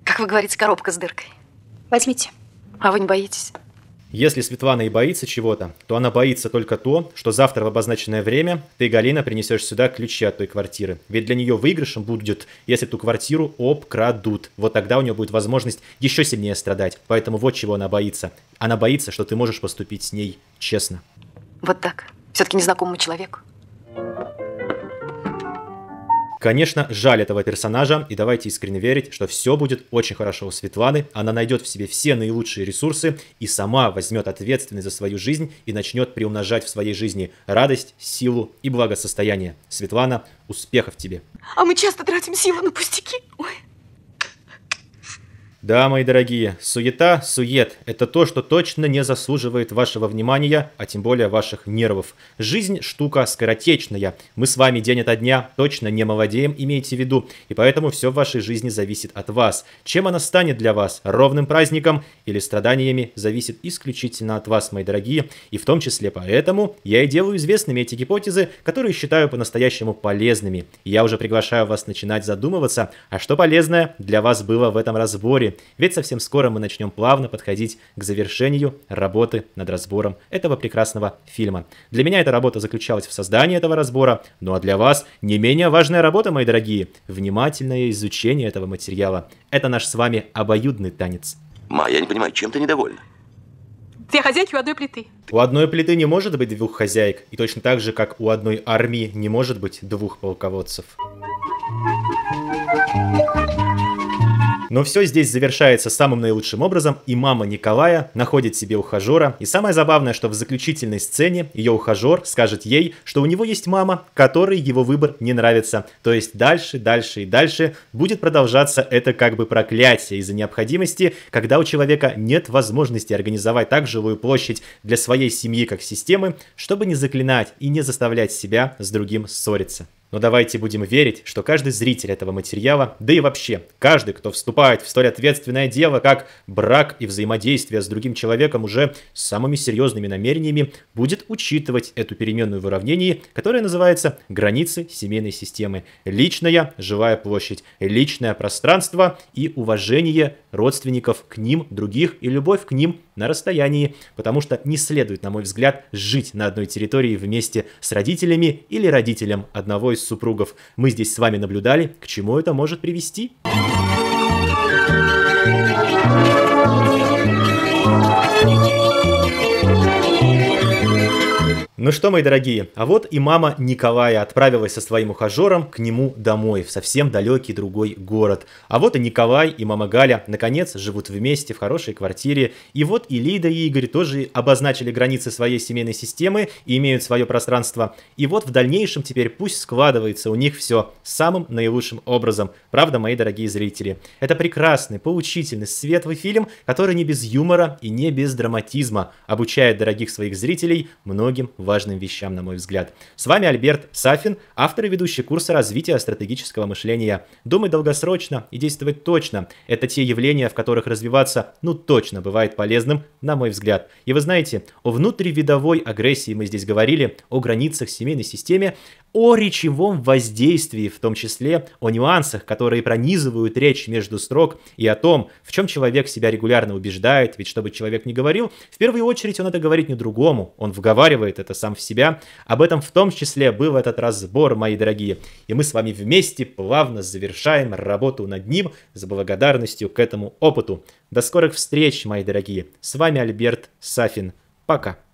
Как вы говорите, коробка с дыркой. Возьмите. А вы не боитесь? Если Светлана и боится чего-то, то она боится только то, что завтра в обозначенное время ты, Галина, принесешь сюда ключи от той квартиры. Ведь для нее выигрышем будет, если ту квартиру обкрадут. Вот тогда у нее будет возможность еще сильнее страдать. Поэтому вот чего она боится. Она боится, что ты можешь поступить с ней честно. Вот так. Все-таки незнакомому человеку. Конечно, жаль этого персонажа, и давайте искренне верить, что все будет очень хорошо у Светланы, она найдет в себе все наилучшие ресурсы и сама возьмет ответственность за свою жизнь и начнет приумножать в своей жизни радость, силу и благосостояние. Светлана, успехов тебе! А мы часто тратим силы на пустяки. Ой. Да, мои дорогие, суета, сует – это то, что точно не заслуживает вашего внимания, а тем более ваших нервов. Жизнь – штука скоротечная. Мы с вами день ото дня точно не молодеем, имейте в виду. И поэтому все в вашей жизни зависит от вас. Чем она станет для вас – ровным праздником или страданиями – зависит исключительно от вас, мои дорогие. И в том числе поэтому я и делаю известными эти гипотезы, которые считаю по-настоящему полезными. я уже приглашаю вас начинать задумываться, а что полезное для вас было в этом разборе ведь совсем скоро мы начнем плавно подходить к завершению работы над разбором этого прекрасного фильма. Для меня эта работа заключалась в создании этого разбора, ну а для вас не менее важная работа, мои дорогие, внимательное изучение этого материала. Это наш с вами обоюдный танец. Ма, я не понимаю, чем ты недовольна? Две хозяйки у одной плиты. У одной плиты не может быть двух хозяек, и точно так же, как у одной армии не может быть двух полководцев. Thank you. Но все здесь завершается самым наилучшим образом, и мама Николая находит себе ухажера. И самое забавное, что в заключительной сцене ее ухажер скажет ей, что у него есть мама, которой его выбор не нравится. То есть дальше, дальше и дальше будет продолжаться это как бы проклятие из-за необходимости, когда у человека нет возможности организовать так живую площадь для своей семьи как системы, чтобы не заклинать и не заставлять себя с другим ссориться. Но давайте будем верить, что каждый зритель этого материала, да и вообще каждый, кто вступает в столь ответственное дело, как брак и взаимодействие с другим человеком уже с самыми серьезными намерениями, будет учитывать эту переменную в уравнении, которая называется границы семейной системы. Личная живая площадь, личное пространство и уважение родственников к ним, других и любовь к ним на расстоянии, потому что не следует, на мой взгляд, жить на одной территории вместе с родителями или родителем одного из супругов. Мы здесь с вами наблюдали, к чему это может привести. Thank you. Ну что, мои дорогие, а вот и мама Николая отправилась со своим ухажером к нему домой, в совсем далекий другой город. А вот и Николай, и мама Галя, наконец, живут вместе в хорошей квартире. И вот и Лида, и Игорь тоже обозначили границы своей семейной системы и имеют свое пространство. И вот в дальнейшем теперь пусть складывается у них все самым наилучшим образом. Правда, мои дорогие зрители? Это прекрасный, поучительный, светлый фильм, который не без юмора и не без драматизма обучает дорогих своих зрителей многим важным вещам, на мой взгляд. С вами Альберт Сафин, автор и ведущий курса развития стратегического мышления. Думай долгосрочно и действовать точно. Это те явления, в которых развиваться, ну точно бывает полезным, на мой взгляд. И вы знаете, о внутривидовой агрессии мы здесь говорили, о границах семейной системе, о речевом воздействии, в том числе о нюансах, которые пронизывают речь между строк и о том, в чем человек себя регулярно убеждает, ведь чтобы человек не говорил, в первую очередь он это говорит не другому, он вговаривает это сам в себя. Об этом в том числе был этот разбор, мои дорогие, и мы с вами вместе плавно завершаем работу над ним с благодарностью к этому опыту. До скорых встреч, мои дорогие. С вами Альберт Сафин. Пока.